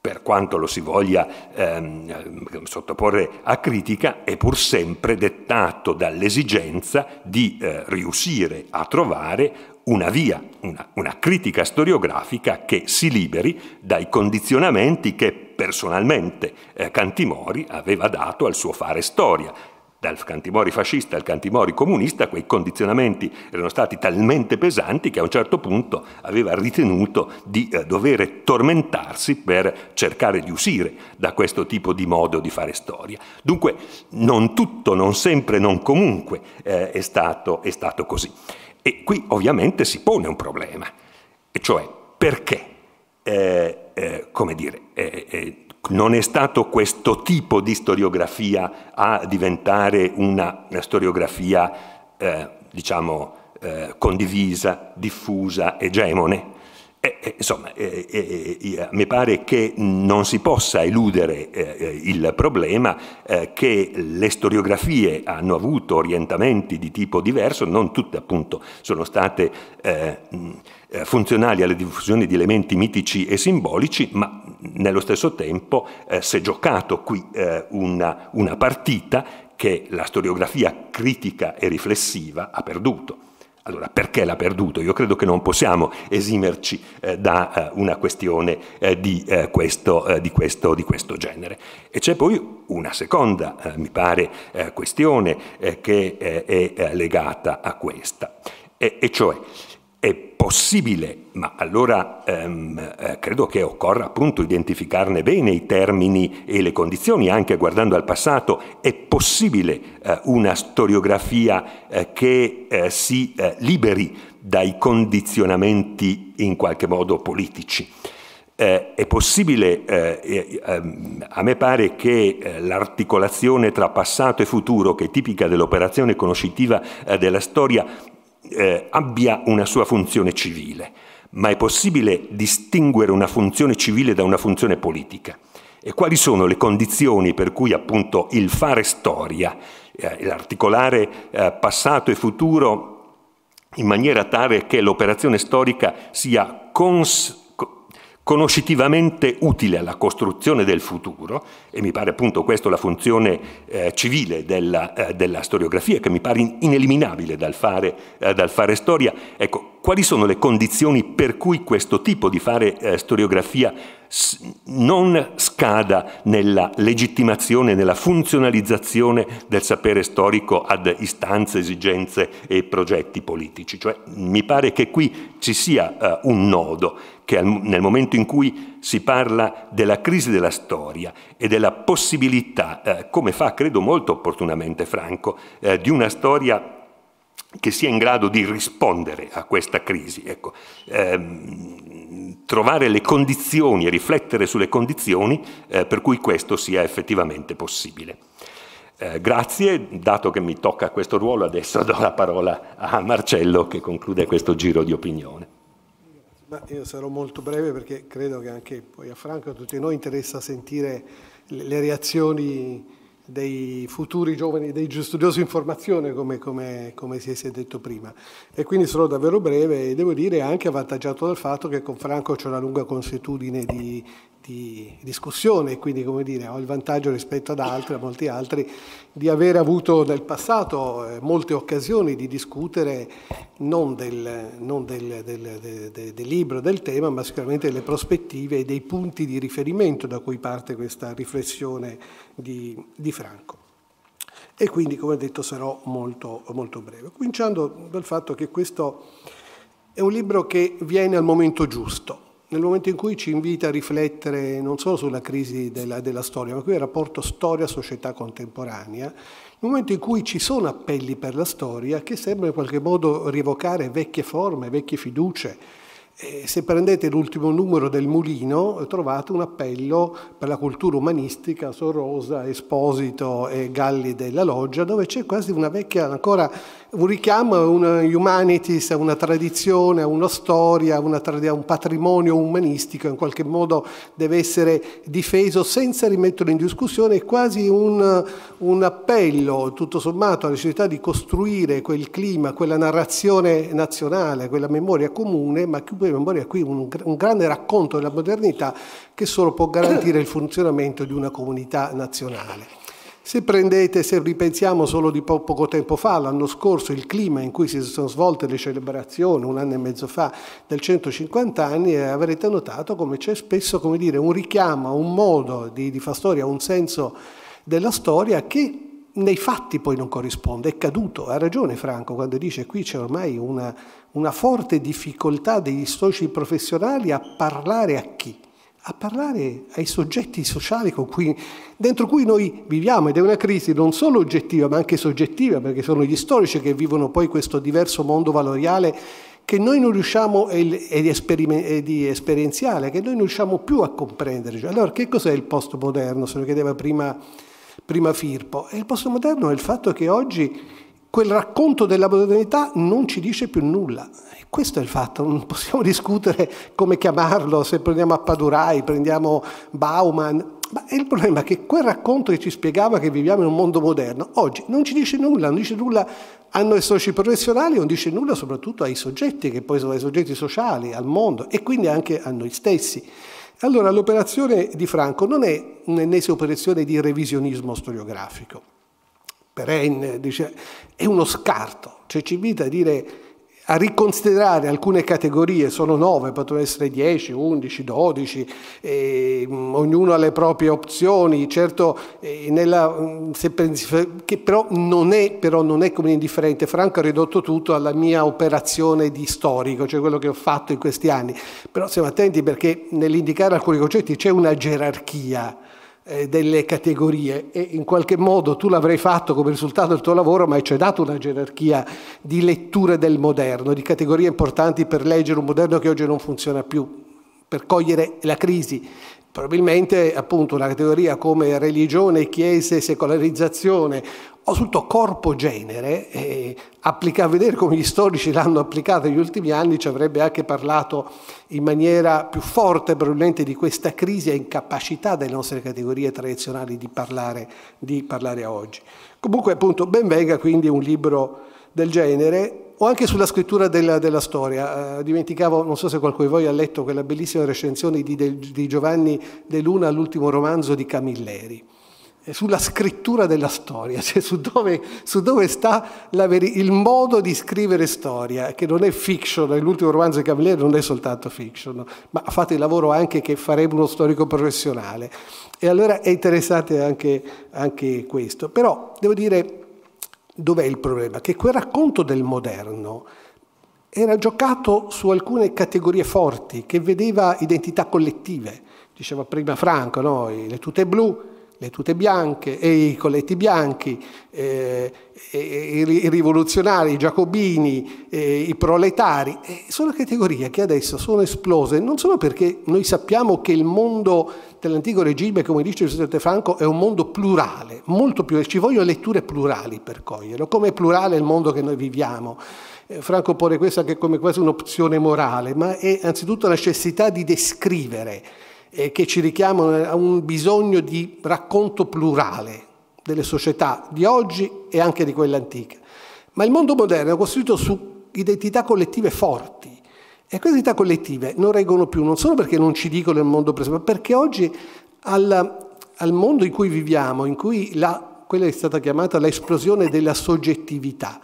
per quanto lo si voglia ehm, ehm sottoporre a critica, è pur sempre dettato dall'esigenza di eh, riuscire a trovare una via, una, una critica storiografica che si liberi dai condizionamenti che personalmente eh, Cantimori aveva dato al suo fare storia, dal Cantimori fascista al Cantimori comunista, quei condizionamenti erano stati talmente pesanti che a un certo punto aveva ritenuto di eh, dover tormentarsi per cercare di uscire da questo tipo di modo di fare storia. Dunque non tutto, non sempre, non comunque eh, è, stato, è stato così. E qui ovviamente si pone un problema, e cioè perché eh, eh, come dire, eh, eh non è stato questo tipo di storiografia a diventare una, una storiografia, eh, diciamo, eh, condivisa, diffusa, egemone? Eh, eh, insomma, eh, eh, eh, mi pare che non si possa eludere il problema che le storiografie hanno avuto orientamenti di tipo diverso, non tutte appunto sono state funzionali alla diffusione di elementi mitici e simbolici, ma nello stesso tempo si è giocato qui una, una partita che la storiografia critica e riflessiva ha perduto. Allora, perché l'ha perduto? Io credo che non possiamo esimerci eh, da eh, una questione eh, di, eh, questo, eh, di, questo, di, questo, genere. E c'è poi una seconda, eh, mi pare, questione che è legata a questa, e, e cioè è possibile, ma allora ehm, eh, credo che occorra appunto identificarne bene i termini e le condizioni, anche guardando al passato, è possibile eh, una storiografia eh, che eh, si eh, liberi dai condizionamenti in qualche modo politici. Eh, è possibile, eh, eh, a me pare che eh, l'articolazione tra passato e futuro, che è tipica dell'operazione conoscitiva della storia, eh, abbia una sua funzione civile, ma è possibile distinguere una funzione civile da una funzione politica. E quali sono le condizioni per cui appunto il fare storia, eh, l'articolare eh, passato e futuro in maniera tale che l'operazione storica sia cons conoscitivamente utile alla costruzione del futuro, e mi pare appunto questa la funzione eh, civile della, eh, della, storiografia, che mi pare ineliminabile dal fare, eh, dal fare storia, ecco, quali sono le condizioni per cui questo tipo di fare eh, storiografia non scada nella legittimazione, nella funzionalizzazione del sapere storico ad istanze, esigenze e progetti politici. Cioè, mi pare che qui ci sia eh, un nodo che nel momento in cui si parla della crisi della storia e della possibilità, eh, come fa credo molto opportunamente Franco, eh, di una storia che sia in grado di rispondere a questa crisi. Ecco, ehm, trovare le condizioni e riflettere sulle condizioni eh, per cui questo sia effettivamente possibile. Eh, grazie, dato che mi tocca questo ruolo, adesso do la parola a Marcello che conclude questo giro di opinione. Ma io sarò molto breve perché credo che anche poi a Franco e a tutti noi interessa sentire le reazioni dei futuri giovani, dei studiosi in formazione, come, come, come, si è detto prima. E quindi sono davvero breve e devo dire anche avvantaggiato dal fatto che con Franco c'è una lunga consuetudine di, di discussione, quindi come dire, ho il vantaggio rispetto ad altri, a molti altri, di aver avuto nel passato eh, molte occasioni di discutere non del, non del, del, del libro, del tema, ma sicuramente delle prospettive e dei punti di riferimento da cui parte questa riflessione di, di Franco e quindi come detto sarò molto, molto, breve. Cominciando dal fatto che questo è un libro che viene al momento giusto, nel momento in cui ci invita a riflettere non solo sulla crisi della, della storia, ma qui il rapporto storia-società contemporanea, nel momento in cui ci sono appelli per la storia che sembrano in qualche modo rievocare vecchie forme, vecchie fiducie, se prendete l'ultimo numero del Mulino trovate un appello per la cultura umanistica, Sorosa, Esposito e Galli della Loggia, dove c'è quasi una vecchia ancora un richiamo a una humanities, a una tradizione, a una storia, a, una a un patrimonio umanistico, in qualche modo deve essere difeso senza rimetterlo in discussione, è quasi un, un appello tutto sommato alla società di costruire quel clima, quella narrazione nazionale, quella memoria comune, ma più che memoria qui un, un grande racconto della modernità che solo può garantire il funzionamento di una comunità nazionale. Se prendete, se ripensiamo solo di po poco tempo fa, l'anno scorso, il clima in cui si sono svolte le celebrazioni, un anno e mezzo fa, del 150 anni, eh, avrete notato come c'è spesso come dire, un richiamo, un modo di, di far storia, un senso della storia che nei fatti poi non corrisponde, è caduto, ha ragione Franco quando dice qui c'è ormai una, una forte difficoltà degli storici professionali a parlare a chi a parlare ai soggetti sociali cui, dentro cui noi viviamo ed è una crisi non solo oggettiva ma anche soggettiva perché sono gli storici che vivono poi questo diverso mondo valoriale che noi non riusciamo, e di esperienziale, che noi non riusciamo più a comprendere. Cioè, allora che cos'è il postmoderno? Se lo chiedeva prima, prima Firpo. E il postmoderno è il fatto che oggi quel racconto della modernità non ci dice più nulla. E questo è il fatto, non possiamo (laughs) discutere come chiamarlo, se prendiamo Appadurai, prendiamo Bauman. Ma il problema è che quel racconto che ci spiegava che viviamo in un mondo moderno, oggi non ci dice nulla, non dice nulla a noi soci professionali, non dice nulla soprattutto ai soggetti, che poi sono i soggetti sociali, al mondo e quindi anche a noi stessi. Allora l'operazione di Franco non è un'ennesima operazione di revisionismo storiografico perenne, dice, è uno scarto. Cioè ci invita a, dire, a riconsiderare alcune categorie, sono nove, potrebbero essere dieci, undici, dodici, mm, ognuno ha le proprie opzioni, certo, eh, nella, mm, pensi, che però non, è, però non è come indifferente. Franco ha ridotto tutto alla mia operazione di storico, cioè quello che ho fatto in questi anni. Però siamo attenti perché nell'indicare alcuni concetti c'è una gerarchia eh, delle categorie e in qualche modo tu l'avrai fatto come risultato del tuo lavoro, ma ci hai cioè dato una gerarchia di letture del moderno, di categorie importanti per leggere un moderno che oggi non funziona più, per cogliere la crisi. Probabilmente appunto una categoria come religione, chiese, secolarizzazione sul tuo corpo genere, eh, applica, a vedere come gli storici l'hanno applicata negli ultimi anni, ci avrebbe anche parlato in maniera più forte probabilmente di questa crisi e incapacità delle nostre categorie tradizionali di parlare, di parlare a oggi. Comunque appunto benvenga quindi un libro del genere o anche sulla scrittura della, della storia. Eh, dimenticavo, non so se qualcuno di voi ha letto quella bellissima recensione di, di Giovanni De Luna all'ultimo romanzo di Camilleri eh, sulla scrittura della storia, (laughs) cioè su dove, su dove sta veri- il modo di scrivere storia, che non è fiction, l'ultimo romanzo di Cavaliere non è soltanto fiction, ma fate il lavoro anche che farebbe uno storico professionale. E allora è interessante anche, anche questo. Però devo dire, dov'è il problema? Che quel racconto del moderno era giocato su alcune categorie forti, che vedeva identità collettive. Diceva prima Franco, no? le tute blu, le tute bianche e i colletti bianchi, eh, i, i rivoluzionari, i giacobini, eh, i proletari, eh, sono categorie che adesso sono esplose non solo perché noi sappiamo che il mondo dell'antico regime, come dice Giuseppe Franco, è un mondo plurale, molto più, ci vogliono letture plurali per coglierlo, come è plurale il mondo che noi viviamo. Eh, Franco pone questa che come quasi un'opzione morale, ma è anzitutto la necessità di descrivere eh, che ci richiamano a un bisogno di racconto plurale delle società di oggi e anche di quelle antiche. Ma il mondo moderno è costruito su identità collettive forti. E queste identità collettive non reggono più, non solo perché non ci dicono il mondo presente, ma perché oggi al, al, mondo in cui viviamo, in cui la, quella è stata chiamata l'esplosione della soggettività,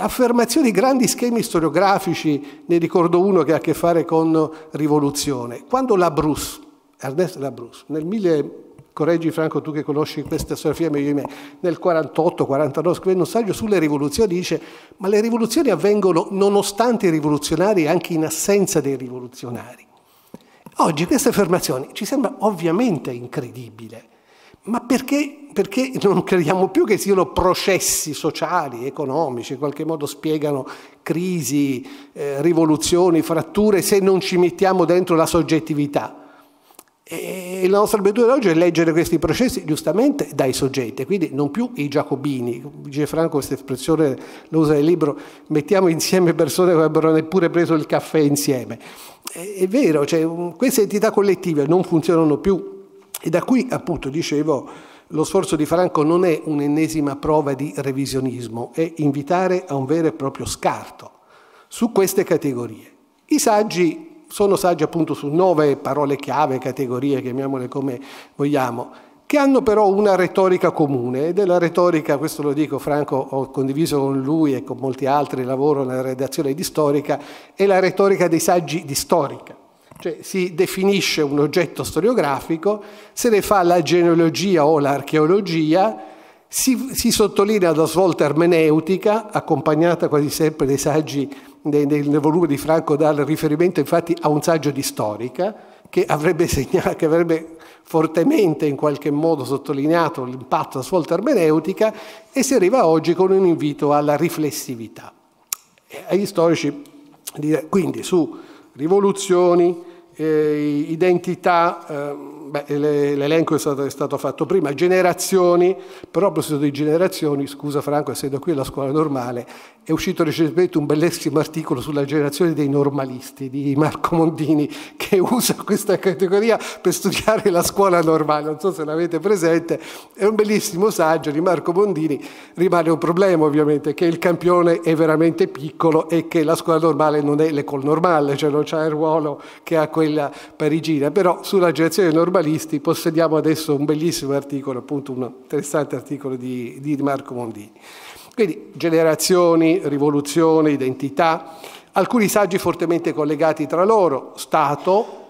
affermazioni di grandi schemi storiografici, ne ricordo uno che ha a che fare con rivoluzione, quando la Bruce Ernest Labrus, nel 1000, correggi Franco tu che conosci questa storiografia meglio di me, nel 48-49 scrive un saggio sulle rivoluzioni, dice ma le rivoluzioni avvengono nonostante i rivoluzionari e anche in assenza dei rivoluzionari. Oggi questa affermazione ci sembra ovviamente incredibile, ma perché, perché, non crediamo più che siano processi sociali, economici, in qualche modo spiegano crisi, eh, rivoluzioni, fratture, se non ci mettiamo dentro la soggettività? E la nostra abitudine oggi è leggere questi processi giustamente dai soggetti, quindi non più i giacobini. Franco questa espressione lo usa nel libro, mettiamo insieme persone che avrebbero neppure preso il caffè insieme. È vero, cioè, queste entità collettive non funzionano più e da qui appunto dicevo lo sforzo di Franco non è un'ennesima prova di revisionismo, è invitare a un vero e proprio scarto su queste categorie. I saggi sono saggi appunto su nove parole chiave, categorie, chiamiamole come vogliamo, che hanno però una retorica comune ed è la retorica, questo lo dico Franco, ho condiviso con lui e con molti altri il lavoro nella redazione di Storica, è la retorica dei saggi di Storica. Cioè si definisce un oggetto storiografico, se ne fa la genealogia o l'archeologia, si, si sottolinea la svolta ermeneutica, accompagnata quasi sempre dai saggi nel, nel volume di Franco dà riferimento infatti a un saggio di storica che avrebbe, (laughs) segnato, che avrebbe fortemente in qualche modo sottolineato l'impatto della sua volta ermeneutica e si arriva oggi con un invito alla riflessività. E agli storici quindi su rivoluzioni, eh, identità, eh, l'elenco è stato, è stato, fatto prima, generazioni, però a proposito di generazioni, scusa Franco, essendo qui alla scuola normale, è uscito recentemente un bellissimo articolo sulla generazione dei normalisti di Marco Mondini che usa questa categoria per studiare la scuola normale, non so se l'avete presente, è un bellissimo saggio di Marco Mondini, rimane un problema ovviamente che il campione è veramente piccolo e che la scuola normale non è l'école normale, cioè non c'è il ruolo che ha quella parigina, però sulla generazione normale mutualisti, possediamo adesso un bellissimo articolo, appunto un interessante articolo di, di Marco Mondini. Quindi generazioni, rivoluzione, identità, alcuni saggi fortemente collegati tra loro, Stato,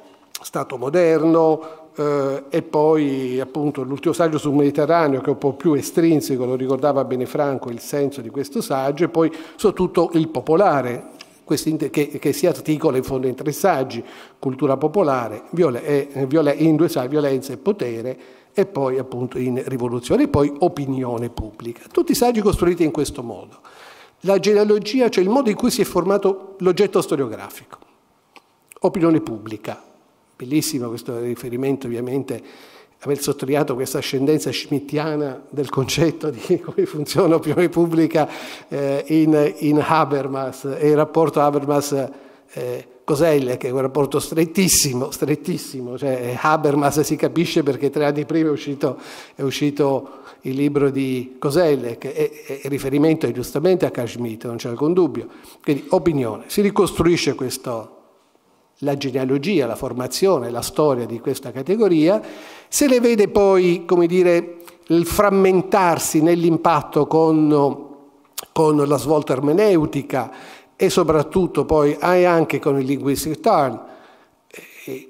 Stato moderno, eh, e poi appunto l'ultimo saggio sul Mediterraneo che è un po' più estrinseco, lo ricordava bene Franco il senso di questo saggio, e poi soprattutto il popolare, che, che, si articola in fondo in tre saggi, cultura popolare, viola, eh, viola, in due saggi, violenza e potere, e poi appunto in rivoluzione, e poi opinione pubblica. Tutti i saggi costruiti in questo modo. La genealogia, cioè il modo in cui si è formato l'oggetto storiografico. Opinione pubblica, bellissimo questo riferimento ovviamente aver sottolineato questa ascendenza schmittiana del concetto di (laughs) come funziona più Repubblica eh, in, in, Habermas e il rapporto Habermas-Coselle, eh, che è un rapporto strettissimo, strettissimo, cioè eh, Habermas si capisce perché tre anni prima è uscito, è uscito il libro di Coselle, che è, è riferimento giustamente a Carl non c'è alcun dubbio. Quindi opinione, si ricostruisce questo, la genealogia, la formazione, la storia di questa categoria se ne vede poi, come dire, il frammentarsi nell'impatto con, con la svolta ermeneutica e soprattutto poi ah, anche con il linguistic turn, eh, eh,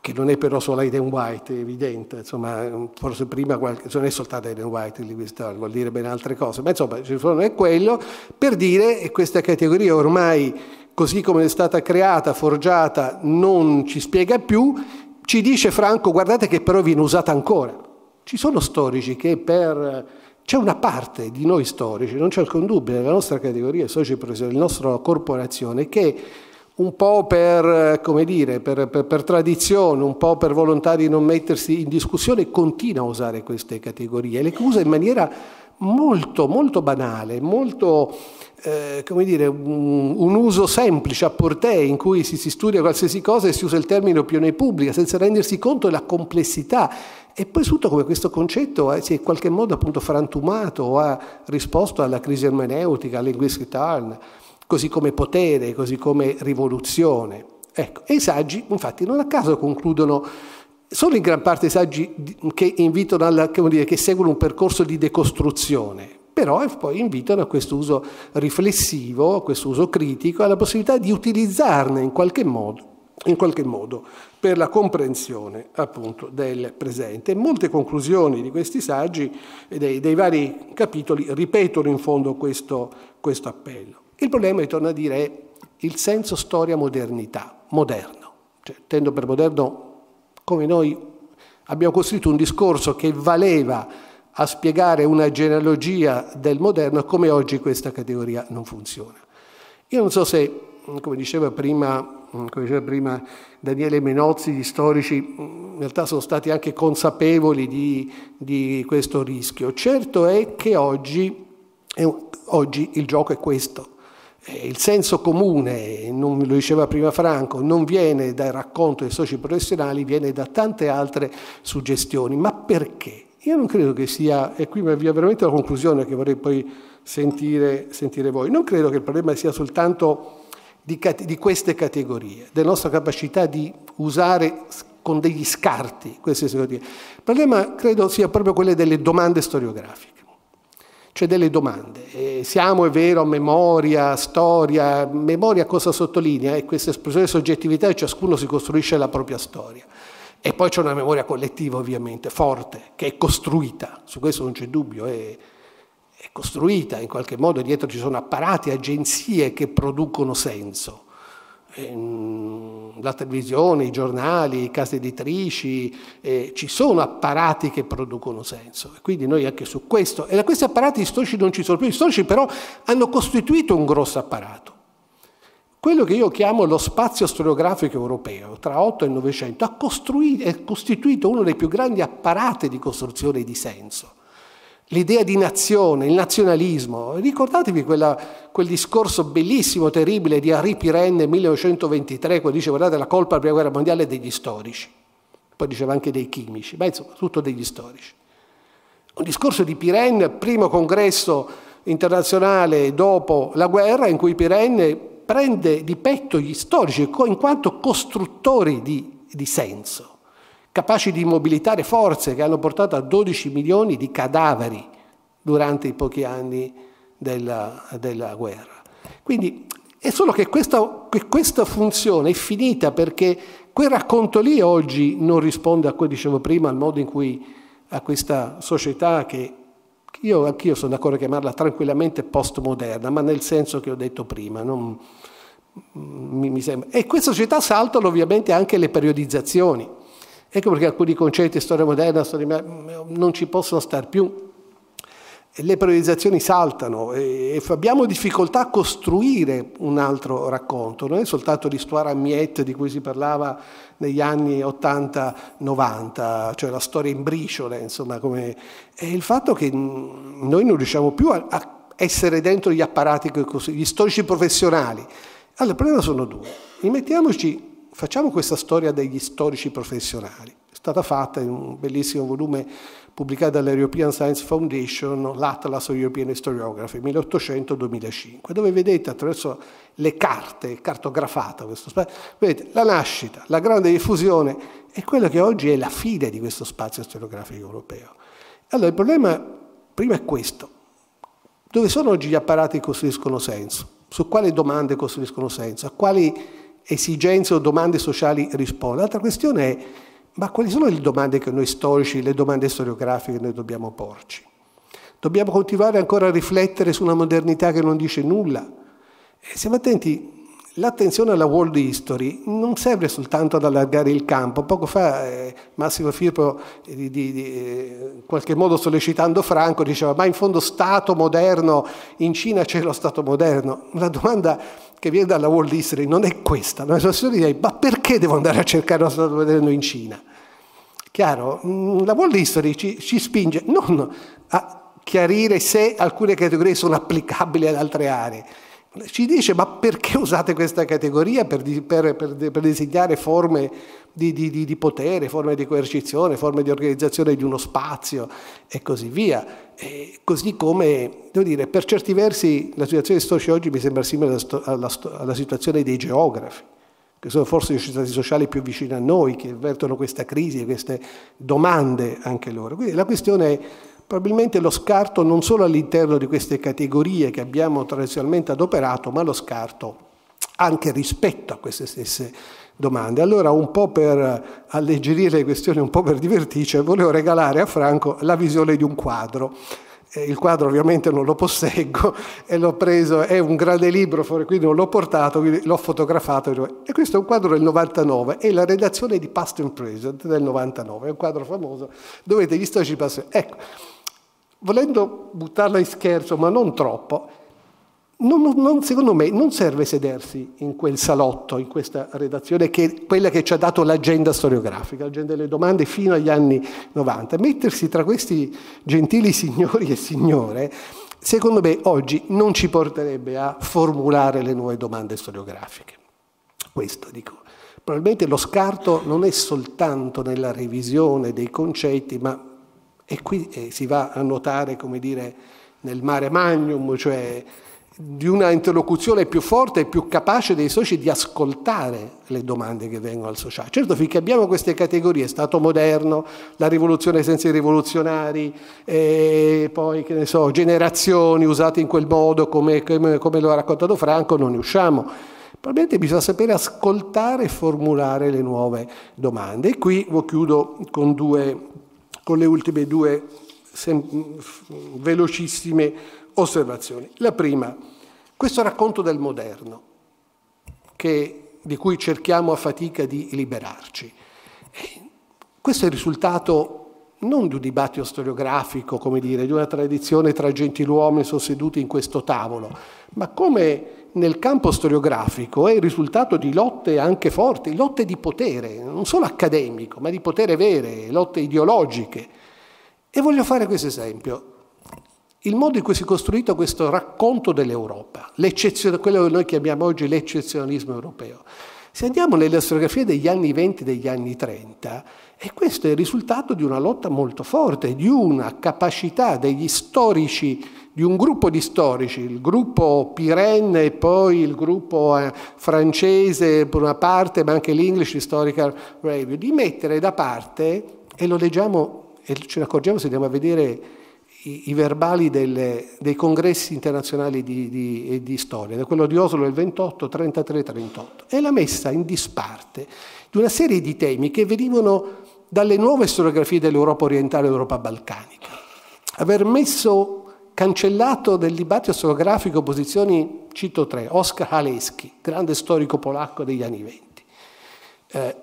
che non è però solo Aiden White, è evidente, insomma, forse prima qualche, cioè, non è soltanto Aiden White il linguistic turn, vuol dire ben altre cose, ma insomma ci sono è quello, per dire che questa categoria ormai, così come è stata creata, forgiata, non ci spiega più, ci dice Franco, guardate che però viene usata ancora. Ci sono storici che per... C'è una parte di noi storici, non c'è alcun dubbio, nella nostra categoria socio-professionale, nella nostra corporazione, che un po' per, dire, per, per, per, tradizione, un po' per volontà di non mettersi in discussione, continua a usare queste categorie, le usa in maniera molto, molto banale, molto eh, come dire, un, un, uso semplice a portée in cui si, si, studia qualsiasi cosa e si usa il termine opinione pubblica senza rendersi conto della complessità e poi tutto come questo concetto eh, si è in qualche modo appunto frantumato o ha risposto alla crisi ermeneutica, alla linguistica, così come potere, così come rivoluzione. Ecco, e i saggi infatti non a caso concludono sono in gran parte i saggi che invitano alla, dire, che seguono un percorso di decostruzione, però poi invitano a questo uso riflessivo, a questo uso critico, alla possibilità di utilizzarne in qualche modo, in qualche modo per la comprensione appunto del presente. Molte conclusioni di questi saggi e dei, dei vari capitoli ripetono in fondo questo, questo appello. Il problema, ritorno a dire, è il senso storia-modernità, moderno. Cioè, tendo per moderno come noi abbiamo costruito un discorso che valeva a spiegare una genealogia del moderno come oggi questa categoria non funziona. Io non so se, mm, come diceva prima, mm, come diceva prima Daniele Menozzi, gli storici mm, in realtà sono stati anche consapevoli di, di questo rischio. Certo è che oggi, oggi il gioco è questo. Eh, il senso comune, lo diceva prima Franco, non viene dal racconto dei soci professionali, viene da tante altre suggestioni. Ma perché? Io non credo che sia, e qui mi è veramente la conclusione che vorrei poi sentire, sentire voi, non credo che il problema sia soltanto di, di queste categorie, della nostra capacità di usare con degli scarti queste categorie. Il problema credo sia proprio quello delle domande storiografiche cioè delle domande. Eh, siamo, è vero, memoria, storia, memoria cosa sottolinea? È questa espressione di soggettività e ciascuno si costruisce la propria storia. E poi c'è una memoria collettiva ovviamente forte, che è costruita, su questo non c'è dubbio, è, è costruita in qualche modo, dietro ci sono apparati, agenzie che producono senso ehm, la televisione, i giornali, i case editrici, eh, ci sono apparati che producono senso. E Quindi noi anche su questo, e da questi apparati gli storici non ci sono più, gli storici però hanno costituito un grosso apparato. Quello che io chiamo lo spazio storiografico europeo tra 8 e 900 è costituito uno dei più grandi apparati di costruzione di senso. L'idea di nazione, il nazionalismo. Ricordatevi quella, quel discorso bellissimo, terribile di Henri Pirenne nel 1923, quando dice guardate la colpa della prima guerra mondiale è degli storici. Poi diceva anche dei chimici, ma insomma tutto degli storici. Un discorso di Pirenne, primo congresso internazionale dopo la guerra, in cui Pirenne prende di petto gli storici in quanto costruttori di, di senso, capaci di mobilitare forze che hanno portato a 12 milioni di cadaveri durante i pochi anni della, della guerra. Quindi è solo che questa, che questa, funzione è finita perché quel racconto lì oggi non risponde a quello che dicevo prima, al modo in cui a questa società che io anch'io sono d'accordo a chiamarla tranquillamente postmoderna, ma nel senso che ho detto prima. Non, mm, mi, mi e queste società saltano ovviamente anche le periodizzazioni. Ecco perché alcuni concetti, di storia moderna, storia, mm, non ci possono star più le priorizzazioni saltano e abbiamo difficoltà a costruire un altro racconto, non è soltanto l'histoire à miette di cui si parlava negli anni 80-90, cioè la storia in briciole, insomma, come... è il fatto che mm, noi non riusciamo più a, essere dentro gli apparati, gli storici professionali. Allora, il problema sono due. Rimettiamoci, facciamo questa storia degli storici professionali, è stata fatta in un bellissimo volume pubblicata dalla European Science Foundation, l'Atlas of European Historiography 1800-2005, dove vedete attraverso le carte, cartografata questo spazio, vedete la nascita, la grande diffusione e quello che oggi è la fine di questo spazio storiografico europeo. Allora il problema prima è questo, dove sono oggi gli apparati che costruiscono senso? Su quali domande costruiscono senso? A quali esigenze o domande sociali risponde? L'altra questione è ma quali sono le domande che noi storici, le domande storiografiche noi dobbiamo porci? Dobbiamo continuare ancora a riflettere su una modernità che non dice nulla. E siamo attenti, L'attenzione alla world history non serve soltanto ad allargare il campo. Poco fa eh, Massimo Firpo, eh, di, di, eh, in qualche modo sollecitando Franco, diceva ma in fondo Stato moderno, in Cina c'è lo Stato moderno. La domanda è che viene dalla Walt Disney non è questa, la situazione direi, ma perché devo andare a cercare lo Stato di in Cina? Chiaro, mm, la Wall History ci, ci spinge non a chiarire se alcune categorie sono applicabili ad altre aree, ci dice ma perché usate questa categoria per, per, per, per designare forme di, di, di, potere, forme di coercizione, forme di organizzazione di uno spazio e così via. E così come, devo dire, per certi versi la situazione storica oggi mi sembra simile alla, alla situazione dei geografi, che sono forse le società sociali più vicini a noi, che avvertono questa crisi, e queste domande anche loro. Quindi la questione è probabilmente lo scarto non solo all'interno di queste categorie che abbiamo tradizionalmente adoperato, ma lo scarto anche rispetto a queste stesse domande. Allora, un po' per alleggerire le questioni, un po' per divertirci, volevo regalare a Franco la visione di un quadro. Eh, il quadro ovviamente non lo posseggo (laughs) e l'ho preso, è un grande libro, quindi non l'ho portato, l'ho fotografato. E questo è un quadro del 99, è la redazione di Past and Present del 99, è un quadro famoso, dovete gli storici passare. Ecco, volendo buttarla in scherzo, ma non troppo, non, non, secondo me non serve sedersi in quel salotto, in questa redazione, che è quella che ci ha dato l'agenda storiografica, l'agenda delle domande fino agli anni 90. Mettersi tra questi gentili signori e signore, secondo me oggi non ci porterebbe a formulare le nuove domande storiografiche. Questo dico. Probabilmente lo scarto non è soltanto nella revisione dei concetti, ma e qui eh, si va a notare, come dire, nel mare magnum, cioè di una interlocuzione più forte e più capace dei soci di ascoltare le domande che vengono al sociale. Certo, finché abbiamo queste categorie, Stato moderno, la rivoluzione senza i rivoluzionari, poi che ne so, generazioni usate in quel modo come, come, come lo ha raccontato Franco, non ne usciamo. Probabilmente bisogna sapere ascoltare e formulare le nuove domande. E qui chiudo con, due, con le ultime due velocissime osservazioni. La prima, questo racconto del moderno, che, di cui cerchiamo a fatica di liberarci. Questo è il risultato non di un dibattito storiografico, come dire, di una tradizione tra gentiluomini sosseduti in questo tavolo, ma come nel campo storiografico è il risultato di lotte anche forti, lotte di potere, non solo accademico, ma di potere vere, lotte ideologiche. E voglio fare questo esempio il modo in cui si è costruito questo racconto dell'Europa, quello che noi chiamiamo oggi l'eccezionalismo europeo. Se andiamo nelle storiografie degli anni 20 e degli anni 30, e questo è il risultato di una lotta molto forte, di una capacità degli storici, di un gruppo di storici, il gruppo Pirenne e poi il gruppo eh, francese per una parte, ma anche l'English Historical Review, di mettere da parte, e lo leggiamo e ce ne accorgiamo se andiamo a vedere i, verbali delle, dei congressi internazionali di, di, di storia, da quello di Oslo del 28, 33-38, e la messa in disparte di una serie di temi che venivano dalle nuove storiografie dell'Europa orientale e dell'Europa balcanica. Aver messo, cancellato del dibattito storiografico posizioni, cito tre, Oskar Haleski, grande storico polacco degli anni venti, eh,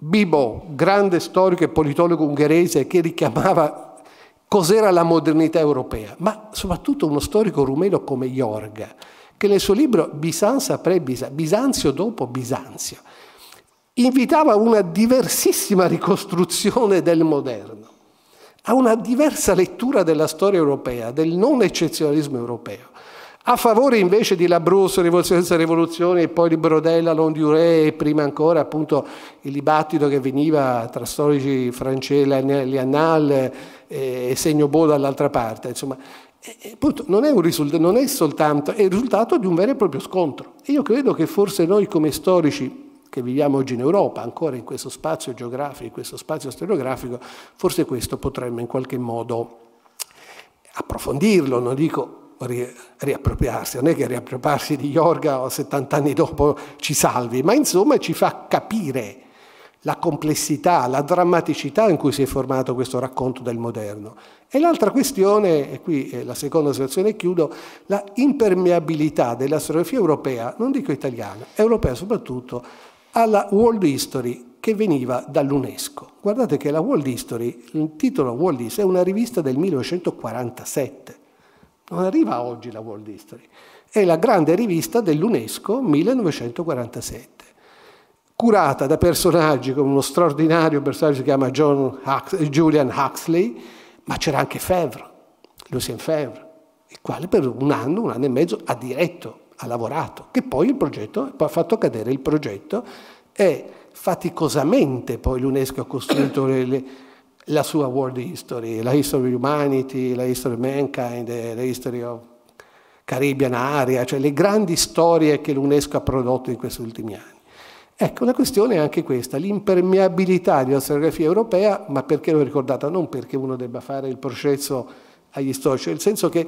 Bibo, grande storico e politologo ungherese che richiamava cos'era la modernità europea, ma soprattutto uno storico rumeno come Iorga, che nel suo libro Bisanza pre Bisanzio, Bisanzio dopo Bisanzio, invitava a una diversissima ricostruzione del moderno, a una diversa lettura della storia europea, del non eccezionalismo europeo a favore invece di Labrusso, Rivoluzione senza rivoluzione, e poi di Brodella, Londiuré e prima ancora appunto il dibattito che veniva tra storici francesi, Liannal eh, e Segno Bo dall'altra parte. Insomma, eh, eh, appunto, non, è risultato, non è soltanto, è il risultato di un vero e proprio scontro. E io credo che forse noi come storici che viviamo oggi in Europa, ancora in questo spazio geografico, in questo spazio storiografico, forse questo potremmo in qualche modo approfondirlo, non dico ri- riappropriarsi, non è che riappropriarsi di yoga 70 anni dopo ci salvi, ma insomma ci fa capire la complessità, la drammaticità in cui si è formato questo racconto del moderno. E l'altra questione, e qui è la seconda osservazione chiudo, la impermeabilità della storiografia europea, non dico italiana, europea soprattutto, alla World History che veniva dall'UNESCO. Guardate che la World History, il titolo World History è una rivista del 1947 non arriva oggi la World History, è la grande rivista dell'UNESCO 1947, curata da personaggi come uno straordinario personaggio che si chiama Hux, Julian Huxley, ma c'era anche Fevre, Lucien Fevre, il quale per un anno, un anno e mezzo ha diretto, ha lavorato, che poi il progetto, poi ha fatto cadere il progetto e faticosamente poi l'UNESCO ha costruito le, le la sua world history, la history of humanity, la history of mankind, eh, la history of Caribbean area, cioè le grandi storie che l'UNESCO ha prodotto in questi ultimi anni. Ecco, la questione è anche questa, l'impermeabilità di una storiografia europea, ma perché l'ho ricordata? Non perché uno debba fare il processo agli storici, nel senso che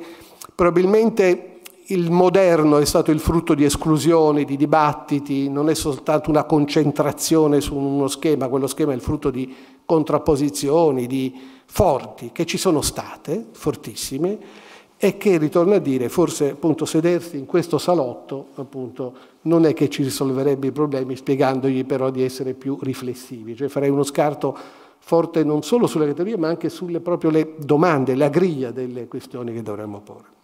probabilmente il moderno è stato il frutto di esclusioni, di dibattiti, non è soltanto una concentrazione su uno schema, quello schema è il frutto di contrapposizioni, di forti che ci sono state, fortissime, e che, ritorno a dire, forse appunto sedersi in questo salotto appunto, non è che ci risolverebbe i problemi spiegandogli però di essere più riflessivi, cioè farei uno scarto forte non solo sulle categorie ma anche sulle proprio le domande, la griglia delle questioni che dovremmo porre.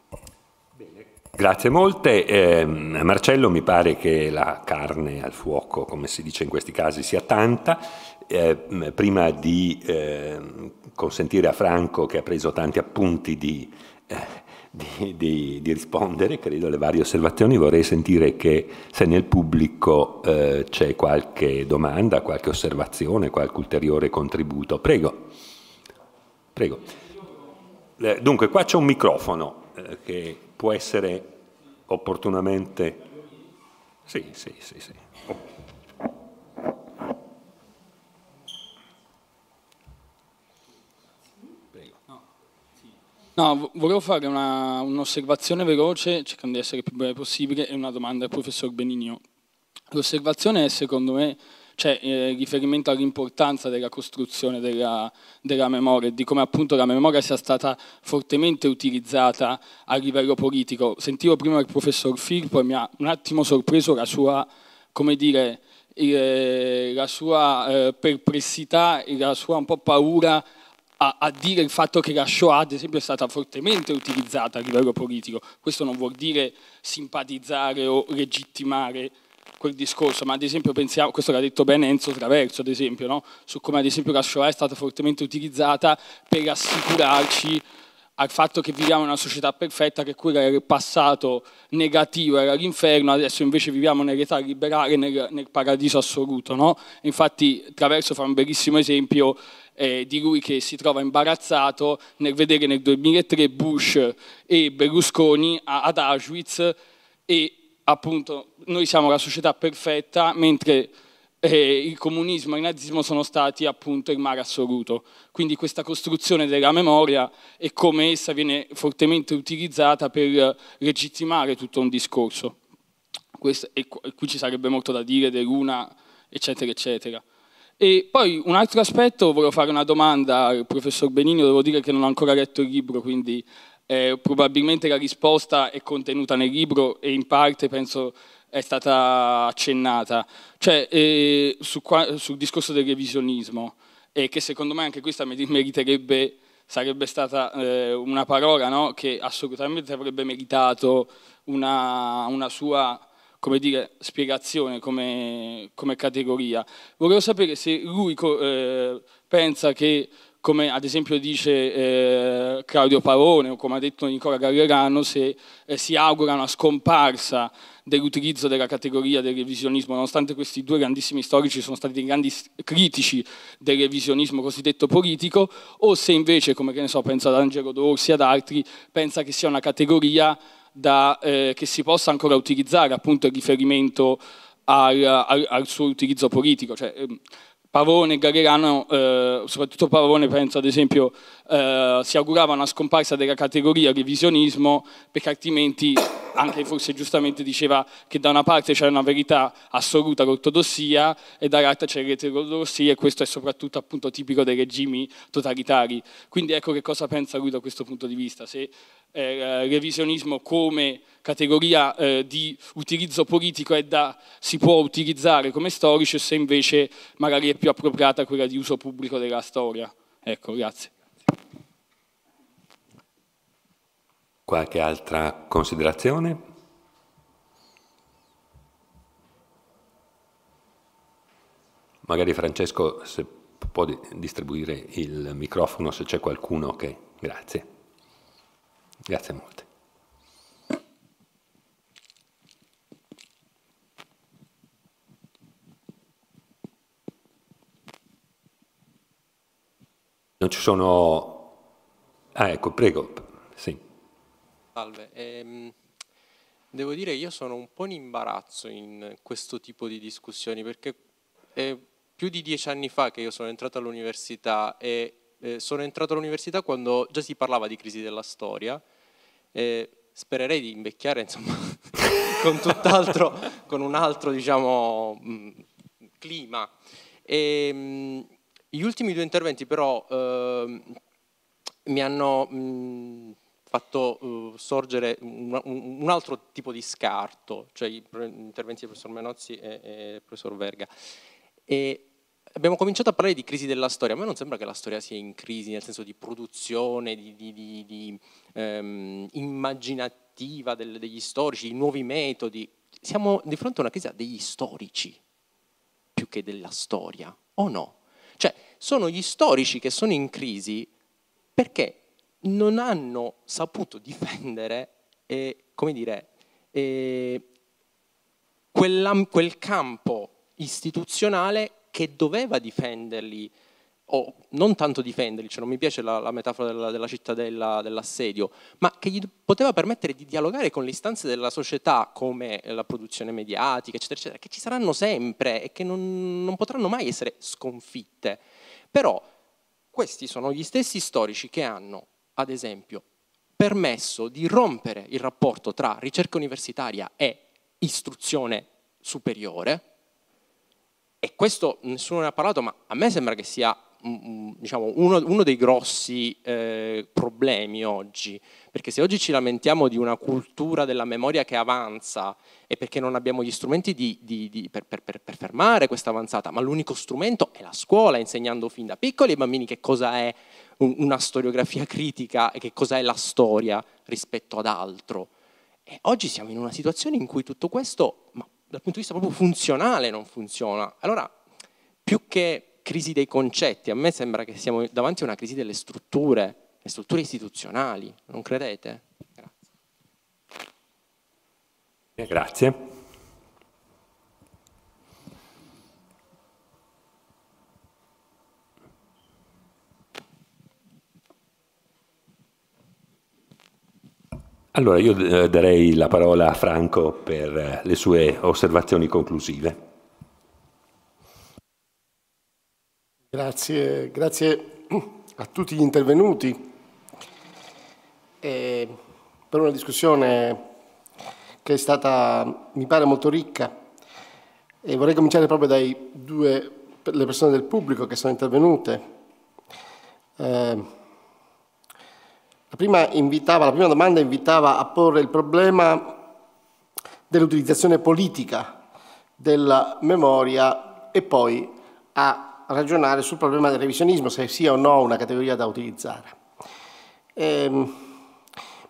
Grazie molte. Eh, Marcello, mi pare che la carne al fuoco, come si dice in questi casi, sia tanta. Eh, prima di eh, consentire a Franco, che ha preso tanti appunti, di, eh, di, di, di, rispondere, credo, alle varie osservazioni, vorrei sentire che se nel pubblico eh, c'è qualche domanda, qualche osservazione, qualche ulteriore contributo. Prego. Prego. Eh, dunque, qua c'è un microfono eh, che può essere opportunamente... Sì, sì, sì, sì. Oh. No, volevo fare una, un'osservazione veloce, cercando di essere il più breve possibile, e una domanda al professor Benigno. L'osservazione è, secondo me, cioè, eh, riferimento all'importanza della costruzione della, della, memoria e di come appunto la memoria sia stata fortemente utilizzata a livello politico. Sentivo prima il professor Filippo e mi ha un attimo sorpreso la sua, come dire, eh, la sua eh, perplessità e la sua un po' paura a, a, dire il fatto che la Shoah, ad esempio, è stata fortemente utilizzata a livello politico. Questo non vuol dire simpatizzare o legittimare quel discorso, ma ad esempio pensiamo, questo l'ha detto bene Enzo Traverso, ad esempio, no? su come ad esempio la Shoah è stata fortemente utilizzata per assicurarci al fatto che viviamo in una società perfetta, che quella era il passato negativo, era l'inferno, adesso invece viviamo nell'età liberale, nel, nel paradiso assoluto. No? Infatti Traverso fa un bellissimo esempio eh, di lui che si trova imbarazzato nel vedere nel 2003 Bush e Berlusconi a, ad Auschwitz e appunto noi siamo la società perfetta, mentre eh, il comunismo e il nazismo sono stati appunto il mare assoluto. Quindi questa costruzione della memoria e come essa viene fortemente utilizzata per legittimare tutto un discorso. Questo, e qui ci sarebbe molto da dire dell'una, eccetera, eccetera. E poi un altro aspetto, volevo fare una domanda al professor Benigno, devo dire che non ho ancora letto il libro, quindi eh, probabilmente la risposta è contenuta nel libro e in parte penso è stata accennata, cioè eh, su qua, sul discorso del revisionismo, e che secondo me anche questa meriterebbe, sarebbe stata eh, una parola no? che assolutamente avrebbe meritato una, una sua come dire, spiegazione come, come, categoria. Volevo sapere se lui eh, pensa che, come ad esempio dice eh, Claudio Pavone o come ha detto Nicola Gallerano, se eh, si augura una scomparsa dell'utilizzo della categoria del revisionismo, nonostante questi due grandissimi storici sono stati grandi critici del revisionismo cosiddetto politico, o se invece, come che ne so, penso ad Angelo Dorsi e ad altri, pensa che sia una categoria da, eh, che si possa ancora utilizzare appunto in riferimento al, al, al suo utilizzo politico. Cioè, eh, Pavone e Garerano, eh, soprattutto Pavone penso ad esempio, eh, si augurava una scomparsa della categoria revisionismo perché altrimenti (coughs) anche forse giustamente diceva che da una parte c'è una verità assoluta, l'ortodossia, e dall'altra c'è l'eterodossia e questo è soprattutto appunto tipico dei regimi totalitari. Quindi ecco che cosa pensa lui da questo punto di vista, se eh, eh, revisionismo come categoria eh, di utilizzo politico è da, si può utilizzare come storici e se invece magari è più appropriata quella di uso pubblico della storia. Ecco, grazie. Qualche altra considerazione? Magari Francesco se può distribuire il microfono se c'è qualcuno che... Grazie. Grazie molte. Non ci sono... Ah, ecco, prego. Sì. Salve. Ehm, devo dire che io sono un po' in imbarazzo in questo tipo di discussioni perché è eh, più di dieci anni fa che io sono entrato all'università e eh, sono entrato all'università quando già si parlava di crisi della storia eh, spererei di invecchiare insomma, (laughs) con tutt'altro, con un altro diciamo, mm, clima. E, ehm, gli ultimi due interventi però eh, mi hanno mh, mm, fatto uh, sorgere un, un, altro tipo di scarto, cioè gli interventi del professor Menozzi e, e del professor Verga. E abbiamo cominciato a parlare di crisi della storia, a me non sembra che la storia sia in crisi nel senso di produzione, di, di, di, di ehm, immaginativa del, degli storici, di nuovi metodi. Siamo di fronte a una crisi degli storici più che della storia, o no? Cioè, sono gli storici che sono in crisi perché non hanno saputo difendere eh, come dire, eh, quel campo istituzionale che doveva difenderli, o non tanto difenderli, cioè non mi piace la, la metafora della, della cittadella dell'assedio, ma che gli poteva permettere di dialogare con le istanze della società come la produzione mediatica, eccetera, eccetera, che ci saranno sempre e che non, non potranno mai essere sconfitte. Però questi sono gli stessi storici che hanno, ad esempio, permesso di rompere il rapporto tra ricerca universitaria e istruzione superiore, e questo nessuno ne ha parlato, ma a me sembra che sia mm, mm, diciamo, uno, uno, dei grossi eh, problemi oggi, perché se oggi ci lamentiamo di una cultura della memoria che avanza e perché non abbiamo gli strumenti di, di, di, per, per, per, fermare questa avanzata, ma l'unico strumento è la scuola, insegnando fin da piccoli ai bambini che cosa è una storiografia critica e che cosa è la storia rispetto ad altro. E oggi siamo in una situazione in cui tutto questo, ma dal punto di vista proprio funzionale non funziona. Allora, più che crisi dei concetti, a me sembra che siamo davanti a una crisi delle strutture, le strutture istituzionali, non credete? Grazie. Grazie. Allora io eh, darei la parola a Franco per eh, le sue osservazioni conclusive. Grazie, grazie a tutti gli intervenuti eh, per una discussione che è stata, mi pare, molto ricca. E vorrei cominciare proprio dai due, le persone del pubblico che sono intervenute. Eh, la prima, invitava, la prima domanda invitava a porre il problema dell'utilizzazione politica della memoria e poi a ragionare sul problema del revisionismo, se sia o no una categoria da utilizzare. Ehm,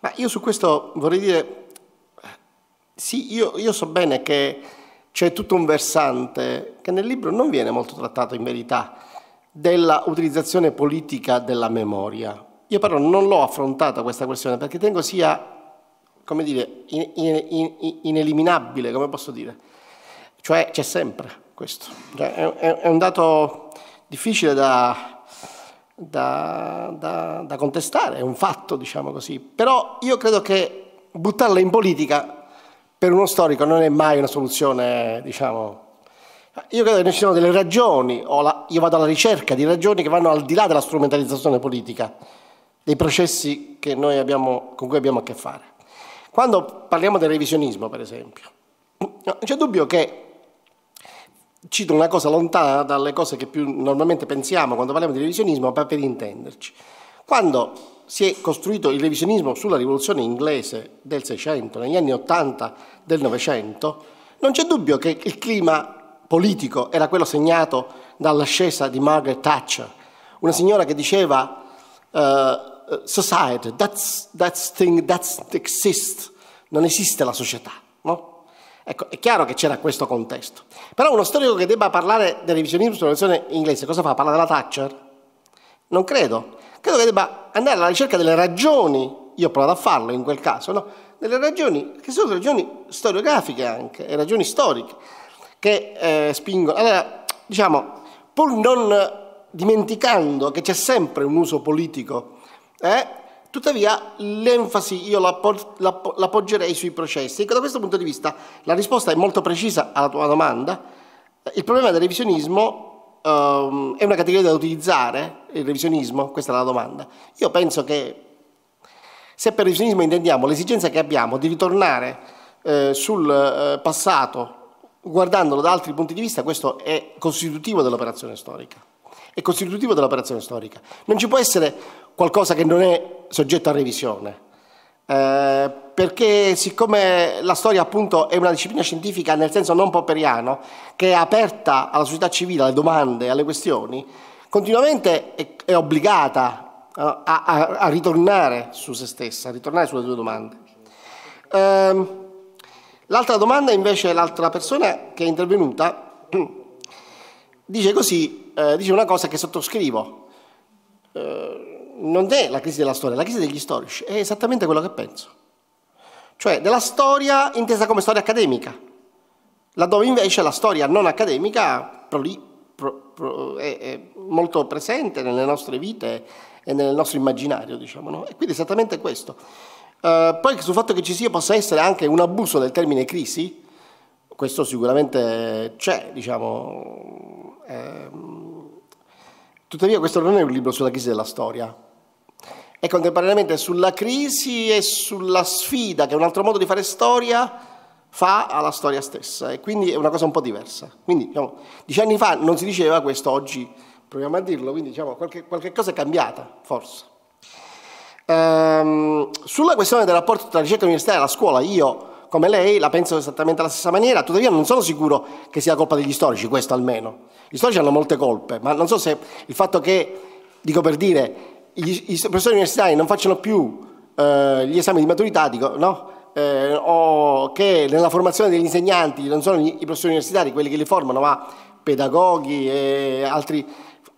ma io su questo vorrei dire, sì, io, io so bene che c'è tutto un versante che nel libro non viene molto trattato in verità, della utilizzazione politica della memoria, io però non l'ho affrontata questa questione perché ritengo sia, come dire, in, in, in, ineliminabile, come posso dire. Cioè c'è sempre questo. Cioè, è, è, un dato difficile da, da, da, da, contestare, è un fatto, diciamo così. Però io credo che buttarla in politica per uno storico non è mai una soluzione, diciamo... Io credo che ci siano delle ragioni, la, io vado alla ricerca di ragioni che vanno al di là della strumentalizzazione politica dei processi abbiamo, con cui abbiamo a che fare. Quando parliamo del revisionismo, per esempio, non c'è dubbio che, cito una cosa lontana dalle cose che più normalmente pensiamo quando parliamo di revisionismo, ma per intenderci, quando si è costruito il revisionismo sulla rivoluzione inglese del Seicento, negli anni Ottanta del Novecento, non c'è dubbio che il clima politico era quello segnato dall'ascesa di Margaret Thatcher, una signora che diceva eh, eh, society, that's, that's thing, that exist, Non esiste la società, no? Ecco, è chiaro che c'era questo contesto. Però uno storico che debba parlare del revisionismo sulla nazione inglese, cosa fa? Parla della Thatcher? Non credo. Credo che debba andare alla ricerca delle ragioni, io ho provato a farlo in quel caso, no? delle ragioni che sono ragioni storiografiche anche, e ragioni storiche, che eh, spingono. Allora, diciamo, pur non dimenticando che c'è sempre un uso politico eh? Tuttavia l'enfasi io l'appoggerei sui processi. Ecco, da questo punto di vista la risposta è molto precisa alla tua domanda. Il problema del revisionismo um, è una categoria da utilizzare, il revisionismo? Questa è la domanda. Io penso che se per revisionismo intendiamo l'esigenza che abbiamo di ritornare eh, sul eh, passato guardandolo da altri punti di vista, questo è costitutivo dell'operazione storica. È costitutivo dell'operazione storica. Non ci può essere qualcosa che non è soggetto a revisione. Eh, perché siccome la storia appunto è una disciplina scientifica nel senso non popperiano, che è aperta alla società civile, alle domande, alle questioni, continuamente è, è obbligata eh, a, a, a, ritornare su se stessa, a ritornare sulle sue domande. Eh, l'altra domanda invece, l'altra persona che è intervenuta (clears throat) dice così, eh, dice una cosa che sottoscrivo. Eh, non è la crisi della storia, la crisi degli storici è esattamente quello che penso. Cioè della storia intesa come storia accademica, laddove invece la storia non accademica è, molto presente nelle nostre vite e nel nostro immaginario, diciamo. No? E quindi è esattamente questo. Uh, poi sul fatto che ci sia possa essere anche un abuso del termine crisi, questo sicuramente c'è, diciamo. Ehm. tuttavia questo non è un libro sulla crisi della storia, e contemporaneamente sulla crisi e sulla sfida che un altro modo di fare storia fa alla storia stessa e quindi è una cosa un po' diversa. Quindi diciamo, dieci anni fa non si diceva questo, oggi proviamo a dirlo, quindi diciamo qualche, qualche cosa è cambiata, forse. Ehm, sulla questione del rapporto tra ricerca universitaria e la scuola, io come lei la penso esattamente alla stessa maniera, tuttavia non sono sicuro che sia colpa degli storici, questo almeno. Gli storici hanno molte colpe, ma non so se il fatto che, dico per dire, gli, i professori universitari non facciano più eh, gli esami di maturità, dico, no? Eh, o che nella formazione degli insegnanti non sono gli, i professori universitari quelli che li formano, ma pedagoghi e altri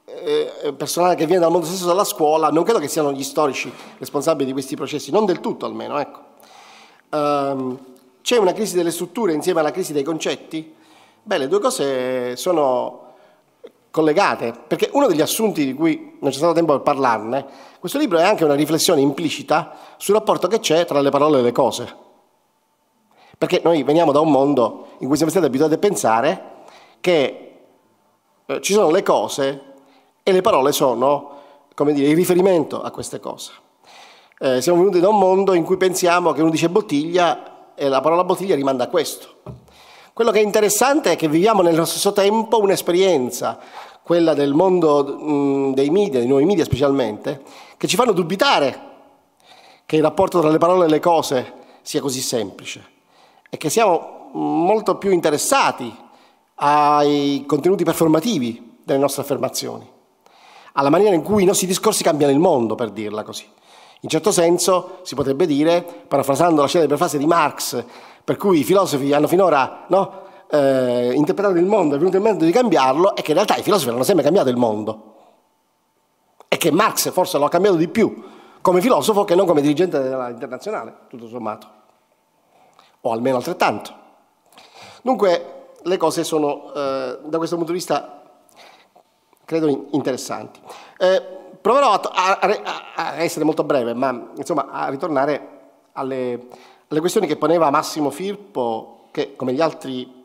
eh, personale che viene dal mondo stesso della scuola, non credo che siano gli storici responsabili di questi processi, non del tutto almeno. Ecco. Um, c'è una crisi delle strutture insieme alla crisi dei concetti? Beh, le due cose sono collegate, perché uno degli assunti di cui non c'è stato tempo per parlarne, questo libro è anche una riflessione implicita sul rapporto che c'è tra le parole e le cose. Perché noi veniamo da un mondo in cui siamo stati abituati a pensare che eh, ci sono le cose e le parole sono, come dire, il riferimento a queste cose. Eh, siamo venuti da un mondo in cui pensiamo che uno dice bottiglia e la parola bottiglia rimanda a questo. Quello che è interessante è che viviamo nello stesso tempo un'esperienza quella del mondo mh, dei media, dei nuovi media specialmente, che ci fanno dubitare che il rapporto tra le parole e le cose sia così semplice e che siamo molto più interessati ai contenuti performativi delle nostre affermazioni, alla maniera in cui i nostri discorsi cambiano il mondo, per dirla così. In certo senso si potrebbe dire, parafrasando la celebre frase di Marx, per cui i filosofi hanno finora no, eh, interpretando il mondo è venuto il momento di cambiarlo è che in realtà i filosofi hanno sempre cambiato il mondo e che Marx forse lo ha cambiato di più come filosofo che non come dirigente internazionale, tutto sommato, o almeno altrettanto. Dunque le cose sono eh, da questo punto di vista credo interessanti. Eh, proverò a, a, a, essere molto breve, ma insomma a ritornare alle, alle questioni che poneva Massimo Firpo, che come gli altri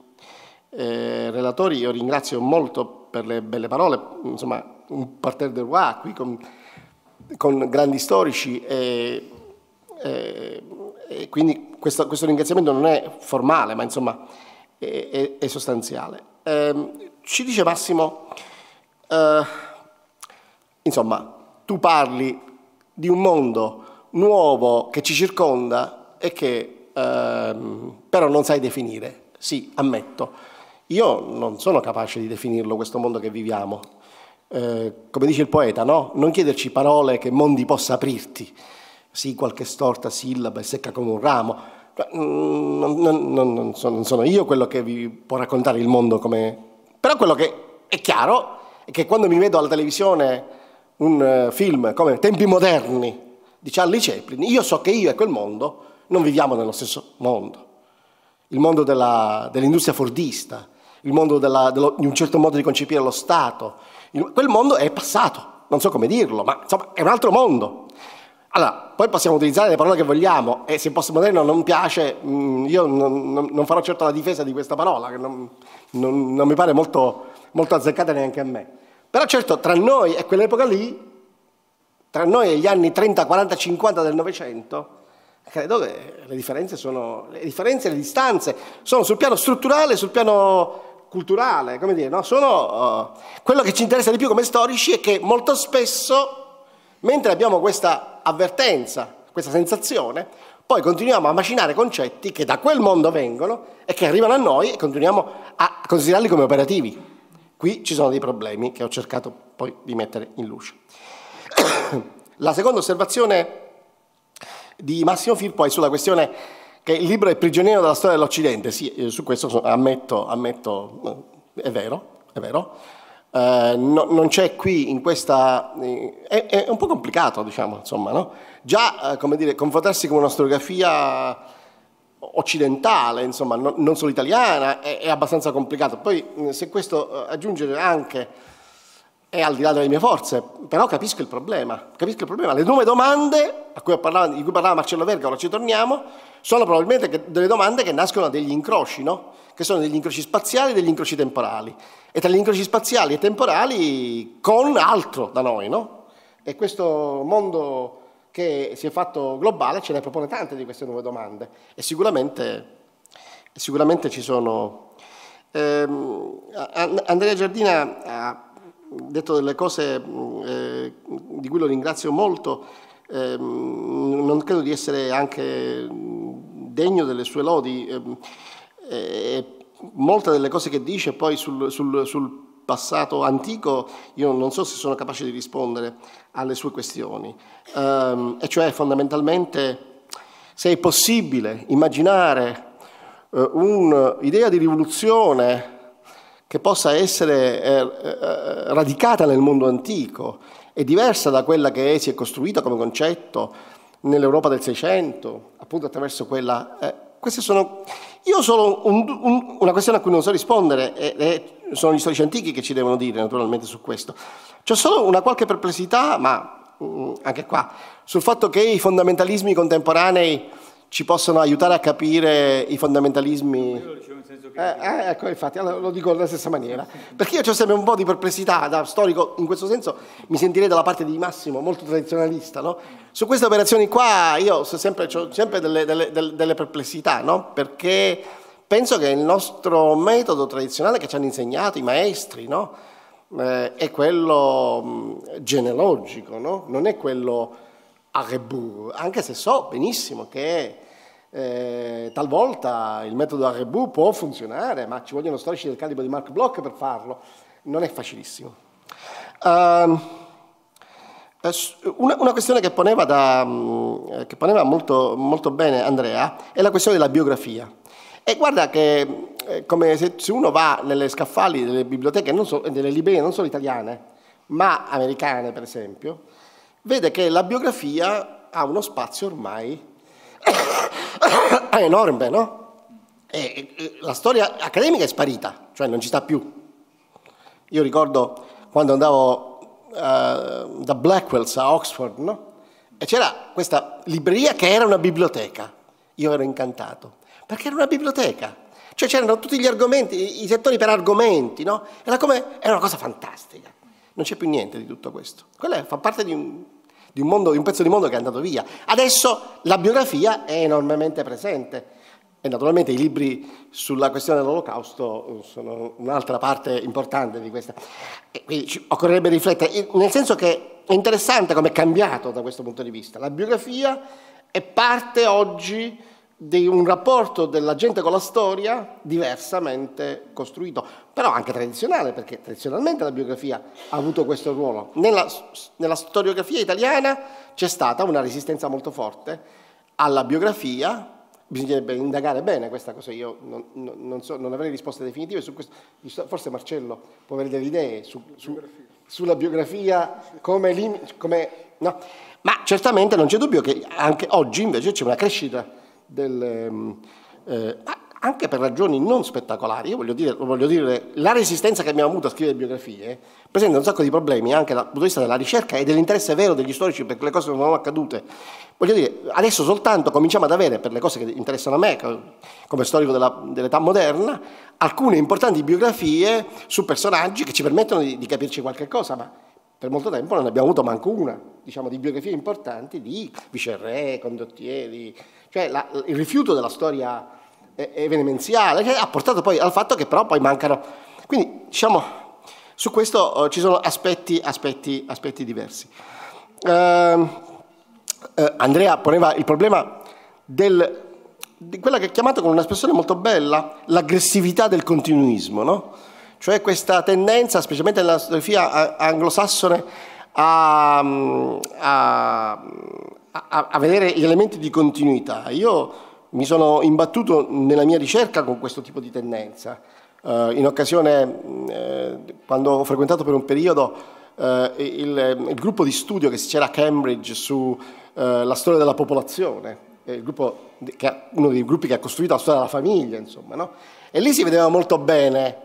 eh, relatori, io ringrazio molto per le belle parole, insomma un parterre de roi qui con, con grandi storici e, e, e quindi questo, questo, ringraziamento non è formale ma insomma è, è, è sostanziale. Eh, ci dice Massimo, eh, insomma tu parli di un mondo nuovo che ci circonda e che eh, però non sai definire, sì ammetto io non sono capace di definirlo questo mondo che viviamo. Eh, come dice il poeta, no? non chiederci parole che mondi possa aprirti. Sì, qualche storta sillaba e secca come un ramo. Cioè, mm, non, non, non, sono, non sono io quello che vi può raccontare il mondo come... Però quello che è chiaro è che quando mi vedo alla televisione un eh, film come Tempi moderni di Charlie Chaplin, io so che io e quel mondo non viviamo nello stesso mondo. Il mondo della, dell'industria fordista, il mondo della, dello, di un certo modo di concepire lo Stato. Il, quel mondo è passato, non so come dirlo, ma insomma è un altro mondo. Allora, poi possiamo utilizzare le parole che vogliamo e se il postmoderno non piace, mm, io non, non, non farò certo la difesa di questa parola, che non, non mi pare molto, molto azzeccata neanche a me. Però certo, tra noi e quell'epoca lì, tra noi e gli anni 30, 40, 50 del Novecento, credo che le differenze, sono, le differenze, le distanze sono sul piano strutturale, sul piano culturale, come dire, no? Sono, uh, quello che ci interessa di più come storici è che molto spesso, mentre abbiamo questa avvertenza, questa sensazione, poi continuiamo a macinare concetti che da quel mondo vengono e che arrivano a noi e continuiamo a considerarli come operativi. Qui ci sono dei problemi che ho cercato poi di mettere in luce. (coughs) La seconda osservazione di Massimo Firpo è sulla questione che il libro è prigioniero della storia dell'Occidente, sì, eh, su questo ammetto, ammetto eh, è vero, è vero. Uh, no, non c'è qui in questa... È, è, un po' complicato, diciamo, insomma, no? Già, come dire, confrontarsi con una storiografia occidentale, insomma, no, non solo italiana, è, è, abbastanza complicato. Poi, se questo aggiungere anche è al di là delle mie forze, però capisco il problema, capisco il problema. Le nuove domande cui parlava, di cui parlava Marcello Verga, ora ci torniamo, sono probabilmente delle domande che nascono da degli incroci, no? che sono degli incroci spaziali e degli incroci temporali, e tra gli incroci spaziali e temporali con altro da noi. No? E questo mondo che si è fatto globale ce ne propone tante di queste nuove domande e sicuramente, sicuramente ci sono... Ehm, Andrea Giardina ha detto delle cose eh, di cui lo ringrazio molto, eh, non credo di essere anche degno delle sue lodi. Ehm, eh, molte delle cose che dice poi sul, sul, sul, passato antico io non so se sono capace di rispondere alle sue questioni. Um, e cioè fondamentalmente se è possibile immaginare uh, un'idea di rivoluzione che possa essere eh, eh, eh, radicata nel mondo antico e diversa da quella che si è costruita come concetto nell'Europa del Seicento, appunto attraverso quella... Eh, queste sono... Io sono un, un, una questione a cui non so rispondere, e, e sono gli storici antichi che ci devono dire naturalmente su questo. C'è solo una qualche perplessità, ma mh, mm, anche qua, sul fatto che i fondamentalismi contemporanei ci possono aiutare a capire i fondamentalismi. Io lo dicevo nel senso che... Eh, eh ecco, infatti, lo dico nella stessa maniera. Perché io ho sempre un po' di perplessità, da storico in questo senso mi sentirei dalla parte di Massimo, molto tradizionalista, no? Su queste operazioni qua io ho sempre, ho sempre delle, delle, delle, perplessità, no? Perché penso che il nostro metodo tradizionale che ci hanno insegnato i maestri, no? eh, è quello mm, genealogico, non è quello a rebù, anche se so benissimo che eh, talvolta il metodo Arrebu può funzionare, ma ci vogliono storici del calibro di Mark Bloch per farlo. Non è facilissimo. Uh, una, una, questione che poneva, da, mm, eh, che poneva molto, molto, bene Andrea è la questione della biografia. E guarda che eh, se, se, uno va nelle scaffali delle biblioteche, so, delle librerie non solo italiane, ma americane per esempio, vede che la biografia ha uno spazio ormai (coughs) è enorme, no? E, la storia accademica è sparita, cioè non ci sta più. Io ricordo quando andavo uh, da Blackwells a Oxford, no? E c'era questa libreria che era una biblioteca. Io ero incantato, perché era una biblioteca. Cioè c'erano tutti gli argomenti, i settori per argomenti, no? Era, come, era una cosa fantastica. Non c'è più niente di tutto questo. Quella fa parte di un, di un, mondo, di un pezzo di mondo che è andato via. Adesso la biografia è enormemente presente. E naturalmente i libri sulla questione dell'olocausto eh, sono un'altra parte importante di questa. E quindi occorrerebbe riflettere, nel senso che è interessante come è cambiato da questo punto di vista. La biografia è parte oggi di un rapporto della gente con la storia diversamente costruito, però anche tradizionale, perché tradizionalmente la biografia ha avuto questo ruolo. Nella, nella storiografia italiana c'è stata una resistenza molto forte alla biografia, bisognerebbe indagare bene questa cosa, io non, non, so, non avrei risposte definitive su questo, forse Marcello può avere delle idee su, su, sulla biografia come... come no. Ma certamente non c'è dubbio che anche oggi invece c'è una crescita del, ehm, eh, anche per ragioni non spettacolari, io voglio dire, voglio dire, la resistenza che abbiamo avuto a scrivere biografie presenta un sacco di problemi anche dal punto di vista della ricerca e dell'interesse vero degli storici per le cose che non sono accadute. Voglio dire, adesso soltanto cominciamo ad avere, per le cose che interessano a me, come storico dell'età moderna, alcune importanti biografie su personaggi che ci permettono di, di capirci qualche cosa, ma per molto tempo non abbiamo avuto manco una, diciamo, di biografie importanti di viceré, condottieri, cioè la, il rifiuto della storia evenemenziale, che ha portato poi al fatto che però poi mancano... Quindi diciamo, su questo eh, ci sono aspetti, aspetti, aspetti diversi. Eh, eh, Andrea poneva il problema del, di quella che è chiamata con un'espressione molto bella l'aggressività del continuismo, no? cioè questa tendenza, specialmente nella storiografia anglosassone, a, mm, a, a, a vedere gli elementi di continuità. Io mi sono imbattuto nella mia ricerca con questo tipo di tendenza. Eh, in occasione, eh, quando ho frequentato per un periodo eh, il, il, gruppo di studio che c'era a Cambridge sulla eh, storia della popolazione, eh, che, uno dei gruppi che ha costruito la storia della famiglia, insomma, no? e lì si vedeva molto bene.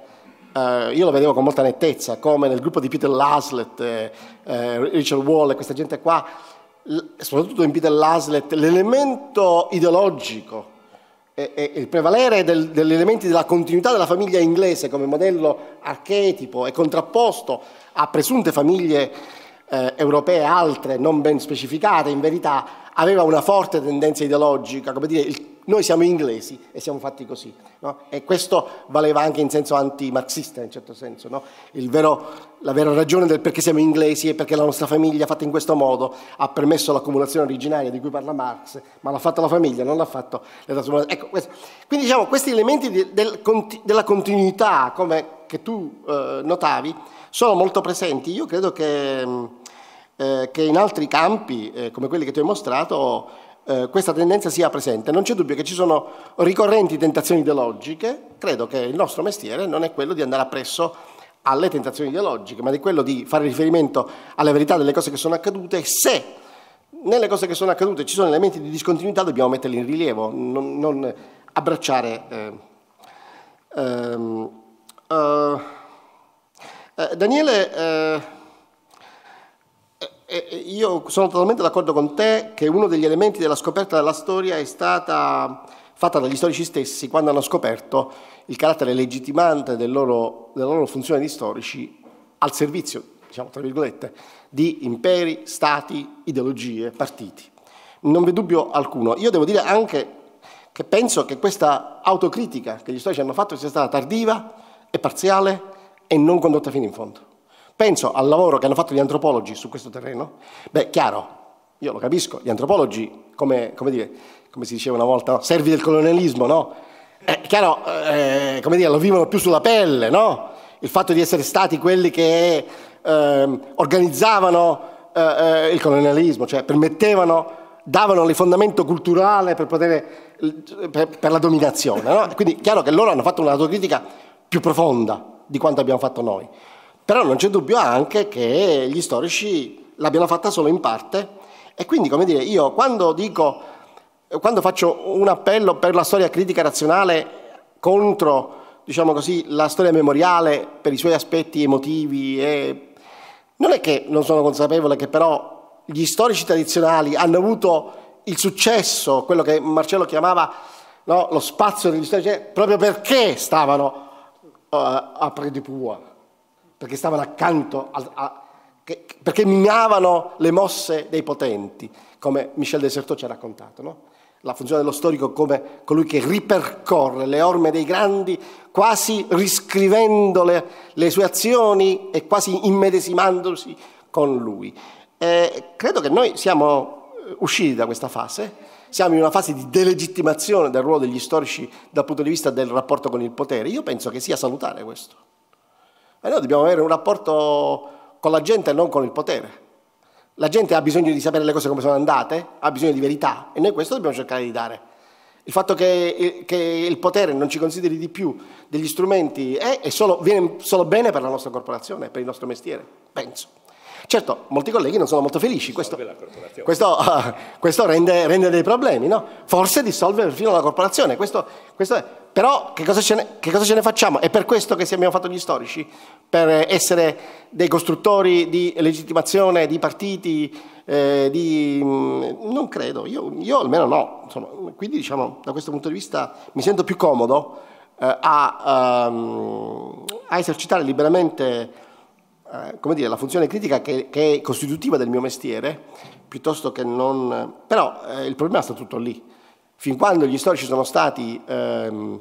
Eh, io lo vedevo con molta nettezza, come nel gruppo di Peter Laslett, Richard Wall e questa gente qua, soprattutto in Peter Laslett, l'elemento ideologico e, e il prevalere del, degli elementi della continuità della famiglia inglese come modello archetipo e contrapposto a presunte famiglie eh, europee altre non ben specificate in verità aveva una forte tendenza ideologica, come dire, il noi siamo inglesi e siamo fatti così. No? E questo valeva anche in senso anti-marxista, in certo senso. No? Vero, la vera ragione del perché siamo inglesi è perché la nostra famiglia, fatta in questo modo, ha permesso l'accumulazione originaria di cui parla Marx, ma l'ha fatta la famiglia, non l'ha fatto la trasformazione. Ecco, Quindi diciamo, questi elementi del, del, della continuità, come che tu eh, notavi, sono molto presenti. Io credo che, mm, eh, che in altri campi, eh, come quelli che ti ho mostrato, eh, questa tendenza sia presente. Non c'è dubbio che ci sono ricorrenti tentazioni ideologiche, credo che il nostro mestiere non è quello di andare appresso alle tentazioni ideologiche, ma di quello di fare riferimento alla verità delle cose che sono accadute se nelle cose che sono accadute ci sono elementi di discontinuità dobbiamo metterli in rilievo, non, non abbracciare... Eh, ehm, eh, eh Daniele eh, io sono totalmente d'accordo con te che uno degli elementi della scoperta della storia è stata fatta dagli storici stessi quando hanno scoperto il carattere legittimante del loro, della loro funzione di storici al servizio, diciamo tra virgolette, di imperi, stati, ideologie, partiti. Non vi dubbio alcuno. Io devo dire anche che penso che questa autocritica che gli storici hanno fatto sia stata tardiva e parziale e non condotta fino in fondo penso al lavoro che hanno fatto gli antropologi su questo terreno, beh, chiaro, io lo capisco, gli antropologi, come, come, dire, come si diceva una volta, servi del colonialismo, no? Eh, chiaro, eh, come dire, lo vivono più sulla pelle, no? Il fatto di essere stati quelli che ehm, eh, organizzavano eh, il colonialismo, cioè permettevano, davano il fondamento culturale per, poter, per, per la dominazione, no? Quindi è chiaro che loro hanno fatto un'autocritica più profonda di quanto abbiamo fatto noi. Però non c'è dubbio anche che gli storici l'abbiano fatta solo in parte e quindi, come dire, io quando dico, quando faccio un appello per la storia critica razionale contro, diciamo così, la storia memoriale per i suoi aspetti emotivi e... non è che non sono consapevole che però gli storici tradizionali hanno avuto il successo, quello che Marcello chiamava no, lo spazio degli storici, proprio perché stavano uh, a predipua perché stavano accanto, a, a, che, perché minavano le mosse dei potenti, come Michel Desertò ci ha raccontato, no? La funzione dello storico come colui che ripercorre le orme dei grandi, quasi riscrivendo le, le sue azioni e quasi immedesimandosi con lui. Eh, credo che noi siamo eh, usciti da questa fase, siamo in una fase di delegittimazione del ruolo degli storici dal punto di vista del rapporto con il potere. Io penso che sia salutare questo. E noi dobbiamo avere un rapporto con la gente e non con il potere. La gente ha bisogno di sapere le cose come sono andate, ha bisogno di verità e noi questo dobbiamo cercare di dare. Il fatto che, che il potere non ci consideri di più degli strumenti è, è solo, viene solo bene per la nostra corporazione, per il nostro mestiere, penso. Certo, molti colleghi non sono molto felici, questo, questo, uh, (laughs) questo rende, rende, dei problemi, no? Forse dissolve perfino la corporazione, questo, questo è... Però che cosa, ne, che cosa, ce ne, facciamo? È per questo che abbiamo fatto gli storici, per essere dei costruttori di legittimazione di partiti, eh, di... Mm, non credo, io, io almeno no. Insomma, quindi diciamo, da questo punto di vista mi sento più comodo eh, a, um, a esercitare liberamente eh, come dire, la funzione critica che, che, è costitutiva del mio mestiere, piuttosto che non... Però eh, il problema sta tutto lì. Fin quando gli storici sono stati ehm,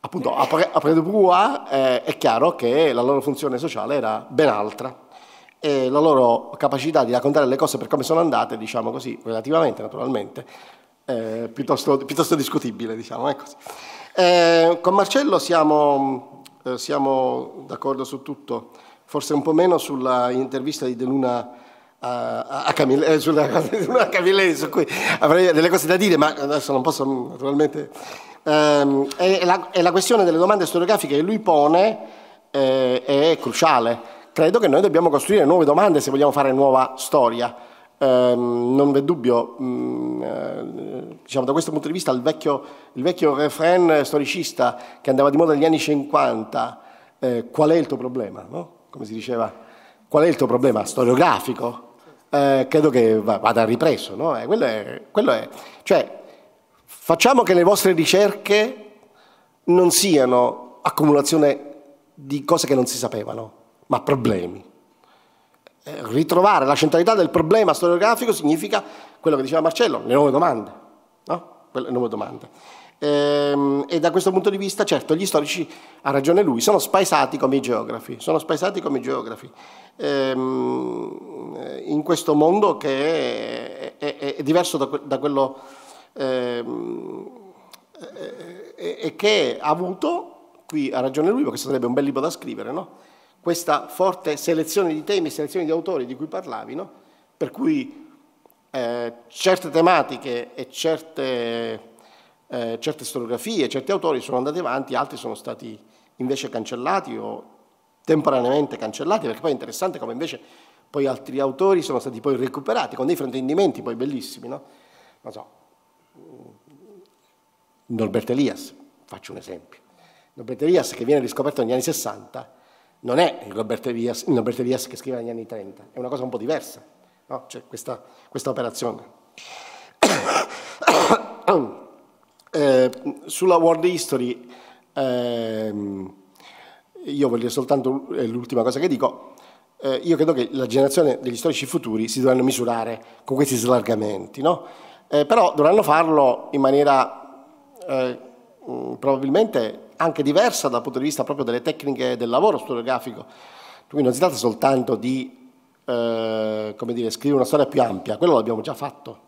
appunto a, pre, a eh, è chiaro che la loro funzione sociale era ben altra e la loro capacità di raccontare le cose per come sono andate, diciamo così, relativamente naturalmente, eh, piuttosto, piuttosto, discutibile, diciamo, è così. Ecco eh, con Marcello siamo, eh, siamo d'accordo su tutto forse un po' meno sulla intervista di De Luna a, a Camille, eh, sulla, a Camille, su cui avrei delle cose da dire, ma adesso non posso naturalmente... Um, è, la, è, la, questione delle domande storiografiche che lui pone eh, è cruciale. Credo che noi dobbiamo costruire nuove domande se vogliamo fare nuova storia. Um, non v'è dubbio, um, diciamo, da questo punto di vista, il vecchio, il vecchio refrain storicista che andava di moda negli anni 50, eh, qual è il tuo problema? No? come si diceva, qual è il tuo problema storiografico? Eh, credo che vada ripreso, no? eh, quello, è, quello è. Cioè, facciamo che le vostre ricerche non siano accumulazione di cose che non si sapevano, ma problemi. Eh, ritrovare la centralità del problema storiografico significa quello che diceva Marcello, le nuove domande. No? Le nuove domande. E, ehm, e da questo punto di vista, certo, gli storici, ha ragione lui, sono spaesati come i geografi, sono spaesati come i geografi. E, ehm, eh, in questo mondo che è, è, è diverso da, da quello ehm, eh, eh, e che ha avuto, qui ha ragione lui, perché sarebbe un bel libro da scrivere, no? questa forte selezione di temi, selezione di autori di cui parlavi, no? per cui eh, certe tematiche e certe eh, certe storiografie, certi autori sono andati avanti, altri sono stati invece cancellati o temporaneamente cancellati, perché poi è interessante come invece poi altri autori sono stati poi recuperati con dei fraintendimenti poi bellissimi, no? Non so, mm. Norbert Elias, faccio un esempio. Norbert Elias che viene riscoperto negli anni 60 non è il Norbert Elias, Elias, che scrive negli anni 30, è una cosa un po' diversa, no? Cioè, questa, questa operazione. (coughs) Ehm, eh, sulla World History, ehm, io voglio soltanto, eh, l'ultima cosa che dico, eh, io credo che la generazione degli storici futuri si dovranno misurare con questi slargamenti, no? eh, però dovranno farlo in maniera eh, probabilmente anche diversa dal punto di vista proprio delle tecniche del lavoro storiografico. Quindi non si tratta soltanto di come dire, scrivere una storia più ampia, quello l'abbiamo già fatto,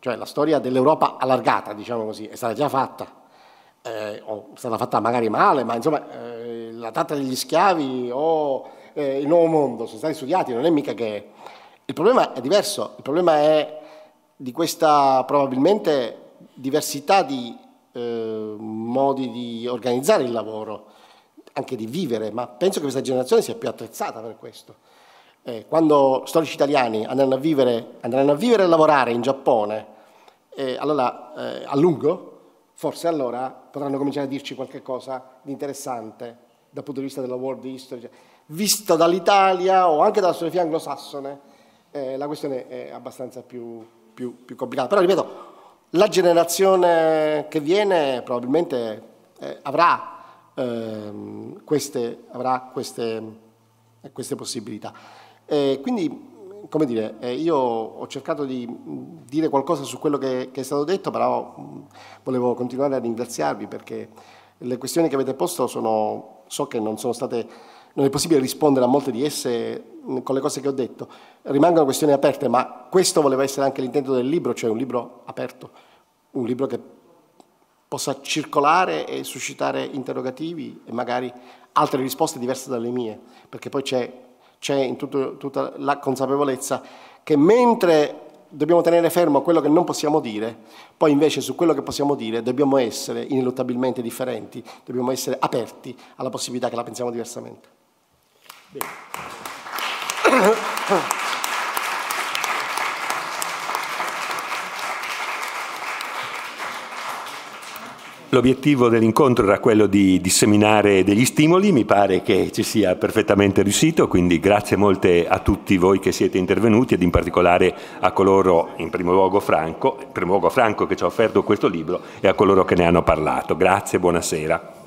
cioè la storia dell'Europa allargata, diciamo così, è stata già fatta, eh, o è stata fatta magari male, ma insomma eh, la tratta degli schiavi o eh, il nuovo mondo sono stati studiati, non è mica che... Il problema è diverso, il problema è di questa probabilmente diversità di eh, modi di organizzare il lavoro, anche di vivere, ma penso che questa generazione sia più attrezzata per questo eh, quando storici italiani andranno a vivere, andranno a vivere e lavorare in Giappone, eh, allora eh, a lungo, forse allora potranno cominciare a dirci qualche cosa di interessante dal punto di vista della world history, cioè, vista dall'Italia o anche dalla storia anglosassone, eh, la questione è abbastanza più, più, più complicata. Però ripeto, la generazione che viene probabilmente eh, avrà, ehm, queste, avrà queste, queste possibilità. E eh, quindi, come dire, eh, io ho cercato di dire qualcosa su quello che, che è stato detto, però mm, volevo continuare a ringraziarvi perché le questioni che avete posto sono, so che non sono state non è possibile rispondere a molte di esse mm, con le cose che ho detto. Rimangono questioni aperte, ma questo voleva essere anche l'intento del libro, cioè un libro aperto, un libro che possa circolare e suscitare interrogativi e magari altre risposte diverse dalle mie, perché poi c'è c'è in tutto, tutta la consapevolezza che mentre dobbiamo tenere fermo quello che non possiamo dire, poi invece su quello che possiamo dire dobbiamo essere ineluttabilmente differenti, dobbiamo essere aperti alla possibilità che la pensiamo diversamente. Bene. (clears throat) L'obiettivo dell'incontro era quello di disseminare degli stimoli, mi pare che ci sia perfettamente riuscito, quindi grazie molte a tutti voi che siete intervenuti ed in particolare a coloro, in primo luogo Franco, in primo luogo Franco che ci ha offerto questo libro e a coloro che ne hanno parlato. Grazie, buonasera.